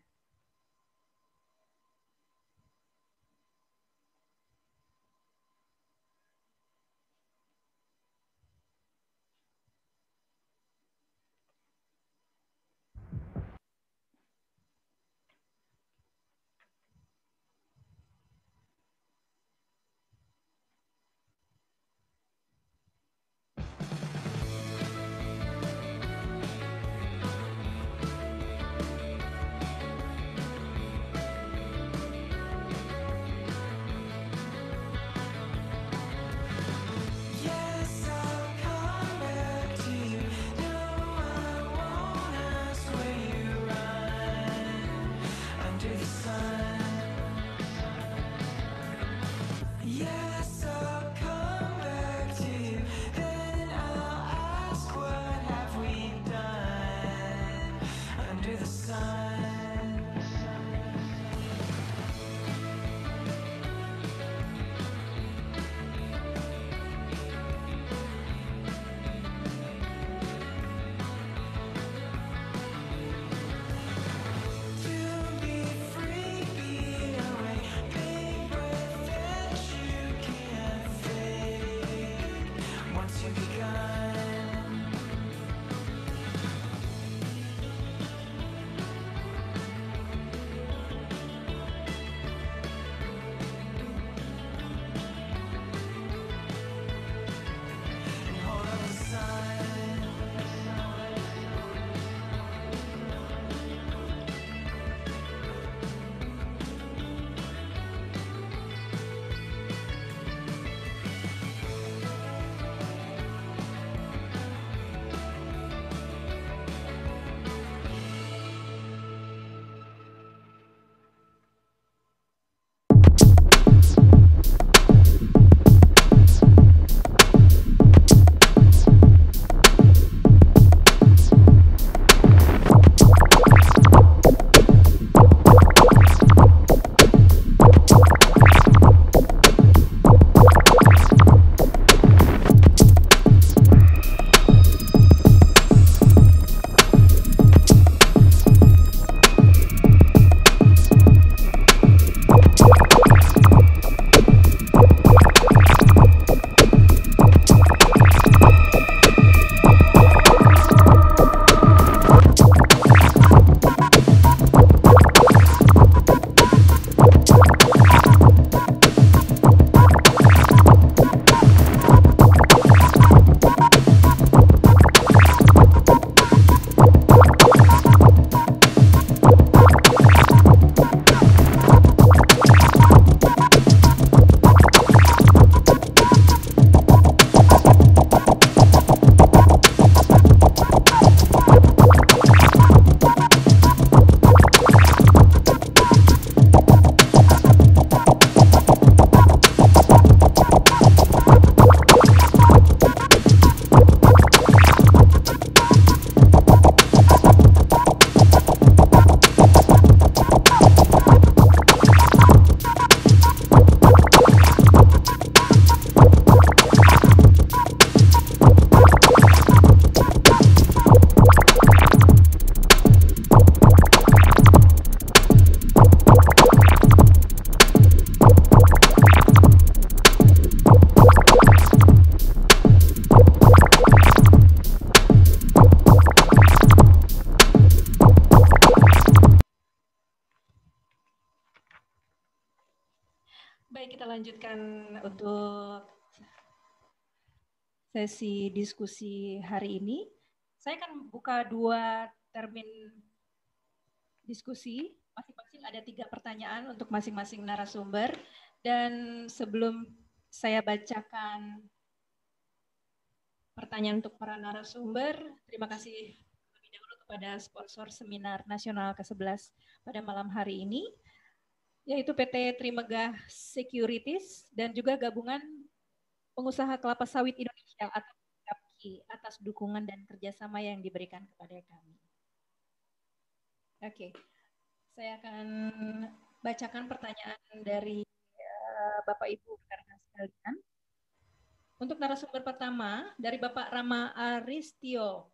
sesi diskusi hari ini. Saya akan buka dua termin diskusi. Masing-masing ada tiga pertanyaan untuk masing-masing narasumber. Dan sebelum saya bacakan pertanyaan untuk para narasumber, terima kasih lebih dahulu kepada sponsor Seminar Nasional ke-11 pada malam hari ini yaitu PT Trimegah Securities dan juga gabungan pengusaha kelapa sawit Indonesia atau KAPKI atas dukungan dan kerjasama yang diberikan kepada kami. Oke, saya akan bacakan pertanyaan dari eh, Bapak Ibu karena sekalian. Untuk narasumber pertama dari Bapak Rama Aristio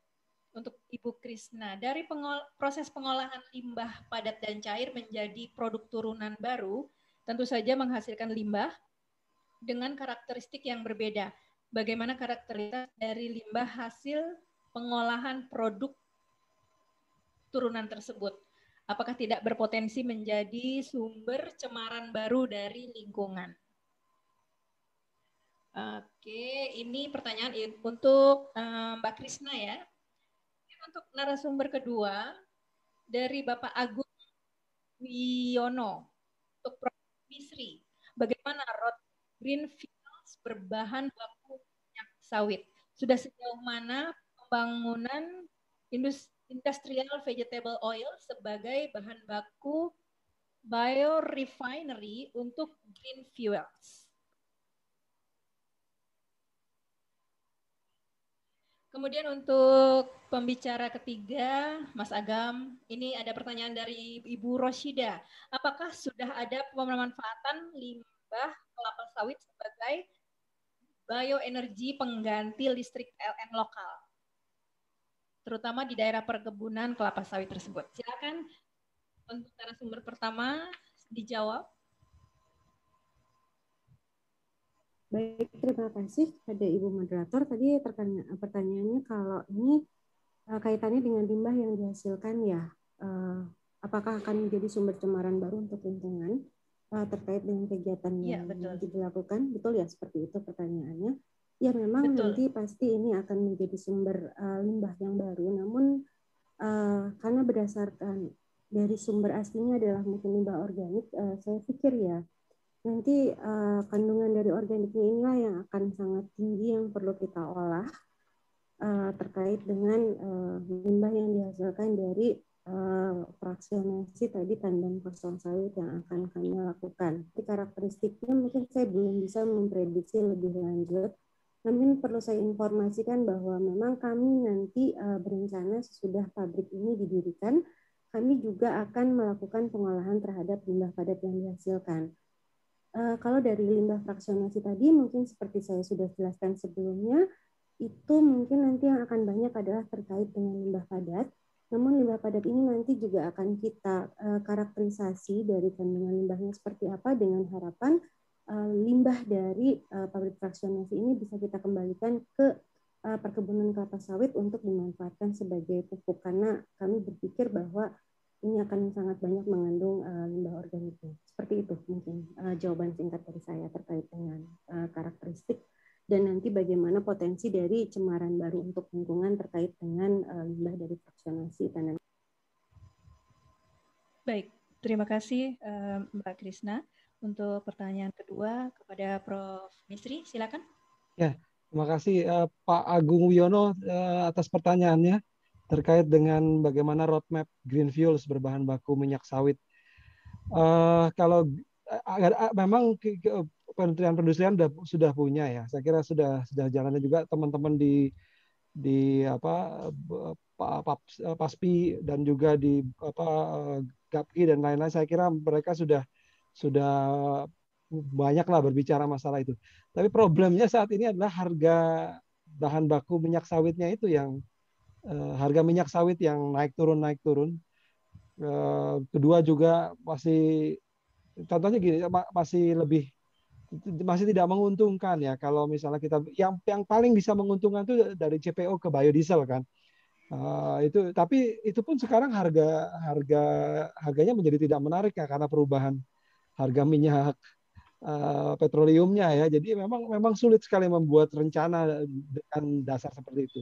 untuk Ibu Krisna. Dari pengol proses pengolahan limbah padat dan cair menjadi produk turunan baru, tentu saja menghasilkan limbah dengan karakteristik yang berbeda. Bagaimana karakteristik dari limbah hasil pengolahan produk turunan tersebut? Apakah tidak berpotensi menjadi sumber cemaran baru dari lingkungan? Oke, ini pertanyaan untuk eh, Mbak Krisna ya. Untuk narasumber kedua dari Bapak Agung Wiono untuk Prof. Misri. Bagaimana road Green greenfields berbahan baku minyak sawit. Sudah sejauh mana pembangunan industrial vegetable oil sebagai bahan baku biorefinery untuk green fuels. Kemudian untuk pembicara ketiga, Mas Agam, ini ada pertanyaan dari Ibu Rosida Apakah sudah ada pemanfaatan lima? mengubah kelapa sawit sebagai bioenergi pengganti listrik LN lokal, terutama di daerah perkebunan kelapa sawit tersebut. Silakan untuk narasumber pertama dijawab. Baik, terima kasih kepada Ibu Moderator. Tadi pertanyaannya kalau ini eh, kaitannya dengan limbah yang dihasilkan ya, eh, apakah akan menjadi sumber cemaran baru untuk lingkungan? uh, terkait dengan kegiatan iya, yang betul. nanti dilakukan betul ya seperti itu pertanyaannya ya memang betul. nanti pasti ini akan menjadi sumber uh, limbah yang baru namun uh, karena berdasarkan dari sumber aslinya adalah mungkin limbah organik uh, saya pikir ya nanti uh, kandungan dari organiknya inilah yang akan sangat tinggi yang perlu kita olah uh, terkait dengan uh, limbah yang dihasilkan dari uh, eh, fraksionasi tadi tandan kosong sawit yang akan kami lakukan. Di karakteristiknya mungkin saya belum bisa memprediksi lebih lanjut, namun perlu saya informasikan bahwa memang kami nanti uh, berencana sesudah pabrik ini didirikan, kami juga akan melakukan pengolahan terhadap limbah padat yang dihasilkan. Uh, kalau dari limbah fraksionasi tadi, mungkin seperti saya sudah jelaskan sebelumnya, itu mungkin nanti yang akan banyak adalah terkait dengan limbah padat namun limbah padat ini nanti juga akan kita eh, karakterisasi dari kandungan limbahnya seperti apa dengan harapan eh, limbah dari eh, pabrik fraksionasi ini bisa kita kembalikan ke perkebunan kelapa sawit untuk dimanfaatkan sebagai pupuk karena kami berpikir bahwa ini akan sangat banyak mengandung limbah organik Seperti itu mungkin jawaban singkat dari saya terkait dengan karakteristik dan nanti bagaimana potensi dari cemaran baru untuk lingkungan terkait dengan eh, limbah dari fraksionasi tanaman. Baik, terima kasih eh, Mbak Krisna. Untuk pertanyaan kedua kepada Prof. Misri, silakan. Ya, terima kasih eh, Pak Agung Wiono atas pertanyaannya terkait dengan bagaimana roadmap green fuels berbahan baku minyak sawit. Uh, kalau memang Kementerian sudah sudah punya ya. Saya kira sudah sudah jalannya juga teman-teman di di apa PASPI dan juga di apa GAPKI dan lain-lain saya kira mereka sudah sudah banyaklah berbicara masalah itu. Tapi problemnya saat ini adalah harga bahan baku minyak sawitnya itu yang eh, harga minyak sawit yang naik turun naik turun. Eh, kedua juga masih contohnya gini masih lebih masih tidak menguntungkan ya kalau misalnya kita yang yang paling bisa menguntungkan itu dari CPO ke biodiesel kan uh, itu tapi itu pun sekarang harga harga harganya menjadi tidak menarik ya karena perubahan harga minyak uh, eh, petroliumnya ya jadi memang memang sulit sekali membuat rencana dengan dasar seperti itu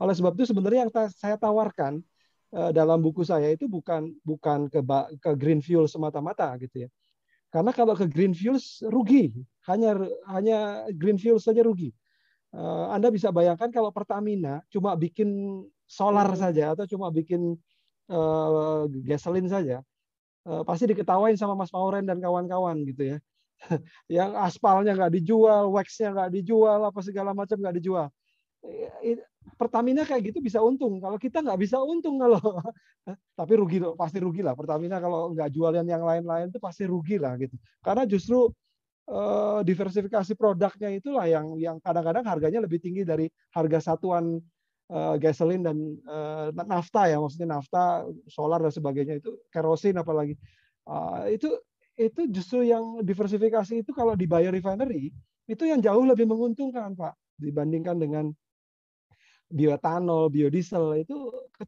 oleh sebab itu sebenarnya yang ta saya tawarkan uh, dalam buku saya itu bukan bukan ke ke green fuel semata-mata gitu ya karena kalau ke green fuels rugi, hanya hanya green fuels saja rugi. Eh, Anda bisa bayangkan kalau Pertamina cuma bikin solar hmm. saja atau cuma bikin uh, eh, gasolin saja, uh, pasti diketawain sama Mas Mauren dan kawan-kawan gitu ya. yang aspalnya nggak dijual, waxnya nggak dijual, apa segala macam nggak dijual. Pertamina kayak gitu bisa untung. Kalau kita nggak bisa untung kalau tapi rugi loh, pasti rugi lah. Pertamina kalau nggak jualan yang lain-lain itu pasti rugi lah gitu. Karena justru eh, diversifikasi produknya itulah yang yang kadang-kadang harganya lebih tinggi dari harga satuan eh, gasolin dan eh, nafta ya maksudnya nafta, solar dan sebagainya itu kerosin apalagi eh, itu itu justru yang diversifikasi itu kalau di refinery itu yang jauh lebih menguntungkan pak dibandingkan dengan bioetanol, biodiesel itu ke,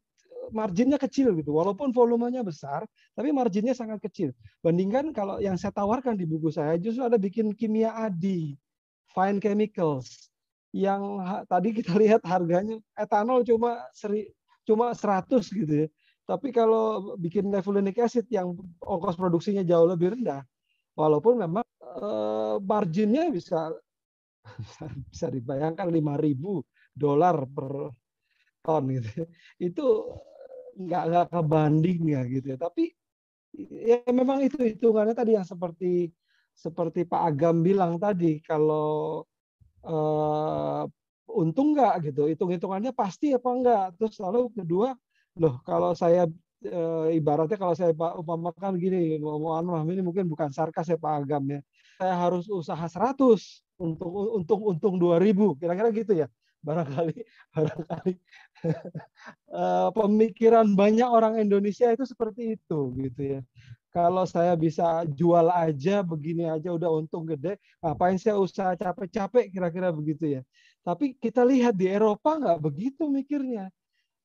marginnya kecil gitu. Walaupun volumenya besar, tapi marginnya sangat kecil. Bandingkan kalau yang saya tawarkan di buku saya justru ada bikin kimia adi, fine chemicals yang tadi kita lihat harganya etanol cuma seri, cuma 100 gitu ya. Tapi kalau bikin levulinic acid yang ongkos produksinya jauh lebih rendah, walaupun memang e, marginnya bisa bisa dibayangkan 5000 dolar per ton gitu itu nggak nggak kebanding ya gitu ya. tapi ya memang itu hitungannya tadi yang seperti seperti Pak Agam bilang tadi kalau uh, untung nggak gitu hitung hitungannya pasti apa enggak terus lalu kedua loh kalau saya eh, ibaratnya kalau saya Pak umpamakan gini ngomongan ini mungkin bukan sarkas ya Pak Agam ya. Saya harus usaha 100 untuk untung untung 2000 kira-kira gitu ya barangkali barangkali eh, pemikiran banyak orang Indonesia itu seperti itu gitu ya. Kalau saya bisa jual aja begini aja udah untung gede, ngapain saya usaha capek-capek kira-kira begitu ya. Tapi kita lihat di Eropa nggak begitu mikirnya.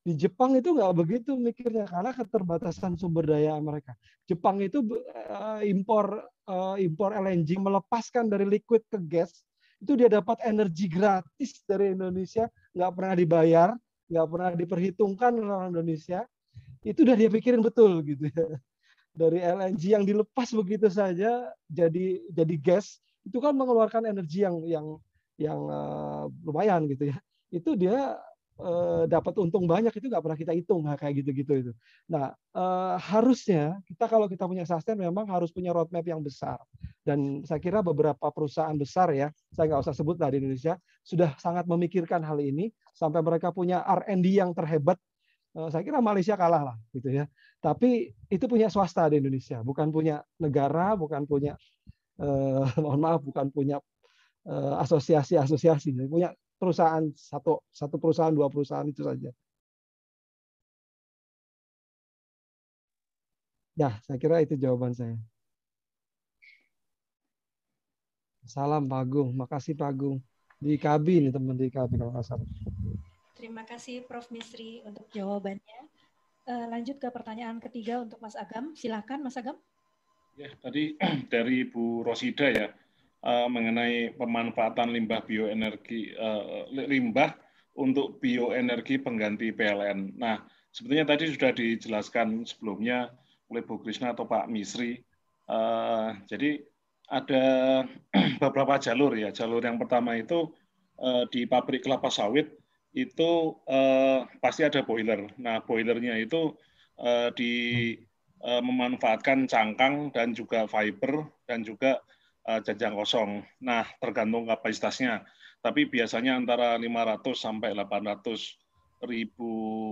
Di Jepang itu nggak begitu mikirnya karena keterbatasan sumber daya mereka. Jepang itu eh, impor eh, impor LNG melepaskan dari liquid ke gas itu dia dapat energi gratis dari Indonesia, nggak pernah dibayar, nggak pernah diperhitungkan orang Indonesia. Itu udah dia pikirin betul gitu ya. Dari LNG yang dilepas begitu saja jadi jadi gas itu kan mengeluarkan energi yang yang yang uh, lumayan gitu ya. Itu dia Eh, dapat untung banyak itu nggak pernah kita hitung nah, kayak gitu-gitu itu. Nah eh, harusnya kita kalau kita punya sustain memang harus punya roadmap yang besar dan saya kira beberapa perusahaan besar ya saya nggak usah sebut lah di Indonesia sudah sangat memikirkan hal ini sampai mereka punya R&D yang terhebat eh, saya kira Malaysia kalah lah gitu ya. Tapi itu punya swasta di Indonesia, bukan punya negara, bukan punya eh, mohon maaf, bukan punya asosiasi-asosiasi, punya perusahaan satu satu perusahaan dua perusahaan itu saja. Ya, saya kira itu jawaban saya. Salam Pak Agung, makasih Pak Agung. Di kabin teman di kabin kalau asal Terima kasih Prof. Misri untuk jawabannya. Eh, lanjut ke pertanyaan ketiga untuk Mas Agam. silakan Mas Agam. Ya, tadi dari Bu Rosida ya uh, mengenai pemanfaatan limbah bioenergi uh, limbah untuk bioenergi pengganti PLN. Nah, sebetulnya tadi sudah dijelaskan sebelumnya oleh Bu Krisna atau Pak Misri. Uh, jadi ada beberapa jalur ya. Jalur yang pertama itu uh, di pabrik kelapa sawit itu uh, pasti ada boiler. Nah, boilernya itu uh, di uh, memanfaatkan cangkang dan juga fiber dan juga Eh, jenjang kosong. Nah, tergantung kapasitasnya. Tapi biasanya antara 500 sampai 800 ribu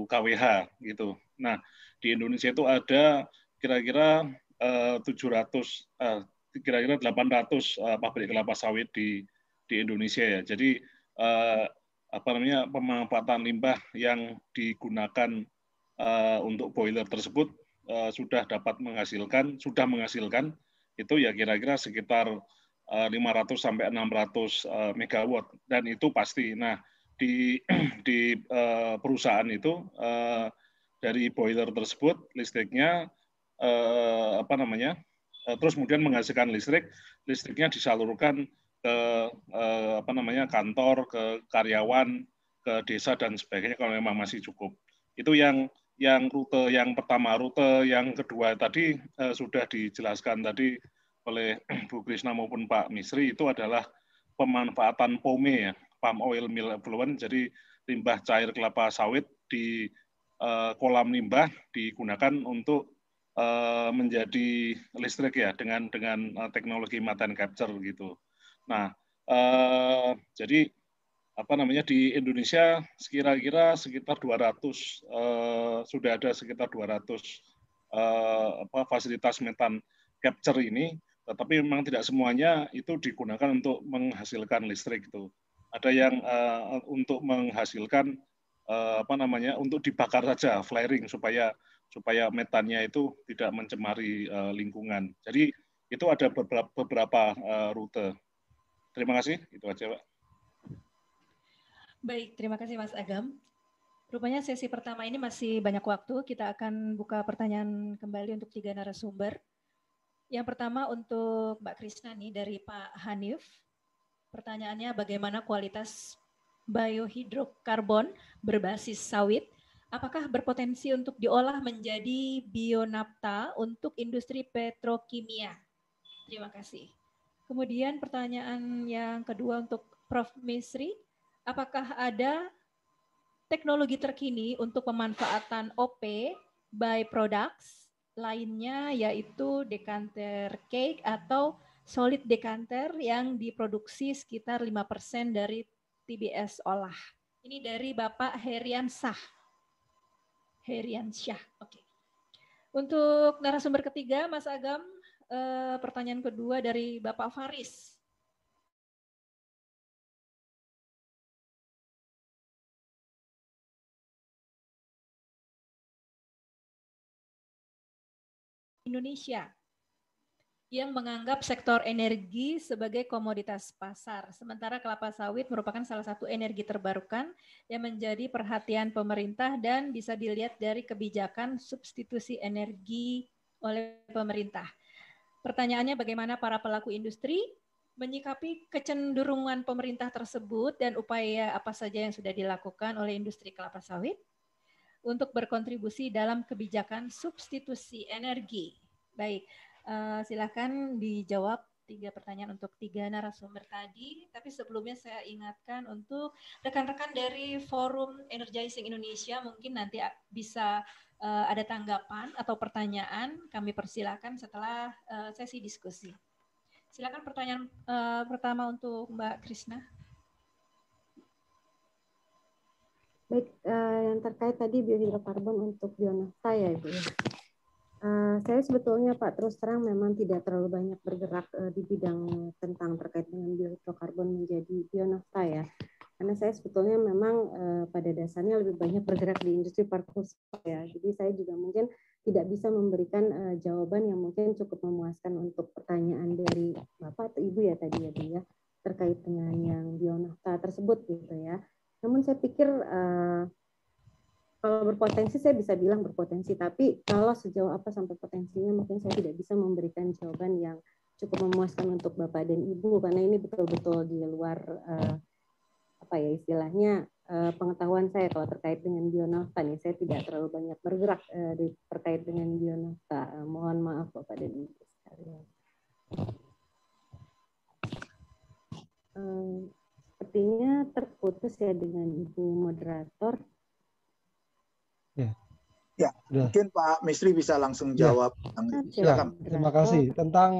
kWh gitu. Nah, di Indonesia itu ada kira-kira uh, 700 kira kira-kira 800 uh, eh, pabrik kelapa sawit di di Indonesia ya. Jadi uh, apa namanya pemanfaatan limbah yang digunakan uh, untuk boiler tersebut uh, sudah dapat menghasilkan sudah menghasilkan itu ya kira-kira sekitar 500 eh, sampai 600 eh, megawatt dan itu pasti. Nah di di eh, perusahaan itu dari boiler tersebut listriknya apa namanya terus kemudian menghasilkan listrik listriknya disalurkan ke apa namanya kantor ke karyawan ke desa dan sebagainya kalau memang masih cukup itu yang yang rute yang pertama, rute yang kedua tadi eh, sudah dijelaskan tadi oleh Bu Krisna maupun Pak Misri itu adalah pemanfaatan POME ya, palm oil mill effluent. Jadi limbah cair kelapa sawit di eh, kolam limbah digunakan untuk eh, menjadi listrik ya dengan dengan eh, teknologi methane capture gitu. Nah, eh, jadi apa namanya di Indonesia sekira-kira sekitar 200 eh, sudah ada sekitar 200 eh, apa fasilitas metan capture ini tetapi memang tidak semuanya itu digunakan untuk menghasilkan listrik itu ada yang eh, untuk menghasilkan eh, apa namanya untuk dibakar saja flaring supaya supaya metannya itu tidak mencemari eh, lingkungan jadi itu ada beberapa, beberapa eh, rute terima kasih itu aja pak Baik, terima kasih Mas Agam. Rupanya sesi pertama ini masih banyak waktu. Kita akan buka pertanyaan kembali untuk tiga narasumber. Yang pertama untuk Mbak Krisna nih dari Pak Hanif. Pertanyaannya bagaimana kualitas biohidrokarbon berbasis sawit? Apakah berpotensi untuk diolah menjadi bionapta untuk industri petrokimia? Terima kasih. Kemudian pertanyaan yang kedua untuk Prof. Misri apakah ada teknologi terkini untuk pemanfaatan OP by products lainnya yaitu decanter cake atau solid decanter yang diproduksi sekitar 5% dari TBS olah. Ini dari Bapak Herian Sah. Herian Syah. Oke. Okay. Untuk narasumber ketiga Mas Agam, eh, pertanyaan kedua dari Bapak Faris. Indonesia yang menganggap sektor energi sebagai komoditas pasar, sementara kelapa sawit merupakan salah satu energi terbarukan yang menjadi perhatian pemerintah dan bisa dilihat dari kebijakan substitusi energi oleh pemerintah. Pertanyaannya bagaimana para pelaku industri menyikapi kecenderungan pemerintah tersebut dan upaya apa saja yang sudah dilakukan oleh industri kelapa sawit untuk berkontribusi dalam kebijakan substitusi energi. Baik, uh, silakan dijawab tiga pertanyaan untuk tiga narasumber tadi. Tapi sebelumnya saya ingatkan untuk rekan-rekan dari Forum Energizing Indonesia mungkin nanti bisa uh, ada tanggapan atau pertanyaan. Kami persilakan setelah uh, sesi diskusi. Silakan pertanyaan uh, pertama untuk Mbak Krisna. Baik, uh, yang terkait tadi biohidrokarbon untuk bionafta ya Ibu. Uh, saya sebetulnya Pak terus terang memang tidak terlalu banyak bergerak uh, di bidang tentang terkait dengan biohidrokarbon menjadi bionafta ya. Karena saya sebetulnya memang uh, pada dasarnya lebih banyak bergerak di industri parfum ya. Jadi saya juga mungkin tidak bisa memberikan uh, jawaban yang mungkin cukup memuaskan untuk pertanyaan dari Bapak atau Ibu ya tadi ya Bu ya terkait dengan yang bionafta tersebut gitu ya. Namun saya pikir uh, kalau berpotensi saya bisa bilang berpotensi, tapi kalau sejauh apa sampai potensinya mungkin saya tidak bisa memberikan jawaban yang cukup memuaskan untuk bapak dan ibu karena ini betul-betul di luar uh, apa ya istilahnya uh, pengetahuan saya kalau terkait dengan bionafta nih saya tidak terlalu banyak bergerak uh, di, terkait dengan bionafta uh, mohon maaf bapak dan ibu Uh, Sepertinya terputus ya dengan Ibu moderator. Ya. Ya, mungkin Pak Misri bisa langsung ya. jawab. Ya. Ya, terima kasih. Tentang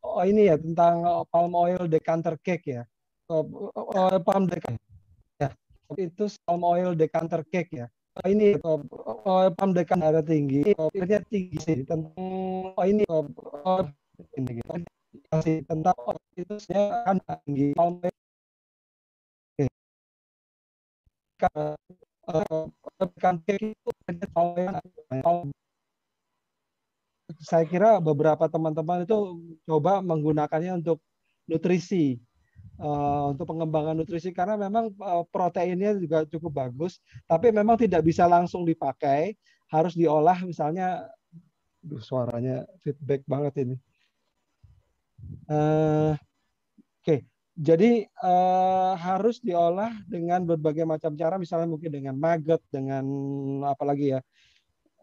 oh, ini ya, tentang palm oil decanter cake ya. Oh, oh, oh palm decanter. Ya. Itu palm oil decanter cake ya. Oh, ini oh, oh, palm decanter ada tinggi. Oh, tinggi sih. Tentang oh, ini oh, oh, ini gitu. tentang oh, itu saya kan tinggi palm oil saya kira beberapa teman-teman itu coba menggunakannya untuk nutrisi eh, untuk pengembangan nutrisi karena memang eh, proteinnya juga cukup bagus, tapi memang tidak bisa langsung dipakai, harus diolah misalnya. Duh, suaranya feedback banget ini. Eh, jadi uh, harus diolah dengan berbagai macam cara, misalnya mungkin dengan maggot, dengan apalagi ya,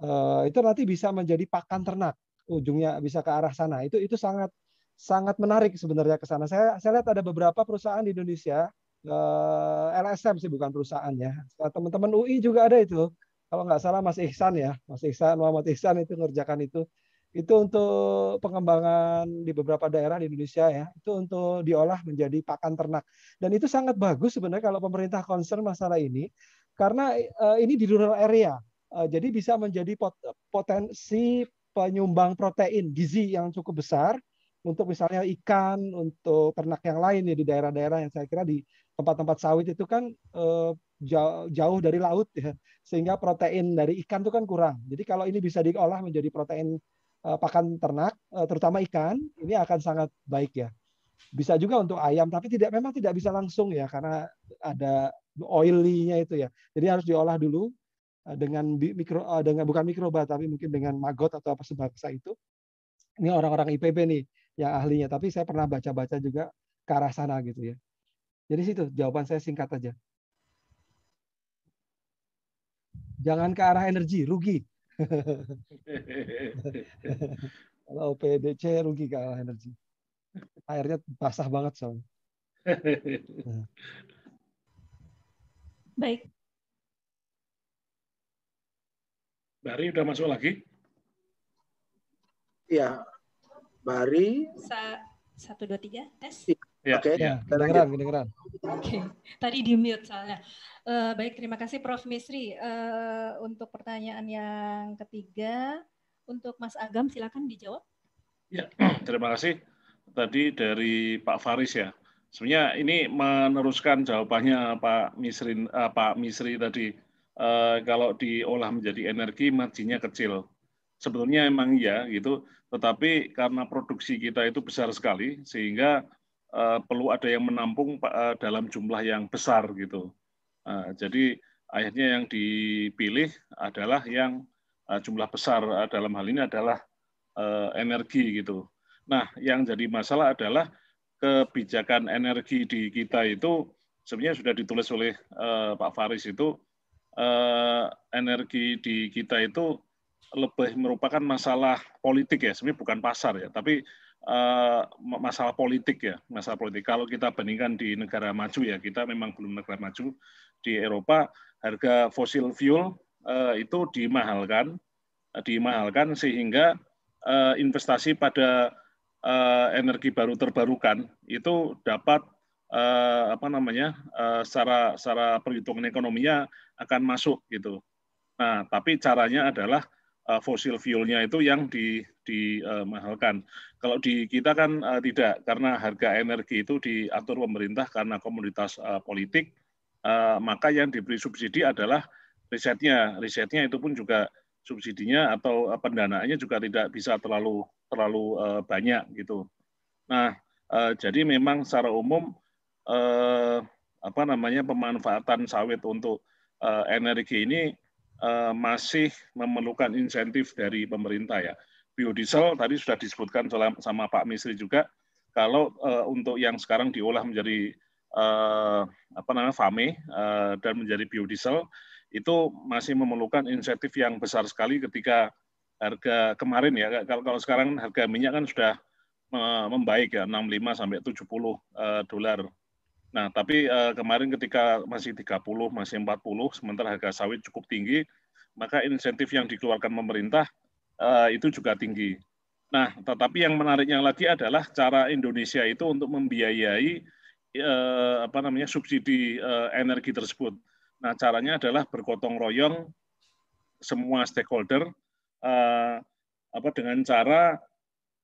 uh, itu nanti bisa menjadi pakan ternak. Ujungnya bisa ke arah sana. Itu itu sangat sangat menarik sebenarnya ke sana. Saya saya lihat ada beberapa perusahaan di Indonesia, uh, eh, LSM sih bukan perusahaan ya. Teman-teman UI juga ada itu. Kalau nggak salah Mas Ihsan ya, Mas Ihsan Muhammad Ihsan itu ngerjakan itu itu untuk pengembangan di beberapa daerah di Indonesia ya itu untuk diolah menjadi pakan ternak dan itu sangat bagus sebenarnya kalau pemerintah concern masalah ini karena uh, ini di rural area uh, jadi bisa menjadi pot potensi penyumbang protein gizi yang cukup besar untuk misalnya ikan untuk ternak yang lain ya di daerah-daerah yang saya kira di tempat-tempat sawit itu kan uh, jauh, dari laut ya sehingga protein dari ikan itu kan kurang jadi kalau ini bisa diolah menjadi protein Eh, pakan ternak, eh, terutama ikan, ini akan sangat baik ya. Bisa juga untuk ayam, tapi tidak memang tidak bisa langsung ya karena ada oily-nya itu ya. Jadi harus diolah dulu eh, dengan mikro dengan bukan mikroba tapi mungkin dengan maggot atau apa sebangsa itu. Ini orang-orang IPB nih yang ahlinya, tapi saya pernah baca-baca juga ke arah sana gitu ya. Jadi situ jawaban saya singkat aja. Jangan ke arah energi, rugi kalau OPDC rugi kalau energi. Airnya basah banget soalnya. Baik. Bari udah masuk lagi? Iya. Bari. Sa satu dua tiga tes. Ya. Ya, Oke, okay, ya. kedengeran, kedengeran. Oke, okay. tadi di mute soalnya. Uh, baik, terima kasih Prof. Misri. Uh, untuk pertanyaan yang ketiga, untuk Mas Agam silakan dijawab. Ya, terima kasih. Tadi dari Pak Faris ya. Sebenarnya ini meneruskan jawabannya Pak Misri, uh, Pak Misri tadi. Uh, kalau diolah menjadi energi, marginnya kecil. Sebetulnya emang iya gitu, tetapi karena produksi kita itu besar sekali, sehingga Eh, perlu ada yang menampung eh, dalam jumlah yang besar gitu. Eh, jadi akhirnya yang dipilih adalah yang jumlah besar dalam hal ini adalah energi gitu. Nah, yang jadi masalah adalah kebijakan energi di kita itu sebenarnya sudah ditulis oleh Pak Faris itu energi di kita itu lebih merupakan masalah politik ya, sebenarnya bukan pasar ya, tapi Eh, masalah politik ya, masalah politik. Kalau kita bandingkan di negara maju ya, kita memang belum negara maju. Di Eropa harga fosil fuel eh, itu dimahalkan, eh, dimahalkan sehingga investasi pada energi baru terbarukan itu dapat apa namanya uh, secara secara perhitungan ekonominya akan masuk gitu. Nah, tapi caranya adalah Eh, fosil fuelnya itu yang di, dimahalkan. Eh, Kalau di kita kan uh, tidak, karena harga energi itu diatur pemerintah karena komunitas uh, politik, uh, maka yang diberi subsidi adalah risetnya. Risetnya itu pun juga subsidinya atau uh, pendanaannya juga tidak bisa terlalu terlalu uh, banyak gitu. Nah, uh, jadi memang secara umum uh, apa namanya pemanfaatan sawit untuk uh, energi ini Eh, masih memerlukan insentif dari pemerintah ya. Biodiesel tadi sudah disebutkan sama Pak Misri juga kalau uh, untuk yang sekarang diolah menjadi uh, apa namanya fame uh, dan menjadi biodiesel itu masih memerlukan insentif yang besar sekali ketika harga kemarin ya kalau kalau sekarang harga minyak kan sudah membaik ya 65 sampai 70 dolar Nah, tapi uh, kemarin ketika masih 30, masih 40, sementara harga sawit cukup tinggi, maka insentif yang dikeluarkan pemerintah uh, itu juga tinggi. Nah, tetapi yang menariknya lagi adalah cara Indonesia itu untuk membiayai uh, apa namanya subsidi uh, energi tersebut. Nah, caranya adalah bergotong royong semua stakeholder uh, apa dengan cara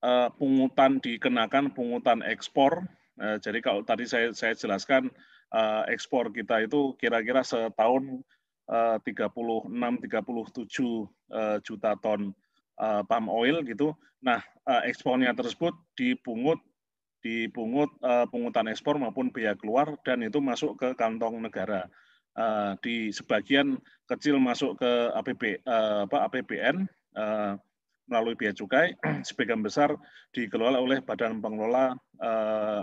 uh, pungutan dikenakan pungutan ekspor Eh, jadi kalau tadi saya saya jelaskan eh, ekspor kita itu kira-kira setahun uh, 36-37 uh, juta ton eh, palm oil gitu. Nah ekspornya tersebut dipungut dipungut uh, pungutan ekspor maupun biaya keluar dan itu masuk ke kantong negara. di sebagian kecil masuk ke APB apa APBN melalui biaya cukai sebagian besar dikelola oleh badan pengelola eh,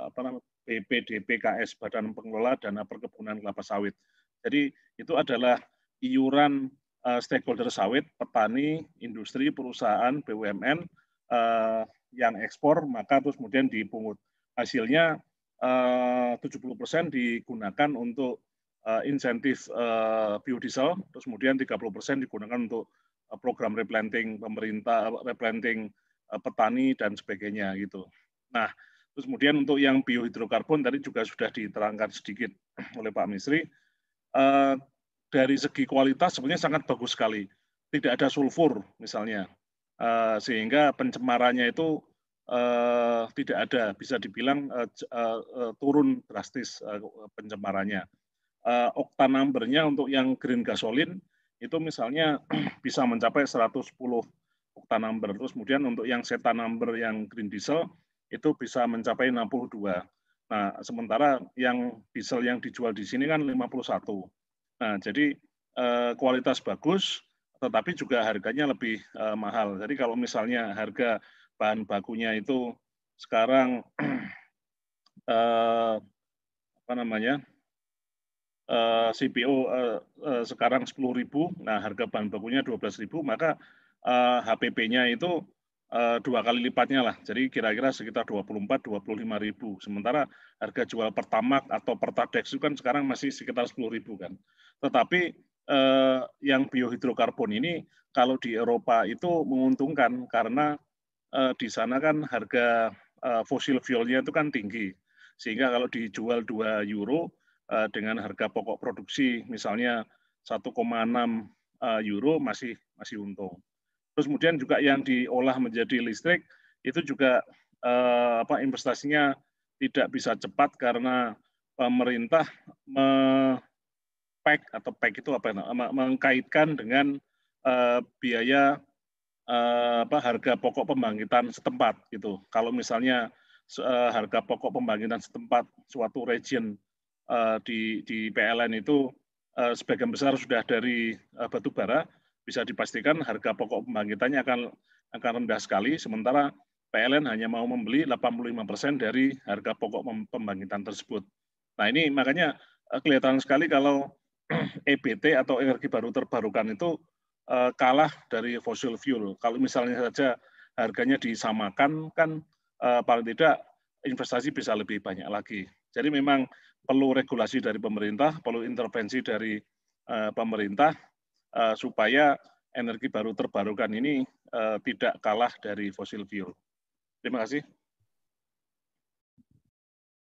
BPDPKS Badan Pengelola Dana Perkebunan Kelapa Sawit. Jadi itu adalah iuran eh, stakeholder sawit, petani, industri, perusahaan, BUMN eh, yang ekspor maka terus kemudian dipungut. Hasilnya eh, 70% digunakan untuk eh, insentif eh, biodiesel, terus kemudian 30% digunakan untuk Eh, program replanting pemerintah, eh, replanting eh, petani dan sebagainya gitu. Nah, terus kemudian untuk yang biohidrokarbon tadi juga sudah diterangkan sedikit oleh Pak Misri. Dari segi kualitas sebenarnya sangat bagus sekali. Tidak ada sulfur misalnya, sehingga pencemarannya itu tidak ada, bisa dibilang turun drastis pencemarannya. Oktan untuk yang green gasolin itu misalnya bisa mencapai 110 octa number. Terus kemudian untuk yang seta number yang green diesel itu bisa mencapai 62. Nah, sementara yang diesel yang dijual di sini kan 51. Nah, jadi eh, kualitas bagus, tetapi juga harganya lebih eh, mahal. Jadi kalau misalnya harga bahan bakunya itu sekarang eh, apa namanya Eh, CPO uh, eh, uh, eh, sekarang 10.000, nah harga bahan bakunya 12.000, maka uh, HPP-nya itu dua kali lipatnya lah. Jadi kira-kira sekitar 24 lima ribu. Sementara harga jual pertamak atau pertadex itu kan sekarang masih sekitar sepuluh ribu kan. Tetapi yang biohidrokarbon ini kalau di Eropa itu menguntungkan karena di sana kan harga fosil fuelnya itu kan tinggi. Sehingga kalau dijual 2 euro, Eh, dengan harga pokok produksi misalnya 1,6 eh, euro masih masih untung. Terus kemudian juga yang diolah menjadi listrik itu juga eh, apa investasinya tidak bisa cepat karena pemerintah me pack atau pack itu apa ya, mengkaitkan dengan biaya apa harga pokok pembangkitan setempat gitu. Kalau misalnya harga pokok pembangkitan setempat suatu region Eh, di, di PLN itu eh, sebagian besar sudah dari batubara eh, batu bara, bisa dipastikan harga pokok pembangkitannya akan akan rendah sekali, sementara PLN hanya mau membeli 85% dari harga pokok pembangkitan tersebut. Nah ini makanya kelihatan sekali kalau EBT e atau energi baru terbarukan itu kalah dari fosil fuel. Kalau misalnya saja harganya disamakan kan paling tidak investasi bisa lebih banyak lagi. Jadi memang perlu regulasi dari pemerintah, perlu intervensi dari uh, pemerintah uh, supaya energi baru terbarukan ini uh, tidak kalah dari fosil fuel. Terima kasih.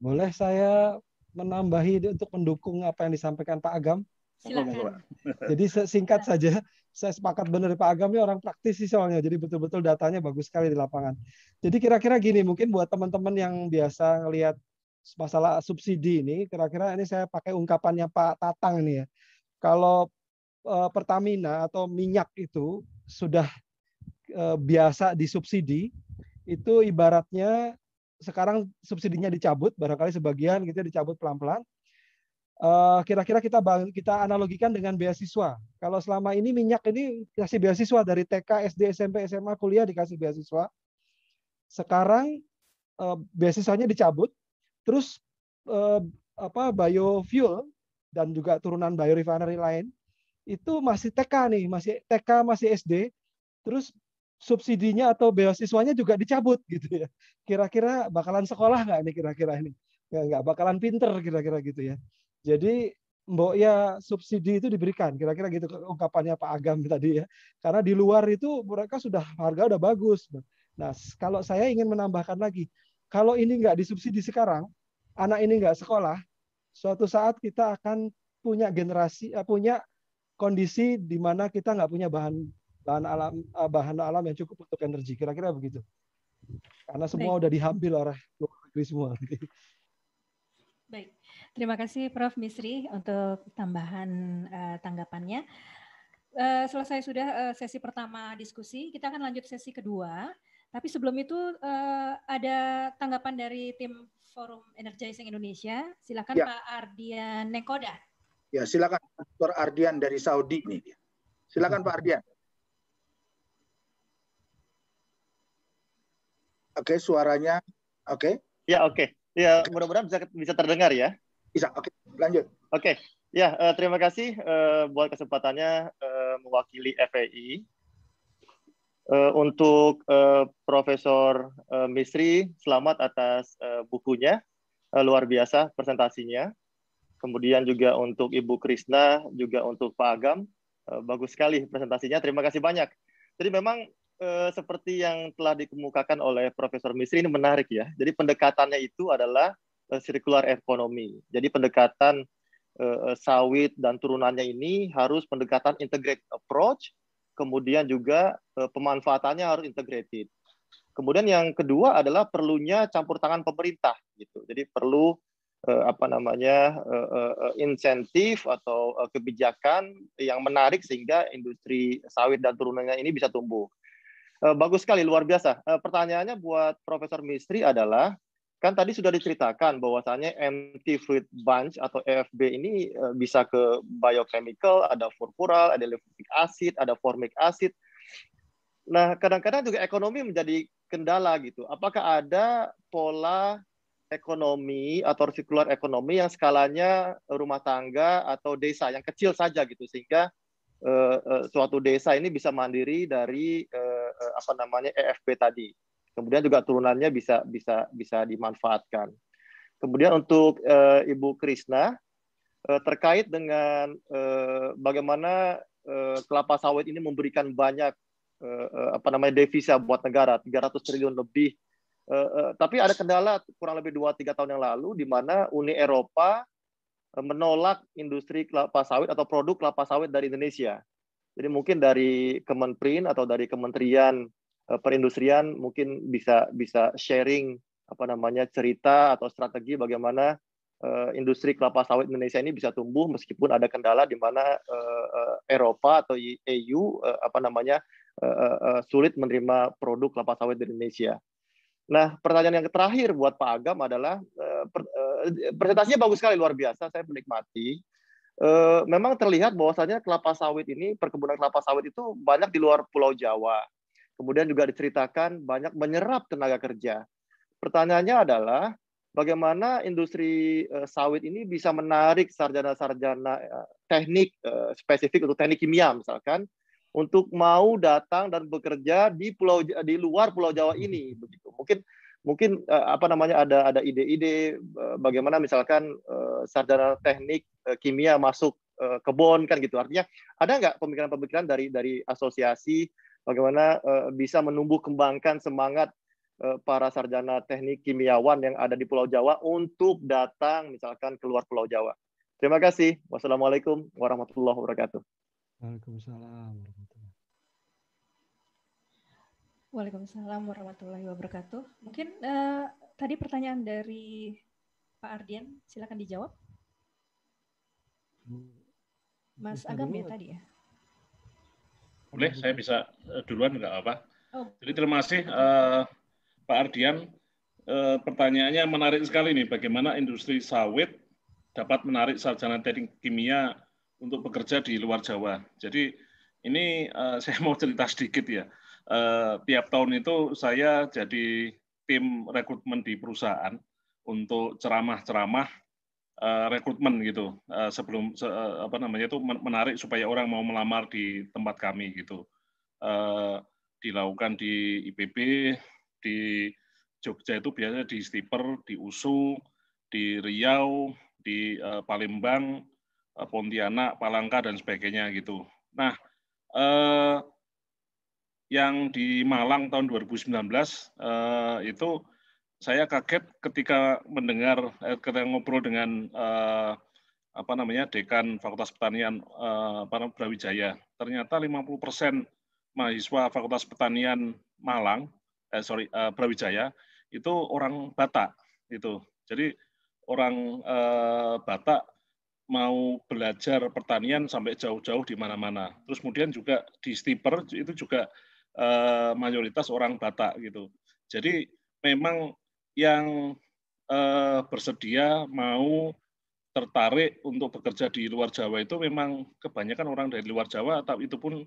Boleh saya menambahi untuk mendukung apa yang disampaikan Pak Agam? Silakan. Jadi singkat saja, saya sepakat benar Pak Agam ini ya orang praktisi soalnya, jadi betul-betul datanya bagus sekali di lapangan. Jadi kira-kira gini, mungkin buat teman-teman yang biasa lihat masalah subsidi ini, kira-kira ini saya pakai ungkapannya Pak Tatang nih ya. Kalau uh, Pertamina atau minyak itu sudah uh, biasa disubsidi, itu ibaratnya sekarang subsidinya dicabut, barangkali sebagian gitu ya dicabut pelan-pelan. Eh, kira-kira kita kita analogikan dengan beasiswa. Kalau selama ini minyak ini kasih beasiswa dari TK, SD, SMP, SMA, kuliah dikasih beasiswa. Sekarang beasiswanya dicabut, Terus eh, apa biofuel dan juga turunan biorefinery lain itu masih TK nih, masih TK, masih SD. Terus subsidinya atau beasiswanya juga dicabut gitu ya. Kira-kira bakalan sekolah nggak ini kira-kira ini? Ya, nggak bakalan pinter kira-kira gitu ya. Jadi Mbok ya subsidi itu diberikan kira-kira gitu ungkapannya Pak Agam tadi ya karena di luar itu mereka sudah harga udah bagus nah kalau saya ingin menambahkan lagi kalau ini nggak disubsidi sekarang anak ini nggak sekolah, suatu saat kita akan punya generasi, eh, punya kondisi di mana kita nggak punya bahan bahan alam eh, bahan alam yang cukup untuk energi. Kira-kira begitu. Karena semua Baik. udah diambil oleh luar negeri semua. Baik, terima kasih Prof. Misri untuk tambahan uh, tanggapannya. Uh, selesai sudah uh, sesi pertama diskusi, kita akan lanjut sesi kedua. Tapi sebelum itu uh, ada tanggapan dari tim Forum Energizing Indonesia. Silakan ya. Pak Ardian Nekoda. Ya, silakan Dr. Ardian dari Saudi nih Silakan Pak Ardian. Oke, okay, suaranya oke. Okay. Ya, oke. Okay. Ya, mudah-mudahan bisa bisa terdengar ya. Bisa. Oke, okay. lanjut. Oke. Okay. Ya, eh, terima kasih eh, buat kesempatannya eh, mewakili FAI. Uh, untuk uh, Profesor uh, Misri, selamat atas uh, bukunya, uh, luar biasa presentasinya. Kemudian juga untuk Ibu Krisna, juga untuk Pak Agam, uh, bagus sekali presentasinya. Terima kasih banyak. Jadi memang uh, seperti yang telah dikemukakan oleh Profesor Misri ini menarik ya. Jadi pendekatannya itu adalah uh, circular economy. Jadi pendekatan uh, sawit dan turunannya ini harus pendekatan integrated approach kemudian juga eh, pemanfaatannya harus integrated. Kemudian yang kedua adalah perlunya campur tangan pemerintah gitu. Jadi perlu eh, apa namanya eh, insentif atau kebijakan yang menarik sehingga industri sawit dan turunannya ini bisa tumbuh. bagus sekali, luar biasa. pertanyaannya buat Profesor Mistri adalah kan tadi sudah diceritakan bahwasannya empty fluid bunch atau EFB ini e, bisa ke biochemical, ada furfural, ada lipoic acid, ada formic acid. Nah, kadang-kadang juga ekonomi menjadi kendala gitu. Apakah ada pola ekonomi atau sirkular ekonomi yang skalanya rumah tangga atau desa yang kecil saja gitu sehingga uh, uh, suatu desa ini bisa mandiri dari uh, uh, apa namanya EFB tadi. Kemudian juga turunannya bisa bisa bisa dimanfaatkan. Kemudian untuk uh, Ibu Krishna uh, eh, terkait dengan uh, bagaimana uh, kelapa sawit ini memberikan banyak uh, apa namanya devisa buat negara 300 triliun lebih. Uh, uh, tapi ada kendala kurang lebih 2-3 tahun yang lalu di mana Uni Eropa menolak industri kelapa sawit atau produk kelapa sawit dari Indonesia. Jadi mungkin dari Kemenprin atau dari Kementerian Eh, perindustrian mungkin bisa bisa sharing apa namanya cerita atau strategi bagaimana uh, industri kelapa sawit Indonesia ini bisa tumbuh meskipun ada kendala di mana uh, uh, Eropa atau EU uh, apa namanya uh, uh, sulit menerima produk kelapa sawit dari Indonesia. Nah, pertanyaan yang terakhir buat Pak Agam adalah presentasinya bagus sekali luar biasa, saya menikmati. memang terlihat bahwasannya kelapa sawit ini perkebunan kelapa sawit itu banyak di luar Pulau Jawa Kemudian juga diceritakan banyak menyerap tenaga kerja. Pertanyaannya adalah bagaimana industri eh, sawit ini bisa menarik sarjana-sarjana eh, teknik eh, spesifik untuk teknik kimia misalkan untuk mau datang dan bekerja di pulau di luar pulau Jawa ini begitu. Mungkin mungkin apa namanya ada ada ide-ide bagaimana misalkan sarjana teknik kimia masuk kebon kan gitu. Artinya ada nggak pemikiran-pemikiran dari dari asosiasi bagaimana uh, bisa menumbuh kembangkan semangat uh, para sarjana teknik kimiawan yang ada di Pulau Jawa untuk datang misalkan keluar Pulau Jawa. Terima kasih. Wassalamualaikum warahmatullahi wabarakatuh. Waalaikumsalam warahmatullahi Waalaikumsalam warahmatullahi wabarakatuh. Mungkin uh, tadi pertanyaan dari Pak Ardian, silakan dijawab. Hmm. Mas Agam ya tadi ya. Boleh, saya bisa eh, duluan nggak apa. Oh. Jadi terima kasih uh, Pak Ardian. Uh, pertanyaannya menarik sekali nih, bagaimana industri sawit dapat menarik sarjana teknik kimia untuk bekerja di luar Jawa. Jadi ini uh, saya mau cerita sedikit ya. Uh, tiap tahun itu saya jadi tim rekrutmen di perusahaan untuk ceramah-ceramah Eh, rekrutmen gitu uh, sebelum se, uh, apa namanya itu menarik supaya orang mau melamar di tempat kami gitu uh, dilakukan di IPB di Jogja itu biasanya di Stiper di USU di Riau di uh, Palembang uh, Pontianak Palangka dan sebagainya gitu nah uh, yang di Malang tahun 2019 uh, itu saya kaget ketika mendengar eh, ketika ngobrol dengan eh, apa namanya dekan Fakultas Pertanian eh, Brawijaya. Ternyata 50% mahasiswa Fakultas Pertanian Malang, eh, sorry eh, Brawijaya itu orang Batak itu. Jadi orang eh, Batak mau belajar pertanian sampai jauh-jauh di mana-mana. Terus kemudian juga di Stiper itu juga eh, mayoritas orang Batak gitu. Jadi memang yang eh, bersedia mau tertarik untuk bekerja di luar Jawa itu memang kebanyakan orang dari luar Jawa tapi itu pun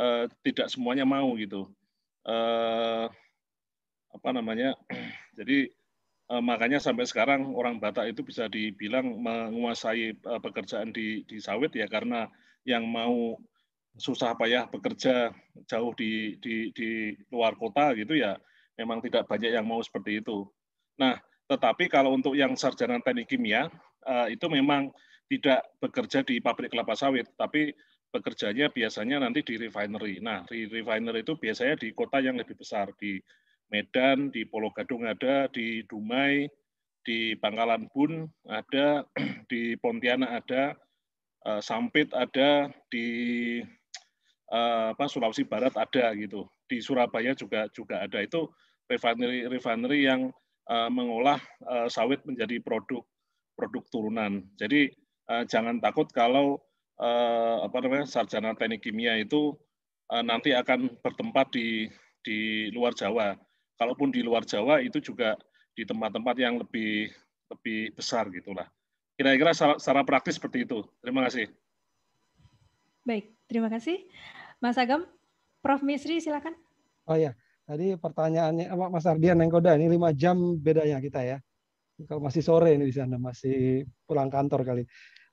eh, tidak semuanya mau gitu eh, apa namanya jadi eh, makanya sampai sekarang orang Batak itu bisa dibilang menguasai eh, pekerjaan di di sawit ya karena yang mau susah payah bekerja jauh di di di luar kota gitu ya memang tidak banyak yang mau seperti itu Nah, tetapi kalau untuk yang sarjana teknik kimia eh, itu memang tidak bekerja di pabrik kelapa sawit, tapi bekerjanya biasanya nanti di refinery. Nah, di refinery itu biasanya di kota yang lebih besar, di Medan, di Pulau Gadung ada, di Dumai, di Bangkalan Bun ada, di Pontianak ada, eh, Sampit ada, di eh, apa Sulawesi Barat ada gitu. Di Surabaya juga juga ada itu refinery refinery yang Eh, mengolah eh, sawit menjadi produk produk turunan. Jadi eh, jangan takut kalau apa namanya sarjana teknik kimia itu nanti akan bertempat di di luar Jawa. Kalaupun di luar Jawa itu juga di tempat-tempat yang lebih lebih besar gitulah. Kira-kira secara praktis seperti itu. Terima kasih. Baik, terima kasih. Mas Agam, Prof. Misri silakan. Oh ya, Tadi pertanyaannya Mas Ardian yang koda ini lima jam bedanya kita ya. Kalau masih sore ini di sana masih pulang kantor kali.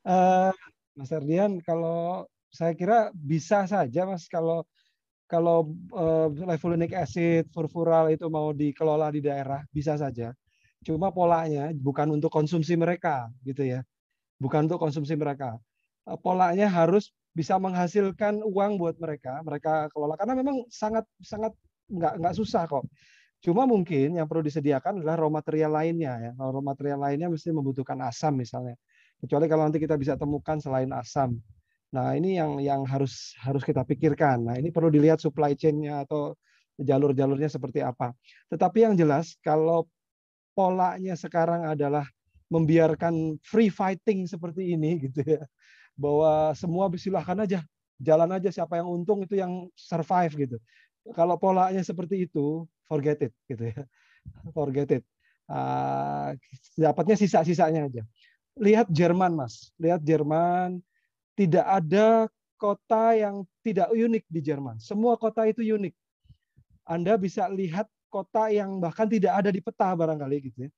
Uh, Mas Ardian kalau saya kira bisa saja Mas kalau kalau uh, levulinic acid furfural itu mau dikelola di daerah bisa saja. Cuma polanya bukan untuk konsumsi mereka gitu ya. Bukan untuk konsumsi mereka. Uh, polanya harus bisa menghasilkan uang buat mereka, mereka kelola karena memang sangat sangat nggak nggak susah kok. Cuma mungkin yang perlu disediakan adalah raw material lainnya ya. Raw material lainnya mesti membutuhkan asam misalnya. Kecuali kalau nanti kita bisa temukan selain asam. Nah, ini yang yang harus harus kita pikirkan. Nah, ini perlu dilihat supply chain-nya atau jalur-jalurnya seperti apa. Tetapi yang jelas kalau polanya sekarang adalah membiarkan free fighting seperti ini gitu ya. Bahwa semua silahkan aja, jalan aja siapa yang untung itu yang survive gitu kalau polanya seperti itu, forget it gitu ya. Forget it. Uh, dapatnya sisa-sisanya aja. Lihat Jerman, Mas. Lihat Jerman, tidak ada kota yang tidak unik di Jerman. Semua kota itu unik. Anda bisa lihat kota yang bahkan tidak ada di peta barangkali gitu ya.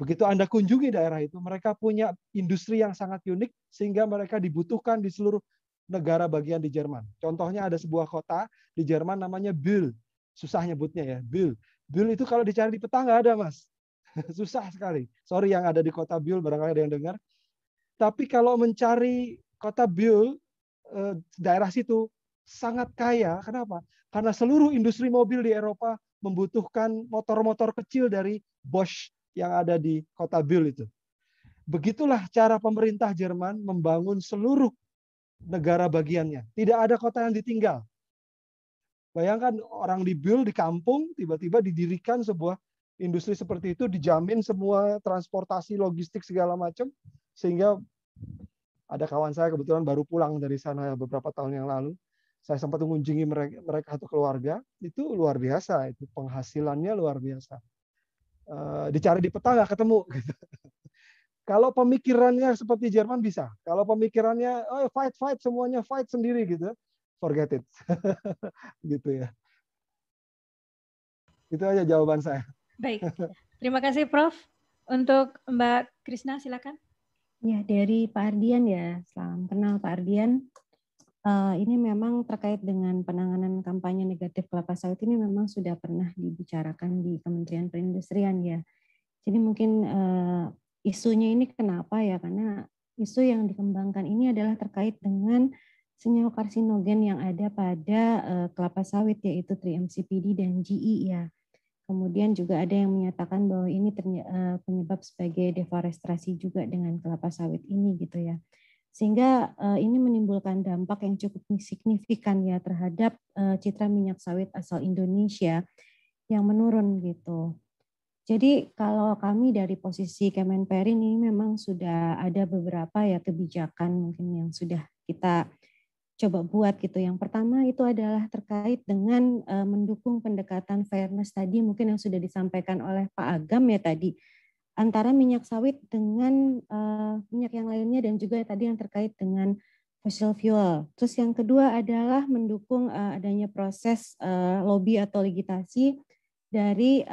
Begitu Anda kunjungi daerah itu, mereka punya industri yang sangat unik sehingga mereka dibutuhkan di seluruh negara bagian di Jerman. Contohnya ada sebuah kota di Jerman namanya Bill. Susah nyebutnya ya, Bill. Bill itu kalau dicari di peta nggak ada, Mas. Susah sekali. Sorry yang ada di kota Bill barangkali ada yang dengar. Tapi kalau mencari kota Bill eh, daerah situ sangat kaya. Kenapa? Karena seluruh industri mobil di Eropa membutuhkan motor-motor kecil dari Bosch yang ada di kota Bill itu. Begitulah cara pemerintah Jerman membangun seluruh negara bagiannya. Tidak ada kota yang ditinggal. Bayangkan orang di Bill di kampung tiba-tiba didirikan sebuah industri seperti itu dijamin semua transportasi logistik segala macam sehingga ada kawan saya kebetulan baru pulang dari sana beberapa tahun yang lalu saya sempat mengunjungi mereka, mereka satu keluarga itu luar biasa itu penghasilannya luar biasa e, dicari di peta nggak ketemu gitu. Kalau pemikirannya seperti Jerman bisa. Kalau pemikirannya oh fight fight semuanya fight sendiri gitu. Forget it. gitu ya. Itu aja jawaban saya. Baik. Terima kasih Prof. Untuk Mbak Krisna silakan. Ya, dari Pak Ardian ya. Salam kenal Pak Ardian. Uh, ini memang terkait dengan penanganan kampanye negatif kelapa sawit ini memang sudah pernah dibicarakan di Kementerian Perindustrian ya. Jadi mungkin uh, isunya ini kenapa ya? Karena isu yang dikembangkan ini adalah terkait dengan senyawa karsinogen yang ada pada uh, kelapa sawit yaitu 3-MCPD dan GE ya. Kemudian juga ada yang menyatakan bahwa ini eh, penyebab sebagai deforestasi juga dengan kelapa sawit ini gitu ya. Sehingga uh, ini menimbulkan dampak yang cukup signifikan ya terhadap uh, citra minyak sawit asal Indonesia yang menurun gitu. Jadi kalau kami dari posisi Kemenperin ini memang sudah ada beberapa ya kebijakan mungkin yang sudah kita coba buat gitu. Yang pertama itu adalah terkait dengan e, mendukung pendekatan fairness tadi mungkin yang sudah disampaikan oleh Pak Agam ya tadi antara minyak sawit dengan e, minyak yang lainnya dan juga tadi yang terkait dengan fossil fuel. Terus yang kedua adalah mendukung e, adanya proses uh, lobby atau legitasi dari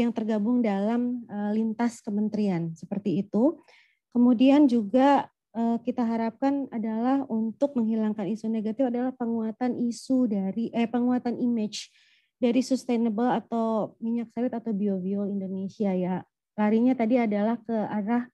yang tergabung dalam eh, lintas kementerian seperti itu. Kemudian juga eh, kita harapkan adalah untuk menghilangkan isu negatif adalah penguatan isu dari eh penguatan image dari sustainable atau minyak sawit atau biofuel Indonesia ya. Larinya tadi adalah ke arah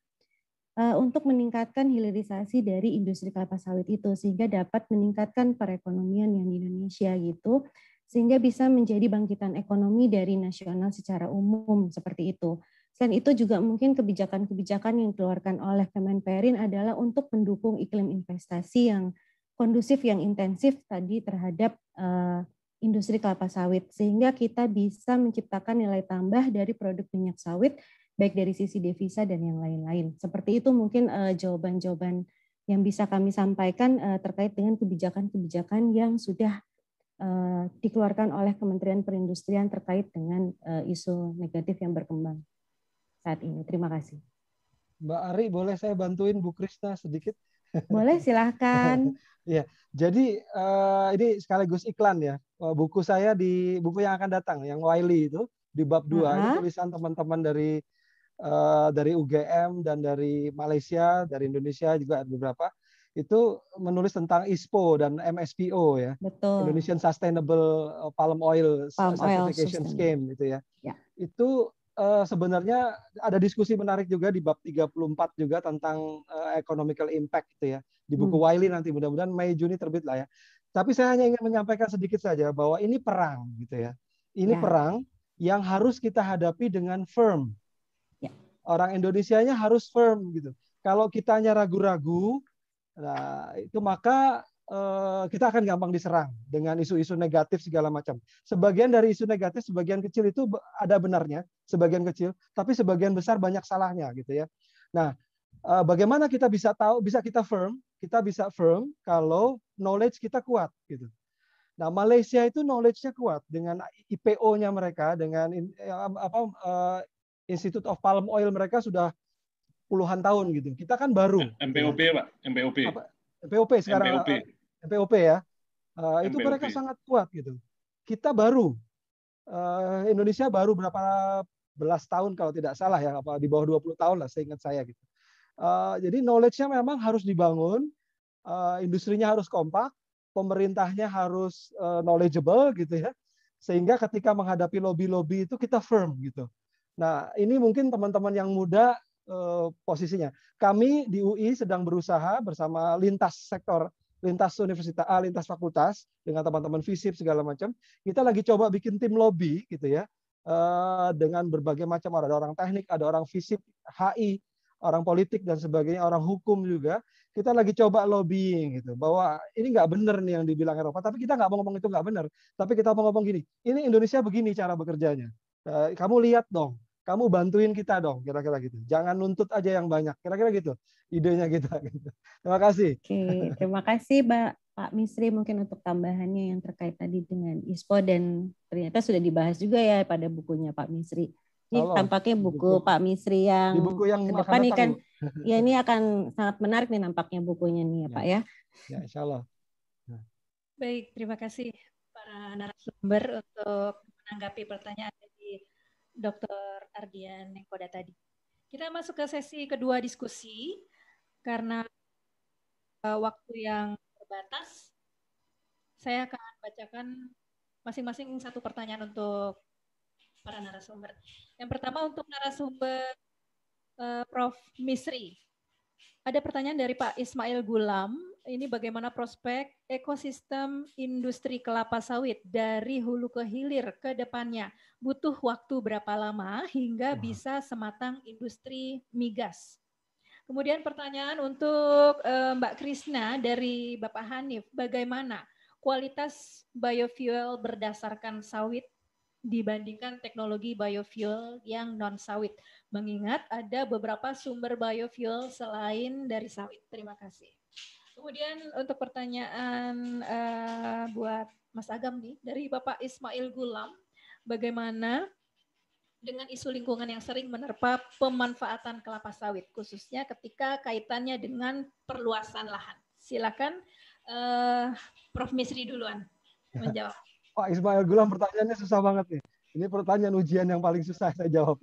eh, untuk meningkatkan hilirisasi dari industri kelapa sawit itu sehingga dapat meningkatkan perekonomian yang di Indonesia gitu sehingga bisa menjadi bangkitan ekonomi dari nasional secara umum seperti itu. Selain itu juga mungkin kebijakan-kebijakan yang dikeluarkan oleh Kemenperin adalah untuk mendukung iklim investasi yang kondusif yang intensif tadi terhadap uh, industri kelapa sawit sehingga kita bisa menciptakan nilai tambah dari produk minyak sawit baik dari sisi devisa dan yang lain-lain. Seperti itu mungkin eh, jawaban-jawaban uh, yang bisa kami sampaikan uh, terkait dengan kebijakan-kebijakan yang sudah Eh, dikeluarkan oleh Kementerian Perindustrian terkait dengan eh, isu negatif yang berkembang saat ini. Terima kasih. Mbak Ari, boleh saya bantuin Bu Krista sedikit? Boleh, silahkan. ya, jadi eh, ini sekaligus iklan ya. Buku saya di buku yang akan datang, yang Wiley itu di bab dua uh tulisan teman-teman dari dari UGM dan dari Malaysia, dari Indonesia juga ada beberapa itu menulis tentang ISPO dan MSPO ya. Betul. Indonesian Sustainable eh, Palm Oil Palm Certification Oil Scheme gitu ya. ya. Itu uh, sebenarnya ada diskusi menarik juga di bab 34 juga tentang uh, economical impact gitu ya. Di hmm. buku hmm. Wiley nanti mudah-mudahan Mei Juni terbit lah ya. Tapi saya hanya ingin menyampaikan sedikit saja bahwa ini perang gitu ya. Ini ya. perang yang harus kita hadapi dengan firm. Ya. Orang nya harus firm gitu. Kalau kitanya ragu-ragu, Nah, itu maka eh, kita akan gampang diserang dengan isu-isu negatif segala macam. Sebagian dari isu negatif, sebagian kecil itu ada benarnya, sebagian kecil, tapi sebagian besar banyak salahnya gitu ya. Nah, eh, bagaimana kita bisa tahu, bisa kita firm, kita bisa firm kalau knowledge kita kuat gitu. Nah, Malaysia itu knowledge-nya kuat dengan IPO-nya mereka, dengan eh, apa Institute of Palm Oil mereka sudah puluhan tahun gitu. Kita kan baru. MPOP eh, ya, pak, MPOP. Apa? MPOP sekarang. MPOP. MPOP ya. Uh, itu MPOP. mereka sangat kuat gitu. Kita baru. Uh, Indonesia baru berapa belas tahun kalau tidak salah ya, apa di bawah 20 tahun lah seingat saya gitu. Uh, jadi knowledge-nya memang harus dibangun, uh, industrinya harus kompak, pemerintahnya harus uh, knowledgeable gitu ya. Sehingga ketika menghadapi lobby-lobby itu kita firm gitu. Nah, ini mungkin teman-teman yang muda Eh, posisinya. Kami di UI sedang berusaha bersama lintas sektor, lintas universitas, ah, lintas fakultas dengan teman-teman FISIP segala macam. Kita lagi coba bikin tim lobby gitu ya. Eh, dengan berbagai macam ada orang teknik, ada orang FISIP, HI, orang politik dan sebagainya, orang hukum juga. Kita lagi coba lobbying gitu bahwa ini nggak benar nih yang dibilang Eropa, tapi kita nggak mau ngomong itu nggak benar. Tapi kita mau ngomong gini, ini Indonesia begini cara bekerjanya. Eh, kamu lihat dong, kamu bantuin kita dong, kira-kira gitu. Jangan nuntut aja yang banyak, kira-kira gitu. Idenya kita. Terima kasih. Oke, terima kasih Pak Pak Misri mungkin untuk tambahannya yang terkait tadi dengan ISPO dan ternyata sudah dibahas juga ya pada bukunya Pak Misri. Ini Halo, tampaknya buku, buku Pak Misri yang, buku yang depan ini kan ya ini akan sangat menarik nih nampaknya bukunya nih ya, ya Pak ya. Ya Insya ya. Baik, terima kasih para narasumber untuk menanggapi pertanyaan Dr. Ardian Nengkoda tadi. Kita masuk ke sesi kedua diskusi karena eh, waktu yang terbatas. Saya akan bacakan masing-masing satu pertanyaan untuk para narasumber. Yang pertama untuk narasumber eh, Prof. Misri. Ada pertanyaan dari Pak Ismail Gulam ini bagaimana prospek ekosistem industri kelapa sawit dari hulu ke hilir ke depannya. Butuh waktu berapa lama hingga bisa sematang industri migas? Kemudian pertanyaan untuk eh, Mbak Krisna dari Bapak Hanif, bagaimana kualitas biofuel berdasarkan sawit dibandingkan teknologi biofuel yang non sawit. Mengingat ada beberapa sumber biofuel selain dari sawit. Terima kasih. Kemudian untuk pertanyaan uh, buat Mas Agam nih dari Bapak Ismail Gulam, bagaimana dengan isu lingkungan yang sering menerpa pemanfaatan kelapa sawit khususnya ketika kaitannya dengan perluasan lahan. Silakan uh, Prof Misri duluan menjawab. Pak Ismail Gulam pertanyaannya susah banget nih. Ini pertanyaan ujian yang paling susah saya jawab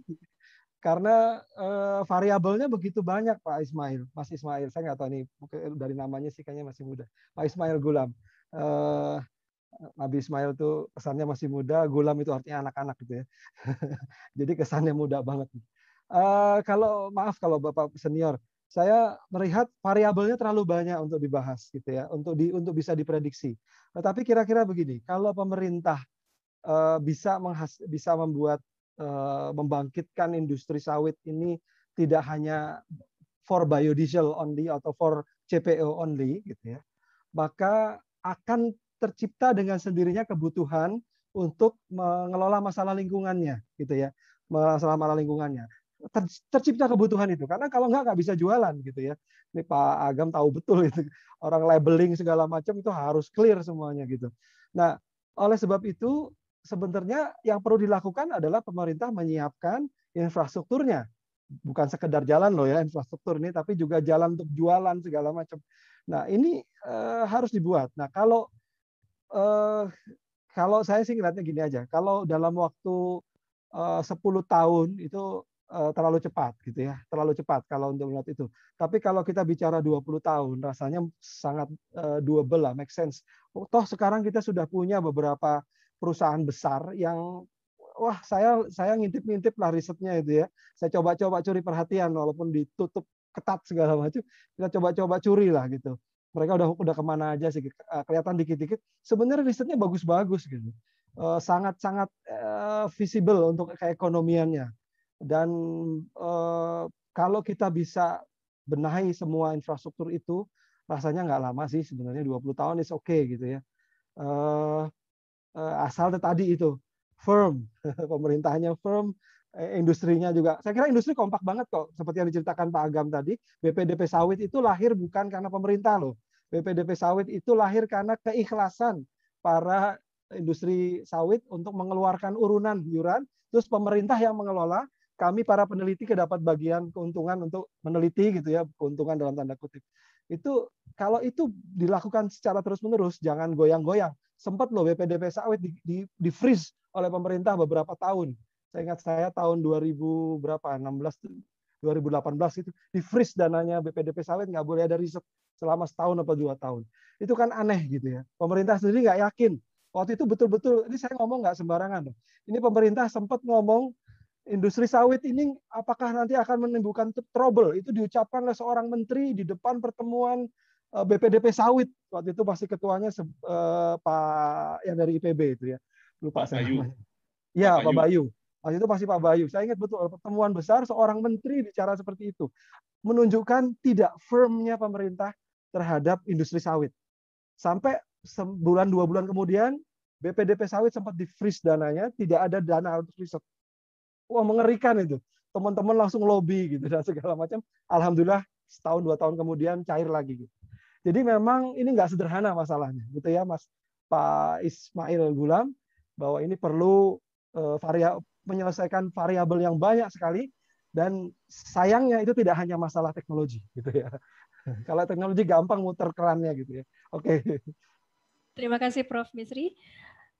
karena uh, variabelnya begitu banyak Pak Ismail, Mas Ismail. Saya nggak tahu nih, dari namanya sih kayaknya masih muda. Pak Ismail Gulam. Uh, Nabi Ismail tuh kesannya masih muda, Gulam itu artinya anak-anak gitu ya. Jadi kesannya muda banget. Uh, kalau maaf kalau Bapak senior, saya melihat variabelnya terlalu banyak untuk dibahas gitu ya, untuk di untuk bisa diprediksi. Tetapi kira-kira begini, kalau pemerintah uh, bisa menghas, bisa membuat Eh, membangkitkan industri sawit ini tidak hanya for biodiesel only atau for CPO only gitu ya. Maka akan tercipta dengan sendirinya kebutuhan untuk mengelola masalah lingkungannya gitu ya. Masalah masalah lingkungannya. Ter, tercipta kebutuhan itu karena kalau nggak nggak bisa jualan gitu ya ini Pak Agam tahu betul itu orang labeling segala macam itu harus clear semuanya gitu nah oleh sebab itu sebenarnya yang perlu dilakukan adalah pemerintah menyiapkan infrastrukturnya. Bukan sekedar jalan loh ya infrastruktur ini, tapi juga jalan untuk jualan segala macam. Nah ini eh, harus dibuat. Nah kalau eh, kalau saya sih ngeliatnya gini aja, kalau dalam waktu eh, 10 tahun itu eh, terlalu cepat gitu ya, terlalu cepat kalau untuk melihat itu. Tapi kalau kita bicara 20 tahun, rasanya sangat uh, doable lah, make sense. Oh, toh sekarang kita sudah punya beberapa perusahaan besar yang wah saya saya ngintip-ngintip lah risetnya itu ya. Saya coba-coba curi perhatian walaupun ditutup ketat segala macam, kita coba-coba curi lah gitu. Mereka udah udah kemana aja sih eh, kelihatan dikit-dikit. Sebenarnya risetnya bagus-bagus gitu. Eh, sangat-sangat eh, visible untuk keekonomiannya. Dan kalau kita bisa benahi semua infrastruktur itu, rasanya nggak lama sih sebenarnya 20 tahun is oke okay gitu ya. Eh, asal tadi itu firm pemerintahnya firm eh, industrinya juga saya kira industri kompak banget kok seperti yang diceritakan Pak Agam tadi BPDP sawit itu lahir bukan karena pemerintah loh BPDP sawit itu lahir karena keikhlasan para industri sawit untuk mengeluarkan urunan yuran terus pemerintah yang mengelola kami para peneliti kedapat bagian keuntungan untuk meneliti gitu ya keuntungan dalam tanda kutip itu kalau itu dilakukan secara terus-menerus, jangan goyang-goyang. Sempat loh BPDP sawit di, di, di freeze oleh pemerintah beberapa tahun. Saya ingat saya tahun 2000 berapa 16 2018 itu di freeze dananya BPDP sawit nggak boleh ada riset selama setahun atau dua tahun. Itu kan aneh gitu ya. Pemerintah sendiri nggak yakin. Waktu itu betul-betul ini saya ngomong nggak sembarangan. Ini pemerintah sempat ngomong industri sawit ini apakah nanti akan menimbulkan trouble itu diucapkan oleh seorang menteri di depan pertemuan eh, BPDP sawit waktu itu pasti ketuanya uh, Pak yang dari IPB itu ya lupa Pak saya Bayu. ya Pak, Pak Bayu. Bayu waktu itu pasti Pak Bayu saya ingat betul pertemuan besar seorang menteri bicara seperti itu menunjukkan tidak firmnya pemerintah terhadap industri sawit sampai sebulan dua bulan kemudian BPDP sawit sempat di freeze dananya tidak ada dana untuk riset wah mengerikan itu. Teman-teman langsung lobby gitu dan segala macam. Alhamdulillah setahun dua tahun kemudian cair lagi gitu. Jadi memang ini nggak sederhana masalahnya gitu ya Mas Pak Ismail Gulam bahwa ini perlu uh, varia menyelesaikan variabel yang banyak sekali dan sayangnya itu tidak hanya masalah teknologi gitu ya. Kalau teknologi gampang muter kerannya gitu ya. Oke. Okay. Terima kasih Prof Misri.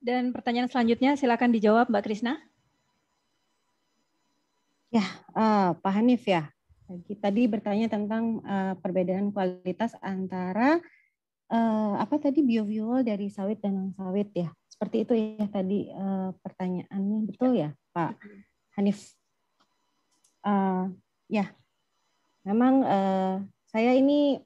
Dan pertanyaan selanjutnya silakan dijawab Mbak Krisna. Ya, uh, Pak Hanif ya. tadi bertanya tentang uh, perbedaan kualitas antara uh, apa tadi biofuel dari sawit dan non sawit ya. Seperti itu ya tadi uh, pertanyaannya betul ya, Pak Hanif. Uh, ya, memang uh, saya ini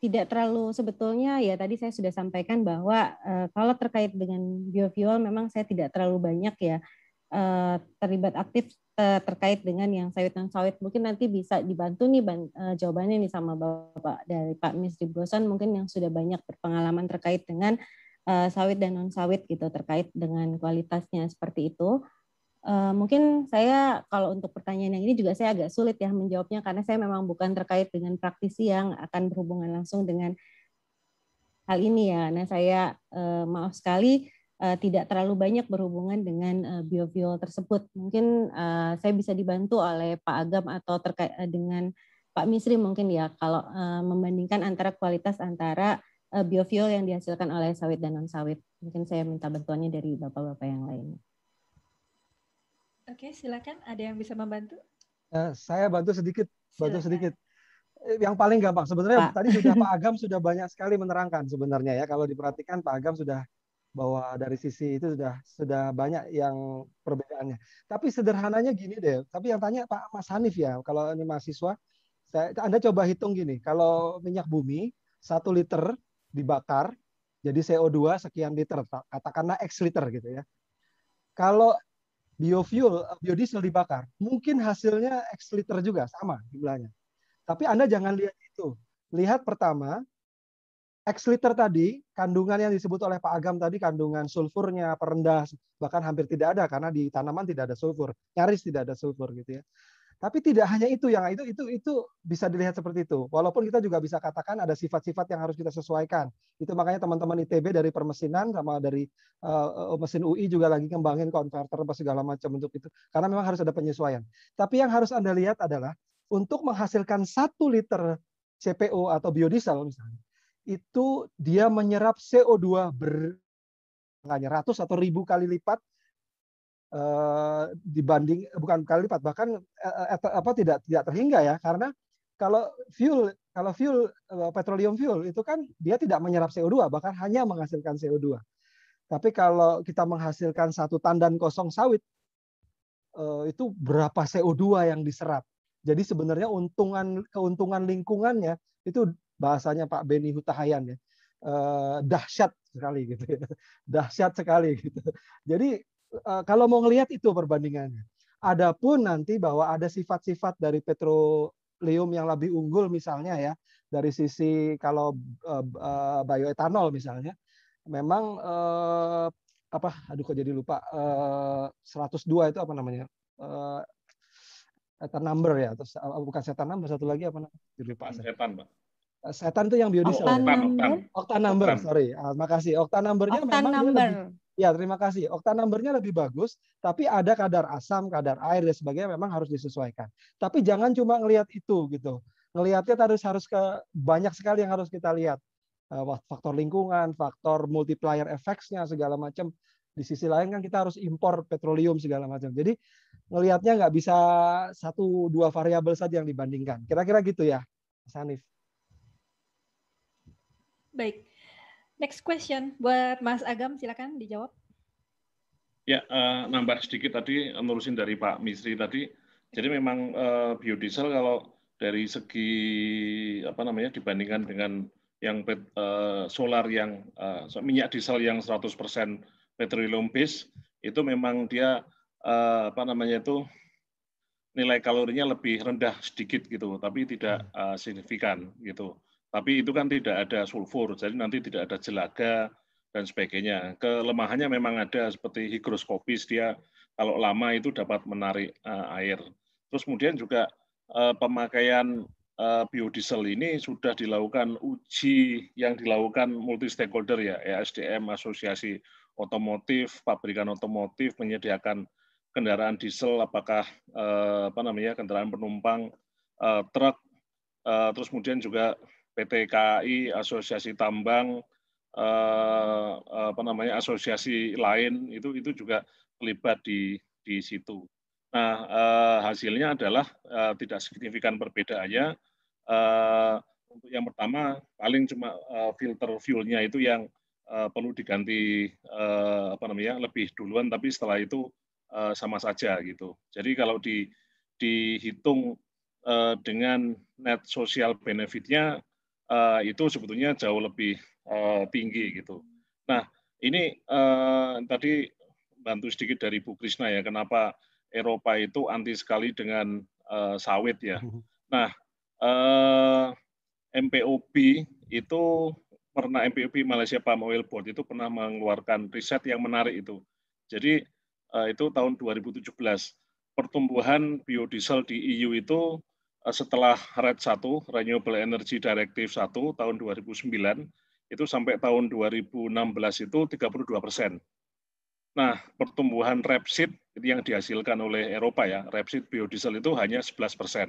tidak terlalu sebetulnya ya tadi saya sudah sampaikan bahwa uh, kalau terkait dengan biofuel memang saya tidak terlalu banyak ya Eh, terlibat aktif eh, terkait dengan yang sawit non sawit mungkin nanti bisa dibantu nih eh, jawabannya nih sama bapak dari Pak Misri Bosan mungkin yang sudah banyak berpengalaman terkait dengan sawit dan non sawit gitu terkait dengan kualitasnya seperti itu mungkin saya kalau untuk pertanyaan yang ini juga saya agak sulit ya menjawabnya karena saya memang bukan terkait dengan praktisi yang akan berhubungan langsung dengan hal ini ya. Nah saya maaf sekali uh, tidak terlalu banyak berhubungan dengan uh, biofuel tersebut. Mungkin uh, saya bisa dibantu oleh Pak Agam atau terkait uh, dengan Pak Misri mungkin ya kalau uh, membandingkan antara kualitas antara uh, biofuel yang dihasilkan oleh sawit dan non sawit. Mungkin saya minta bantuannya dari bapak-bapak yang lain. Oke, silakan. Ada yang bisa membantu? Uh, saya bantu sedikit, bantu sedikit yang paling gampang sebenarnya Pak. tadi sudah Pak Agam sudah banyak sekali menerangkan sebenarnya ya kalau diperhatikan Pak Agam sudah bahwa dari sisi itu sudah sudah banyak yang perbedaannya. Tapi sederhananya gini deh. Tapi yang tanya Pak Mas Hanif ya, kalau ini mahasiswa, saya, Anda coba hitung gini. Kalau minyak bumi satu liter dibakar, jadi CO2 sekian liter, katakanlah X liter gitu ya. Kalau biofuel, biodiesel dibakar, mungkin hasilnya X liter juga sama jumlahnya. Tapi Anda jangan lihat itu. Lihat pertama X-liter tadi, kandungan yang disebut oleh Pak Agam tadi, kandungan sulfurnya perendah bahkan hampir tidak ada karena di tanaman tidak ada sulfur, nyaris tidak ada sulfur gitu ya. Tapi tidak hanya itu yang itu itu itu bisa dilihat seperti itu. Walaupun kita juga bisa katakan ada sifat-sifat yang harus kita sesuaikan. Itu makanya teman-teman ITB dari permesinan sama dari uh, mesin UI juga lagi kembangin konverter apa segala macam untuk itu. Karena memang harus ada penyesuaian. Tapi yang harus Anda lihat adalah untuk menghasilkan satu liter CPO atau biodiesel misalnya, itu dia menyerap CO2 ber ratus atau ribu kali lipat eh, dibanding bukan kali lipat bahkan eh, eh, apa tidak tidak terhingga ya karena kalau fuel kalau fuel petroleum fuel itu kan dia tidak menyerap CO2 bahkan hanya menghasilkan CO2. Tapi kalau kita menghasilkan satu tandan kosong sawit itu berapa CO2 yang diserap. Jadi sebenarnya untungan keuntungan lingkungannya itu bahasanya Pak Beni Hutahayan ya eh, dahsyat sekali gitu ya. dahsyat sekali gitu jadi eh, kalau mau ngelihat itu perbandingannya adapun nanti bahwa ada sifat-sifat dari petroleum yang lebih unggul misalnya ya dari sisi kalau eh, eh bioetanol misalnya memang eh, apa aduh kok jadi lupa eh, 102 itu apa namanya eh, setan number ya atau oh, bukan setan number satu lagi apa namanya lupa setan pak Eh, setan itu yang biodiesel. Okta ya? number. Okta number, sorry. Uh, makasih. Okta numbernya okta memang number. lebih, ya terima kasih. Okta numbernya lebih bagus, tapi ada kadar asam, kadar air dan sebagainya memang harus disesuaikan. Tapi jangan cuma ngelihat itu gitu. Ngelihatnya harus harus ke banyak sekali yang harus kita lihat. Eh, faktor lingkungan, faktor multiplier effects-nya segala macam. Di sisi lain kan kita harus impor petroleum segala macam. Jadi ngelihatnya nggak bisa satu dua variabel saja yang dibandingkan. Kira-kira gitu ya, Sanif. Baik. Next question buat Mas Agam, silakan dijawab. Ya, uh, nambah sedikit tadi eh, ngurusin dari Pak Misri tadi. Jadi memang uh, biodiesel kalau dari segi apa namanya dibandingkan dengan yang uh, solar yang uh, minyak diesel yang 100% petroleum base itu memang dia uh, apa namanya itu nilai kalorinya lebih rendah sedikit gitu, tapi tidak uh, signifikan gitu. Tapi itu kan tidak ada sulfur, jadi nanti tidak ada jelaga dan sebagainya. Kelemahannya memang ada seperti higroskopis dia kalau lama itu dapat menarik uh, air. Terus kemudian juga uh, pemakaian uh, biodiesel ini sudah dilakukan uji yang dilakukan multi stakeholder ya, ESDM Asosiasi Otomotif, pabrikan otomotif menyediakan kendaraan diesel apakah uh, apa namanya kendaraan penumpang uh, truk uh, terus kemudian juga PT KAI, asosiasi tambang, eh, eh, apa namanya asosiasi lain itu itu juga terlibat di di situ. Nah eh, hasilnya adalah eh, tidak signifikan perbedaannya. Eh, untuk yang pertama paling cuma eh, filter fuelnya itu yang eh, perlu diganti eh, apa namanya lebih duluan, tapi setelah itu eh, sama saja gitu. Jadi kalau di dihitung eh, dengan net sosial benefitnya Eh, itu sebetulnya jauh lebih uh, tinggi gitu. Nah ini uh, tadi bantu sedikit dari Bu Krisna ya kenapa Eropa itu anti sekali dengan uh, sawit ya. Hmm. Nah uh, MPOB itu pernah MPOB Malaysia Palm Oil Board itu pernah mengeluarkan riset yang menarik itu. Jadi uh, itu tahun 2017 pertumbuhan biodiesel di EU itu Eh, setelah RED 1, Renewable Energy Directive 1 tahun 2009, itu sampai tahun 2016 itu 32 persen. Nah, pertumbuhan rapeseed yang dihasilkan oleh Eropa ya, rapeseed biodiesel itu hanya 11 persen.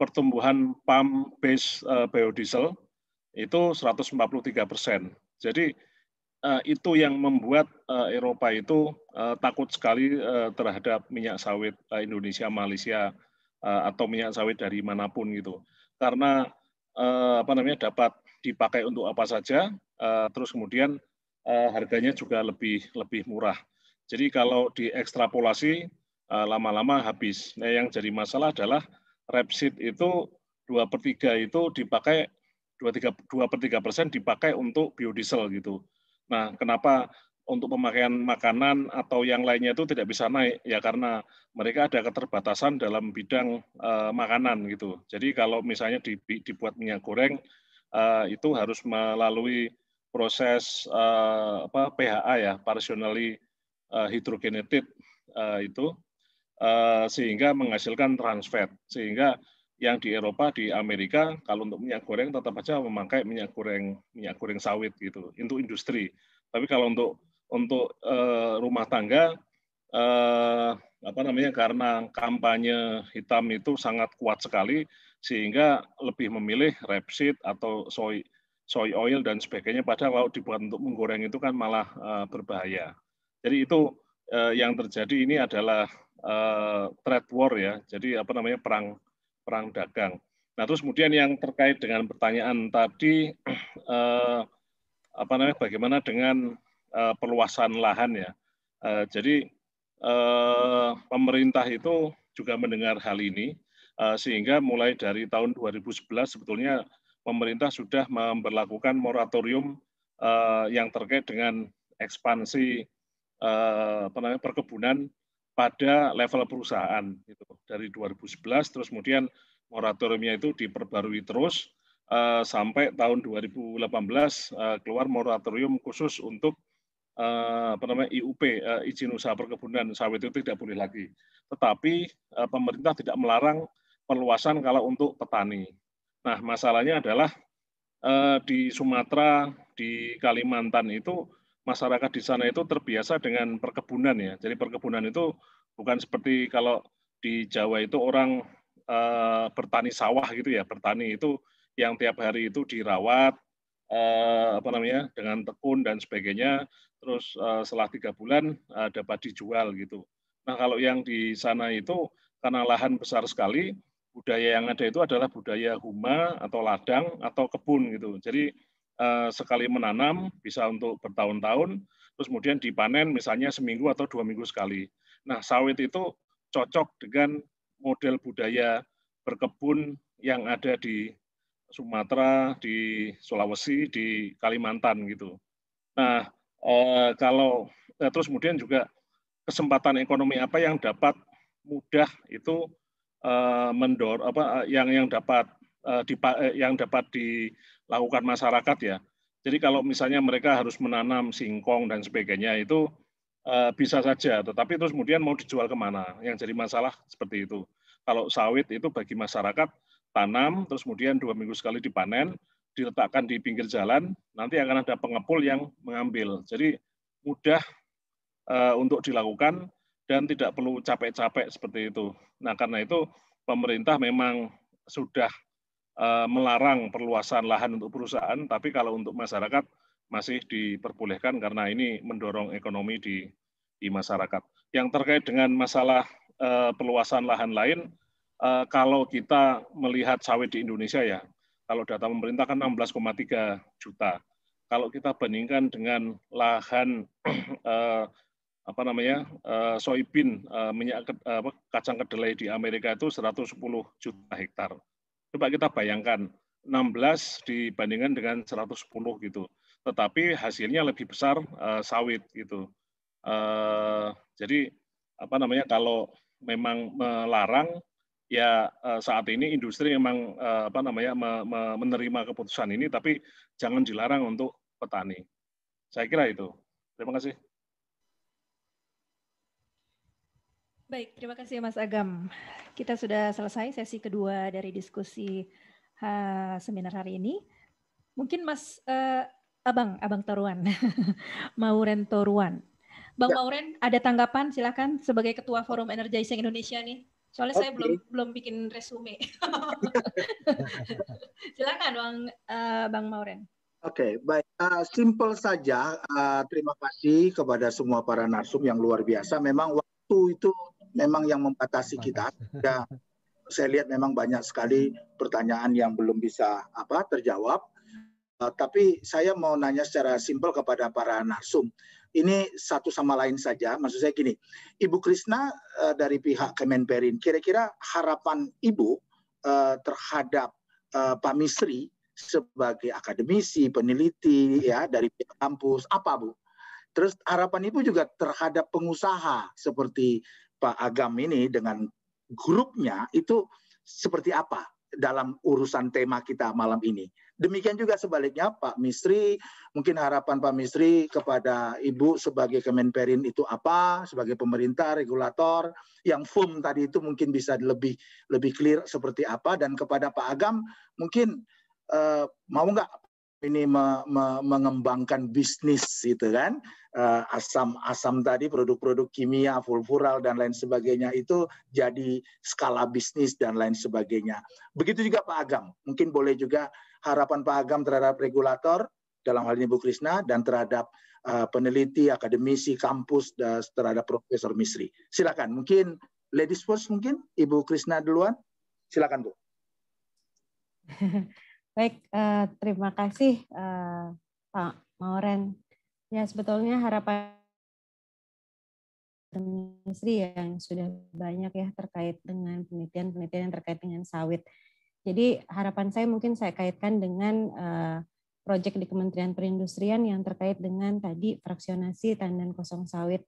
Pertumbuhan palm base eh, biodiesel itu 143 persen. Jadi eh, itu yang membuat Eropa itu takut sekali terhadap minyak sawit Indonesia, Malaysia, Eh, atau minyak sawit dari manapun gitu. Karena eh, apa namanya dapat dipakai untuk apa saja, eh, terus kemudian harganya juga lebih lebih murah. Jadi kalau diekstrapolasi lama-lama habis. Nah, yang jadi masalah adalah rapeseed itu dua per tiga itu dipakai dua tiga dua per tiga persen dipakai untuk biodiesel gitu. Nah, kenapa untuk pemakaian makanan atau yang lainnya itu tidak bisa naik ya karena mereka ada keterbatasan dalam bidang uh, makanan gitu. Jadi kalau misalnya dibuat minyak goreng uh, itu harus melalui proses uh, apa PHA ya, partially uh, hydrogenated uh, itu uh, sehingga menghasilkan trans fat. Sehingga yang di Eropa di Amerika kalau untuk minyak goreng tetap saja memakai minyak goreng minyak goreng sawit gitu untuk industri. Tapi kalau untuk untuk uh, rumah tangga uh, apa namanya karena kampanye hitam itu sangat kuat sekali sehingga lebih memilih rapeseed atau soy soy oil dan sebagainya pada kalau dibuat untuk menggoreng itu kan malah uh, berbahaya. Jadi itu uh, yang terjadi ini adalah uh, trade war ya. Jadi apa namanya perang perang dagang. Nah, terus kemudian yang terkait dengan pertanyaan tadi uh, apa namanya bagaimana dengan uh, perluasan lahan ya. Uh, jadi uh, pemerintah itu juga mendengar hal ini uh, sehingga mulai dari tahun 2011 sebetulnya pemerintah sudah memperlakukan moratorium uh, yang terkait dengan ekspansi uh, perkebunan pada level perusahaan itu dari 2011 terus kemudian moratoriumnya itu diperbarui terus uh, sampai tahun 2018 uh, keluar moratorium khusus untuk Eh, apa namanya IUP eh, izin usaha perkebunan sawit itu tidak boleh lagi. Tetapi eh, pemerintah tidak melarang perluasan kalau untuk petani. Nah, masalahnya adalah di Sumatera, di Kalimantan itu masyarakat di sana itu terbiasa dengan perkebunan ya. Jadi perkebunan itu bukan seperti kalau di Jawa itu orang bertani sawah gitu ya, bertani itu yang tiap hari itu dirawat apa namanya dengan tekun dan sebagainya terus uh, setelah tiga bulan uh, dapat dijual gitu. Nah kalau yang di sana itu karena lahan besar sekali, budaya yang ada itu adalah budaya huma atau ladang atau kebun gitu. Jadi uh, sekali menanam bisa untuk bertahun-tahun, terus kemudian dipanen misalnya seminggu atau dua minggu sekali. Nah sawit itu cocok dengan model budaya berkebun yang ada di Sumatera, di Sulawesi, di Kalimantan gitu. Nah, Eh, kalau eh, terus kemudian juga kesempatan ekonomi apa yang dapat mudah itu eh, mendor apa yang yang dapat yang dapat dilakukan masyarakat ya. Jadi kalau misalnya mereka harus menanam singkong dan sebagainya itu bisa saja, tetapi terus kemudian mau dijual kemana? Yang jadi masalah seperti itu. Kalau sawit itu bagi masyarakat tanam, terus kemudian dua minggu sekali dipanen, diletakkan di pinggir jalan, nanti akan ada pengepul yang mengambil. Jadi mudah uh, untuk dilakukan dan tidak perlu capek-capek seperti itu. Nah, karena itu pemerintah memang sudah uh, melarang perluasan lahan untuk perusahaan, tapi kalau untuk masyarakat masih diperbolehkan karena ini mendorong ekonomi di di masyarakat. Yang terkait dengan masalah uh, perluasan lahan lain, uh, kalau kita melihat sawit di Indonesia ya, kalau data pemerintah kan 16,3 juta. Kalau kita bandingkan dengan lahan eh, apa namanya eh, soybean eh, minyak eh, kacang kedelai di Amerika itu 110 juta hektar. Coba kita bayangkan 16 dibandingkan dengan 110 gitu. Tetapi hasilnya lebih besar eh, sawit gitu. Eh, jadi apa namanya kalau memang melarang ya eh, saat ini industri memang eh, apa namanya menerima keputusan ini tapi jangan dilarang untuk petani. Saya kira itu. Terima kasih. Baik, terima kasih Mas Agam. Kita sudah selesai sesi kedua dari diskusi eh, seminar hari ini. Mungkin Mas eh, Abang, Abang Toruan, Mauren Toruan. Bang ya. Mauren, ada tanggapan silahkan sebagai Ketua Forum Energizing Indonesia nih. Soalnya okay. saya belum belum bikin resume. Silakan Bang uh, Bang Mauren. Oke, okay, baik. Uh, simple saja. Uh, terima kasih kepada semua para narsum yang luar biasa. Memang waktu itu memang yang membatasi kita. Ya, saya lihat memang banyak sekali pertanyaan yang belum bisa apa terjawab. Eh, tapi saya mau nanya secara simpel kepada para narsum. Ini satu sama lain saja. Maksud saya gini, Ibu Krisna eh, dari pihak Kemenperin, kira-kira harapan Ibu eh, terhadap Pak Misri sebagai akademisi, peneliti ya dari pihak kampus apa Bu? Terus harapan Ibu juga terhadap pengusaha seperti Pak Agam ini dengan grupnya itu seperti apa dalam urusan tema kita malam ini? Demikian juga sebaliknya Pak Misri mungkin harapan Pak Misri kepada Ibu sebagai Kemenperin itu apa, sebagai pemerintah, regulator, yang firm tadi itu mungkin bisa lebih lebih clear seperti apa, dan kepada Pak Agam mungkin eh, mau nggak ini me, me, mengembangkan bisnis gitu kan eh, asam-asam asam tadi produk-produk kimia fulfural dan lain sebagainya itu jadi skala bisnis dan lain sebagainya begitu juga Pak Agam mungkin boleh juga harapan Pak Agam terhadap regulator, dalam hal ini Bu Krisna, dan terhadap uh, peneliti, akademisi, kampus, dan terhadap Profesor Misri. Silakan, mungkin ladies first mungkin, Ibu Krisna duluan. Silakan Bu. Baik, uh, terima kasih uh, Pak Mauren. Ya sebetulnya harapan Misri yang sudah banyak ya terkait dengan penelitian-penelitian yang terkait dengan sawit. Jadi harapan saya mungkin saya kaitkan dengan eh, proyek di Kementerian Perindustrian yang terkait dengan tadi fraksionasi tandan kosong sawit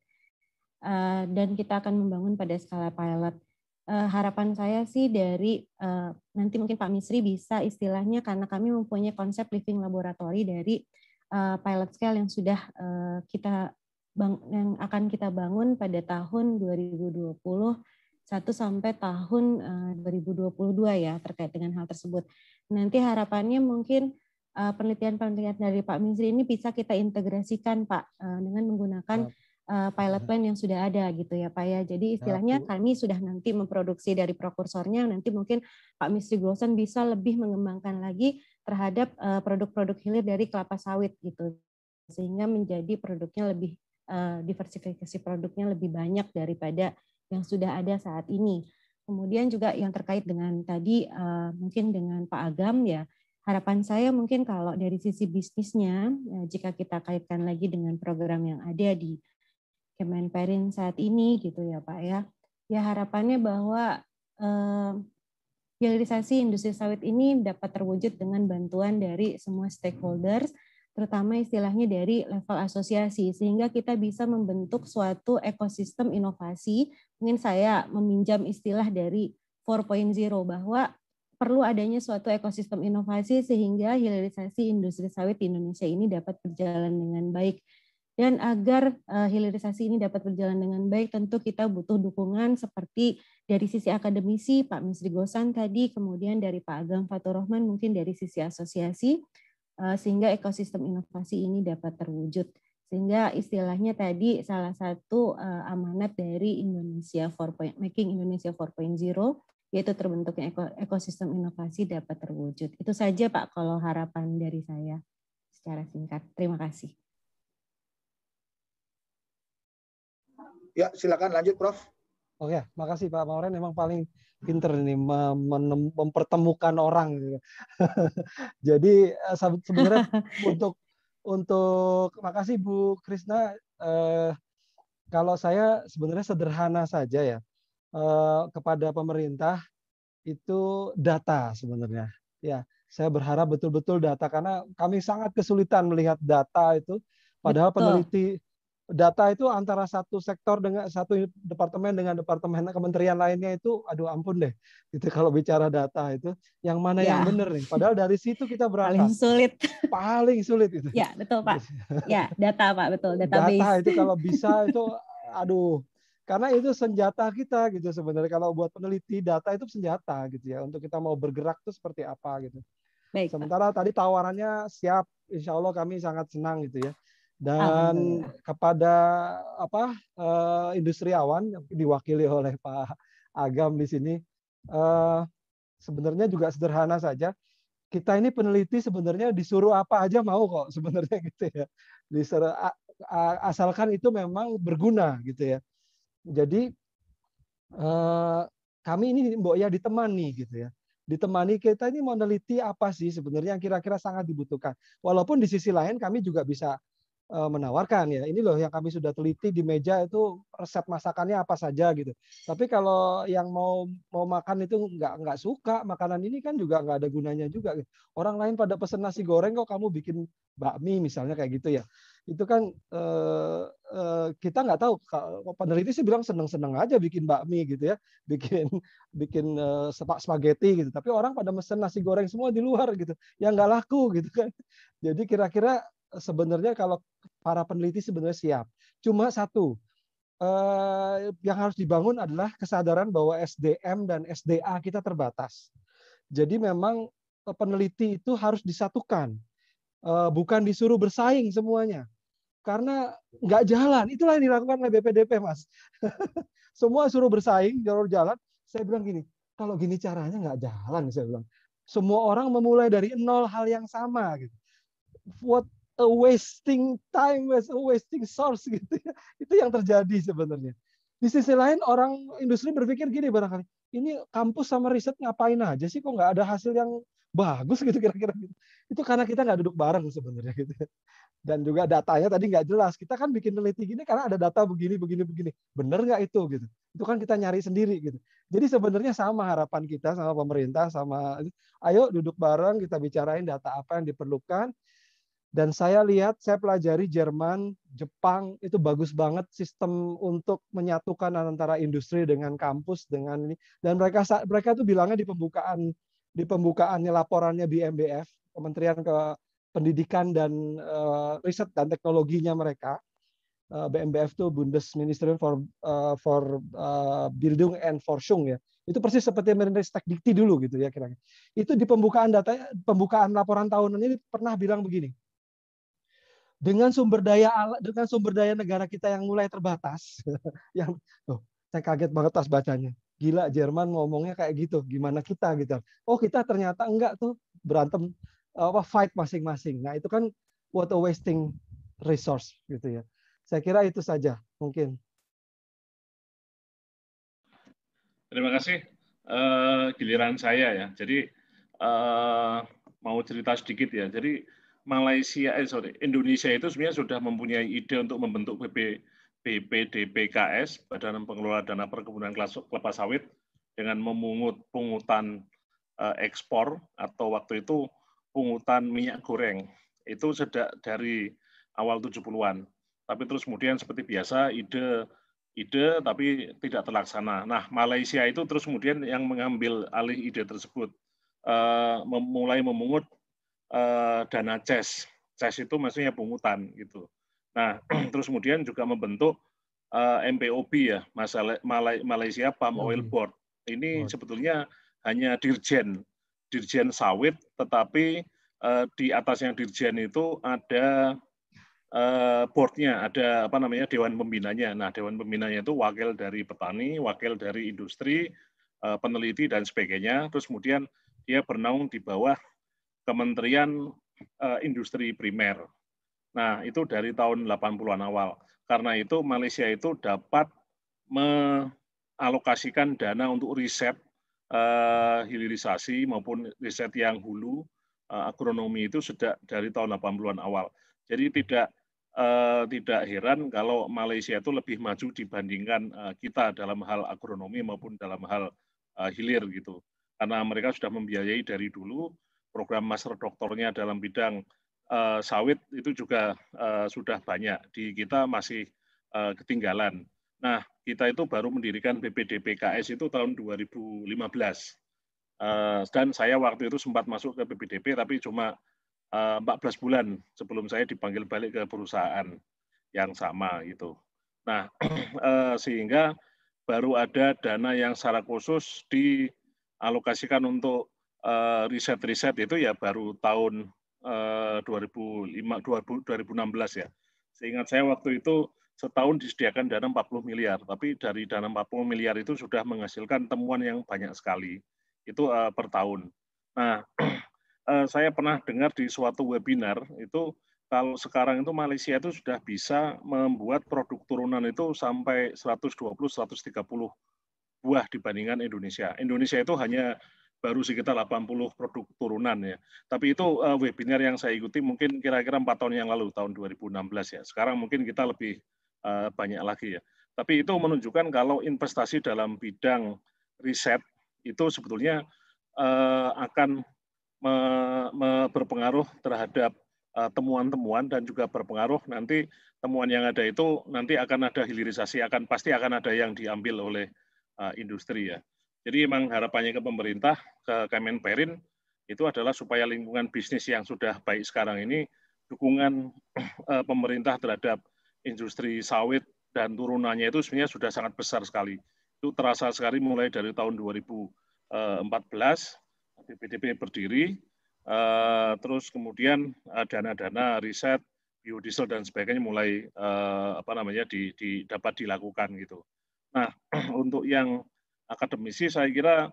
eh, dan kita akan membangun pada skala pilot. Eh, harapan saya sih dari nanti mungkin Pak Misri bisa istilahnya karena kami mempunyai konsep living laboratory dari pilot scale yang sudah kita yang akan kita bangun pada tahun 2020 1 sampai tahun 2022 eh, ya terkait dengan hal tersebut. Nanti harapannya mungkin eh, penelitian-penelitian dari Pak Misri ini bisa kita integrasikan Pak eh, dengan menggunakan pilot plan yang sudah ada gitu ya Pak ya. Jadi istilahnya kami sudah nanti memproduksi dari prokursornya nanti mungkin Pak Misri Glosan bisa lebih mengembangkan lagi terhadap produk-produk hilir dari kelapa sawit gitu sehingga menjadi produknya lebih diversifikasi produknya lebih banyak daripada yang sudah ada saat ini. Kemudian juga yang terkait dengan tadi eh, mungkin dengan Pak Agam ya, harapan saya mungkin kalau dari sisi bisnisnya ya, jika kita kaitkan lagi dengan program yang ada di Kemenperin saat ini gitu ya Pak ya. Ya harapannya bahwa uh, hilirisasi industri sawit ini dapat terwujud dengan bantuan dari semua stakeholders terutama istilahnya dari level asosiasi sehingga kita bisa membentuk suatu ekosistem inovasi mungkin saya meminjam istilah dari 4.0 bahwa perlu adanya suatu ekosistem inovasi sehingga hilirisasi industri sawit di Indonesia ini dapat berjalan dengan baik dan agar eh, hilirisasi ini dapat berjalan dengan baik tentu kita butuh dukungan seperti dari sisi akademisi Pak Misri Gosan tadi kemudian dari Pak Agam Fatur Rahman mungkin dari sisi asosiasi Eh, sehingga ekosistem inovasi ini dapat terwujud. Sehingga istilahnya tadi salah satu eh, amanat dari Indonesia 4. Making Indonesia 4.0 yaitu terbentuknya ekosistem inovasi dapat terwujud. Itu saja Pak kalau harapan dari saya secara singkat. Terima kasih. Ya, silakan lanjut Prof. oh ya, makasih Pak Mauren. Memang paling pinter nih mem mempertemukan orang. Gitu. Jadi eh, sebenarnya untuk untuk makasih Bu Krisna eh, kalau saya sebenarnya sederhana saja ya eh, kepada pemerintah itu data sebenarnya. Ya, saya berharap betul-betul data karena kami sangat kesulitan melihat data itu padahal Betul. peneliti data itu antara satu sektor dengan satu departemen dengan departemen kementerian lainnya itu aduh ampun deh itu kalau bicara data itu yang mana ya. yang benar nih padahal dari situ kita berangkat paling sulit paling sulit itu ya betul pak ya data pak betul database data itu kalau bisa itu aduh karena itu senjata kita gitu sebenarnya kalau buat peneliti data itu senjata gitu ya untuk kita mau bergerak tuh seperti apa gitu Baik, Sementara Pak. tadi tawarannya siap, insya Allah kami sangat senang gitu ya dan kepada apa uh, industriawan diwakili oleh Pak Agam di sini uh, sebenarnya juga sederhana saja kita ini peneliti sebenarnya disuruh apa aja mau kok sebenarnya gitu ya disuruh asalkan itu memang berguna gitu ya jadi uh, kami ini Mbok ya ditemani gitu ya ditemani kita ini mau apa sih sebenarnya yang kira-kira sangat dibutuhkan. Walaupun di sisi lain kami juga bisa Eh, menawarkan ya ini loh yang kami sudah teliti di meja itu resep masakannya apa saja gitu tapi kalau yang mau mau makan itu nggak nggak suka makanan ini kan juga nggak ada gunanya juga gitu. orang lain pada pesen nasi goreng kok kamu bikin bakmi misalnya kayak gitu ya itu kan eh, eh, kita nggak tahu peneliti sih bilang seneng-seneng aja bikin bakmi gitu ya bikin bikin eh, spaghetti gitu tapi orang pada pesen nasi goreng semua di luar gitu yang nggak laku gitu kan jadi kira-kira sebenarnya kalau para peneliti sebenarnya siap. Cuma satu, eh, yang harus dibangun adalah kesadaran bahwa SDM dan SDA kita terbatas. Jadi memang eh, peneliti itu harus disatukan, eh, bukan disuruh bersaing semuanya. Karena nggak jalan, itulah yang dilakukan oleh BPDP, Mas. Semua suruh bersaing, jalur jalan. Saya bilang gini, kalau gini caranya nggak jalan, saya bilang. Semua orang memulai dari nol hal yang sama. Gitu. What a wasting time, as a wasting source gitu. Ya. Itu yang terjadi sebenarnya. Di sisi lain orang industri berpikir gini barangkali, ini kampus sama riset ngapain aja sih kok nggak ada hasil yang bagus gitu kira-kira gitu. Itu karena kita nggak duduk bareng sebenarnya gitu. Dan juga datanya tadi nggak jelas. Kita kan bikin peneliti gini karena ada data begini begini begini. Bener nggak itu gitu. Itu kan kita nyari sendiri gitu. Jadi sebenarnya sama harapan kita sama pemerintah sama ayo duduk bareng kita bicarain data apa yang diperlukan, dan saya lihat, saya pelajari Jerman, Jepang, itu bagus banget sistem untuk menyatukan antara industri dengan kampus dengan ini. Dan mereka mereka itu bilangnya di pembukaan di pembukaannya laporannya BMBF, Kementerian ke Pendidikan dan uh, Riset dan Teknologinya mereka. Uh, BMBF itu Bundesministerium for uh, for uh, Bildung and Forschung ya. Itu persis seperti Menristek Dikti dulu gitu ya kira-kira. Itu di pembukaan data pembukaan laporan tahunan ini pernah bilang begini dengan sumber daya dengan sumber daya negara kita yang mulai terbatas yang oh, saya kaget banget pas bacanya gila Jerman ngomongnya kayak gitu gimana kita gitu oh kita ternyata enggak tuh berantem apa fight masing-masing nah itu kan what a wasting resource gitu ya saya kira itu saja mungkin terima kasih uh, giliran saya ya jadi uh, mau cerita sedikit ya jadi Malaysia eh sorry Indonesia itu sebenarnya sudah mempunyai ide untuk membentuk BP BPDPKS Badan Pengelola Dana Perkebunan Kelapa Sawit dengan memungut pungutan eh, ekspor atau waktu itu pungutan minyak goreng itu sejak dari awal 70-an tapi terus kemudian seperti biasa ide ide tapi tidak terlaksana. Nah, Malaysia itu terus kemudian yang mengambil alih ide tersebut uh, mulai memungut eh, dana CES. CES itu maksudnya pungutan gitu. Nah, terus kemudian juga membentuk eh, MPOB ya, masalah Malaysia Palm Oil Board. Ini sebetulnya hanya dirjen, dirjen sawit, tetapi eh, di yang dirjen itu ada eh, boardnya ada apa namanya dewan pembinanya. Nah dewan pembinanya itu wakil dari petani, wakil dari industri, eh, peneliti dan sebagainya. Terus kemudian dia bernaung di bawah Kementerian eh, Industri Primer. Nah, itu dari tahun 80-an awal. Karena itu Malaysia itu dapat mengalokasikan dana untuk riset uh, hilirisasi maupun riset yang hulu uh, agronomi itu sudah dari tahun 80-an awal. Jadi tidak uh, tidak heran kalau Malaysia itu lebih maju dibandingkan uh, kita dalam hal agronomi maupun dalam hal uh, hilir gitu. Karena mereka sudah membiayai dari dulu program master doktornya dalam bidang uh, sawit itu juga uh, sudah banyak. Di kita masih uh, ketinggalan. Nah, kita itu baru mendirikan BPDPKS itu tahun 2015. Uh, dan saya waktu itu sempat masuk ke BPDP, tapi cuma uh, 14 bulan sebelum saya dipanggil balik ke perusahaan yang sama gitu. Nah, uh, sehingga baru ada dana yang secara khusus dialokasikan untuk Eh, riset-riset itu ya baru tahun 2005 eh, 2016 ya. Seingat saya waktu itu setahun disediakan dana 40 miliar, tapi dari dana 40 miliar itu sudah menghasilkan temuan yang banyak sekali. Itu eh, per tahun. Nah, saya pernah dengar di suatu webinar itu kalau sekarang itu Malaysia itu sudah bisa membuat produk turunan itu sampai 120 130 buah dibandingkan Indonesia. Indonesia itu hanya baru sekitar 80 produk turunan ya. Tapi itu uh, webinar yang saya ikuti mungkin kira-kira empat tahun yang lalu tahun 2016 ya. Sekarang mungkin kita lebih uh, banyak lagi ya. Tapi itu menunjukkan kalau investasi dalam bidang riset itu sebetulnya uh, akan me, me, berpengaruh terhadap temuan-temuan dan juga berpengaruh nanti temuan yang ada itu nanti akan ada hilirisasi akan pasti akan ada yang diambil oleh uh, industri ya. Jadi memang harapannya ke pemerintah, ke Kemenperin, itu adalah supaya lingkungan bisnis yang sudah baik sekarang ini, dukungan eh, pemerintah terhadap industri sawit dan turunannya itu sebenarnya sudah sangat besar sekali. Itu terasa sekali mulai dari tahun 2014, eh, BPDP berdiri, eh, terus kemudian dana-dana riset, biodiesel dan sebagainya mulai apa namanya di, di, dapat dilakukan gitu. Nah untuk yang akademisi saya kira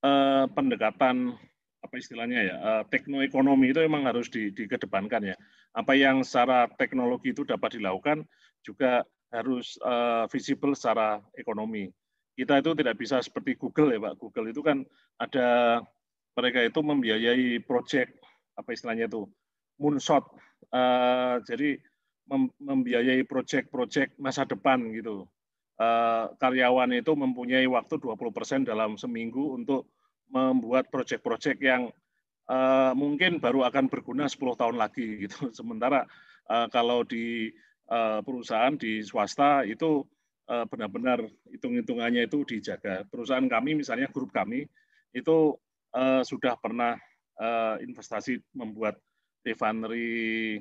eh, pendekatan apa istilahnya ya eh, teknoekonomi itu memang harus di, dikedepankan ya apa yang secara teknologi itu dapat dilakukan juga harus eh, visible secara ekonomi kita itu tidak bisa seperti Google ya Pak Google itu kan ada mereka itu membiayai proyek apa istilahnya itu moonshot eh, jadi membiayai proyek-proyek masa depan gitu Eh, karyawan itu mempunyai waktu 20% dalam seminggu untuk membuat proyek-proyek yang eh, mungkin baru akan berguna 10 tahun lagi gitu. Sementara eh, kalau di perusahaan di swasta itu benar-benar hitung-hitungannya itu dijaga. Perusahaan kami misalnya grup kami itu sudah pernah investasi membuat refinery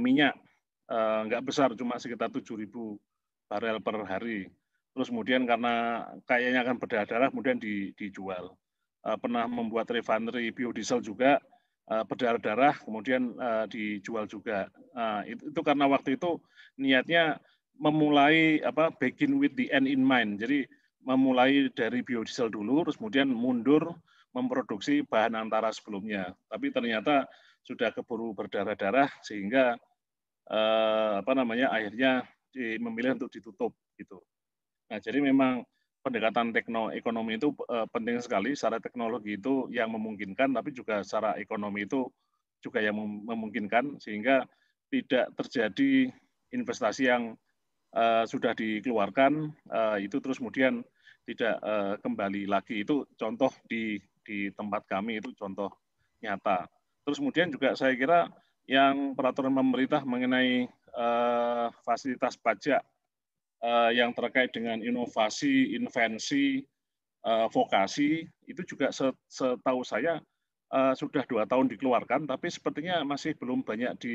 minyak nggak besar cuma sekitar 7000 barel per hari. Terus kemudian karena kayaknya akan berdarah-darah kemudian di, dijual. Eh, pernah hmm. membuat refinery biodiesel juga eh, berdarah-darah kemudian eh, dijual juga. Nah, itu, itu karena waktu itu niatnya memulai apa begin with the end in mind. Jadi memulai dari biodiesel dulu terus kemudian mundur memproduksi bahan antara sebelumnya. Tapi ternyata sudah keburu berdarah-darah sehingga apa namanya akhirnya di, memilih untuk ditutup gitu. Nah, jadi memang pendekatan tekno ekonomi itu e, penting sekali secara teknologi itu yang memungkinkan tapi juga secara ekonomi itu juga yang memungkinkan sehingga tidak terjadi investasi yang e, sudah dikeluarkan e, itu terus kemudian tidak e, kembali lagi itu contoh di di tempat kami itu contoh nyata. Terus kemudian juga saya kira yang peraturan pemerintah mengenai eh, fasilitas pajak eh, yang terkait dengan inovasi, invensi, eh, vokasi itu juga setahu saya eh, sudah dua tahun dikeluarkan, tapi sepertinya masih belum banyak di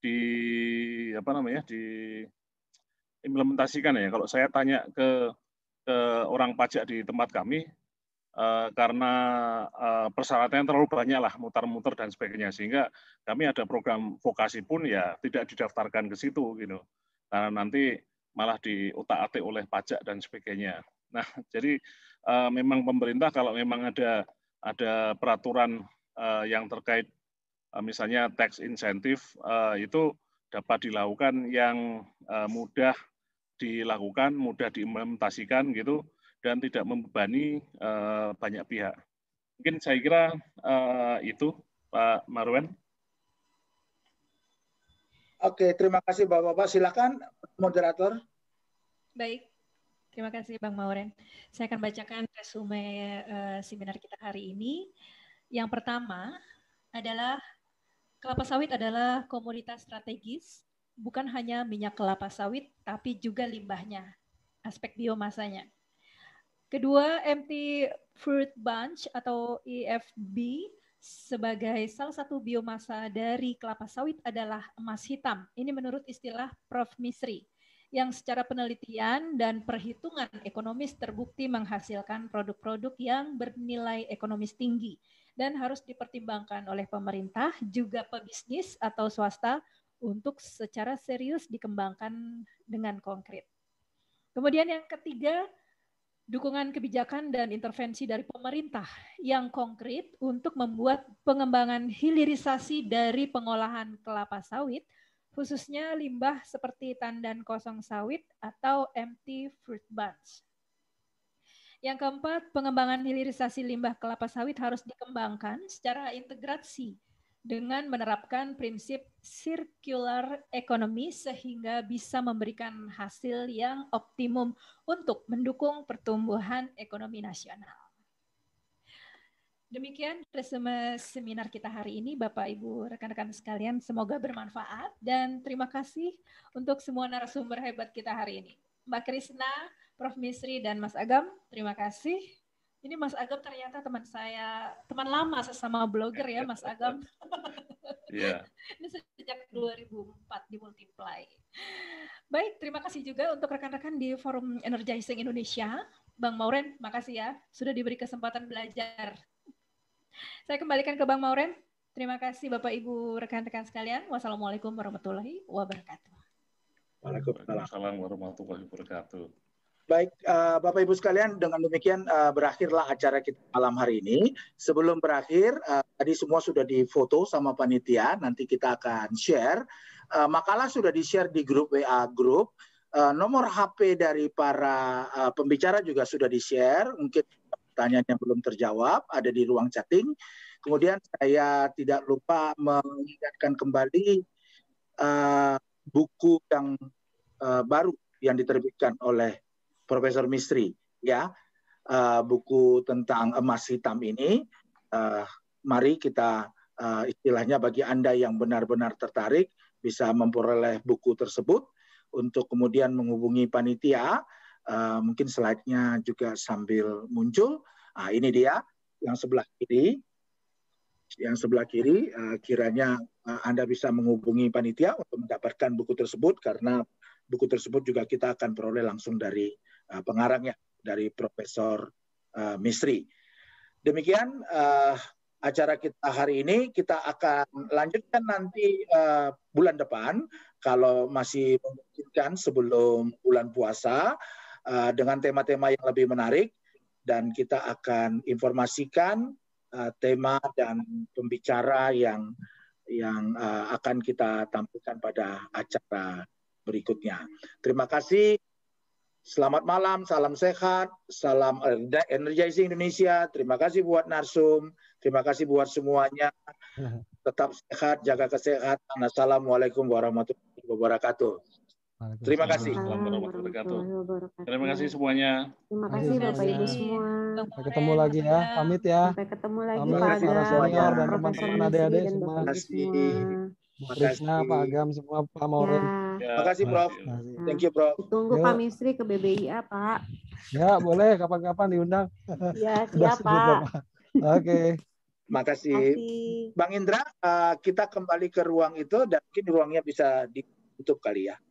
di apa namanya di implementasikan ya. Kalau saya tanya ke, ke orang pajak di tempat kami, Eh, karena uh, persyaratannya terlalu banyak lah mutar-mutar dan sebagainya sehingga kami ada program vokasi pun ya tidak didaftarkan ke situ gitu karena nanti malah otak atik oleh pajak dan sebagainya. Nah, jadi uh, memang pemerintah kalau memang ada ada peraturan uh, yang terkait uh, misalnya tax insentif uh, itu dapat dilakukan yang uh, mudah dilakukan, mudah diimplementasikan gitu dan tidak membebani uh, banyak pihak. Mungkin saya kira uh, itu Pak Marwen. Oke, terima kasih Bapak-Bapak. Silakan moderator. Baik, terima kasih Bang Mauren. Saya akan bacakan resume uh, seminar kita hari ini. Yang pertama adalah kelapa sawit adalah komoditas strategis, bukan hanya minyak kelapa sawit, tapi juga limbahnya, aspek biomasanya. Kedua, empty fruit bunch atau EFB sebagai salah satu biomasa dari kelapa sawit adalah emas hitam. Ini menurut istilah Prof. Misri yang secara penelitian dan perhitungan ekonomis terbukti menghasilkan produk-produk yang bernilai ekonomis tinggi dan harus dipertimbangkan oleh pemerintah juga pebisnis atau swasta untuk secara serius dikembangkan dengan konkret. Kemudian yang ketiga, dukungan kebijakan dan intervensi dari pemerintah yang konkret untuk membuat pengembangan hilirisasi dari pengolahan kelapa sawit, khususnya limbah seperti tandan kosong sawit atau empty fruit bunch. Yang keempat, pengembangan hilirisasi limbah kelapa sawit harus dikembangkan secara integrasi dengan menerapkan prinsip circular economy sehingga bisa memberikan hasil yang optimum untuk mendukung pertumbuhan ekonomi nasional. Demikian resume seminar kita hari ini, Bapak Ibu rekan-rekan sekalian. Semoga bermanfaat dan terima kasih untuk semua narasumber hebat kita hari ini. Mbak Krisna, Prof. Misri, dan Mas Agam, terima kasih. Ini Mas Agam ternyata teman saya, teman lama sesama blogger ya Mas Agam. Iya. Ini sejak 2004 di Multiply. Baik, terima kasih juga untuk rekan-rekan di Forum Energizing Indonesia. Bang Mauren, makasih ya sudah diberi kesempatan belajar. Saya kembalikan ke Bang Mauren. Terima kasih Bapak Ibu rekan-rekan sekalian. Wassalamualaikum warahmatullahi wabarakatuh. Waalaikumsalam warahmatullahi wabarakatuh. Baik, uh, Bapak Ibu sekalian, dengan demikian uh, berakhirlah acara kita malam hari ini. Sebelum berakhir, uh, tadi semua sudah difoto sama panitia, nanti kita akan share. Uh, makalah sudah di-share di grup WA grup. Uh, nomor HP dari para uh, pembicara juga sudah di-share. Mungkin pertanyaan yang belum terjawab ada di ruang chatting. Kemudian saya tidak lupa mengingatkan kembali uh, buku yang uh, baru yang diterbitkan oleh Profesor Mistri ya uh, buku tentang emas hitam ini uh, mari kita uh, istilahnya bagi Anda yang benar-benar tertarik bisa memperoleh buku tersebut untuk kemudian menghubungi panitia uh, mungkin slide-nya juga sambil muncul nah, ini dia yang sebelah kiri yang sebelah kiri uh, kiranya uh, Anda bisa menghubungi panitia untuk mendapatkan buku tersebut karena buku tersebut juga kita akan peroleh langsung dari Eh, pengarangnya dari Profesor uh, Misri. Demikian uh, acara kita hari ini kita akan lanjutkan nanti uh, bulan depan kalau masih memungkinkan sebelum bulan puasa uh, dengan tema-tema yang lebih menarik dan kita akan informasikan uh, tema dan pembicara yang yang uh, akan kita tampilkan pada acara berikutnya. Terima kasih Selamat malam, salam sehat, salam eh, energizing Indonesia. Terima kasih buat Narsum, terima kasih buat semuanya. Tetap sehat, jaga kesehatan. Assalamualaikum warahmatullahi wabarakatuh. Terima kasih. Assalamualaikum warahmatullahi wabarakatuh. Terima kasih semuanya. Terima kasih Bapak Ibu semua. Sampai ketemu lagi ya, pamit ya. Sampai ketemu lagi pamit, Pak Agam. Senior dan teman-teman adik-adik semua. Terima kasih. Pak Agam semua, Pak Maureen. Ya. Ya, kasih Prof. Hmm. Thank you Prof. Tunggu ya. Pak Misri ke BBIA Pak. Ya boleh kapan-kapan diundang. Ya siap Pak. Oke. Okay. Makasih. Bang Indra, eh, kita kembali ke ruang itu dan mungkin ruangnya bisa ditutup kali ya.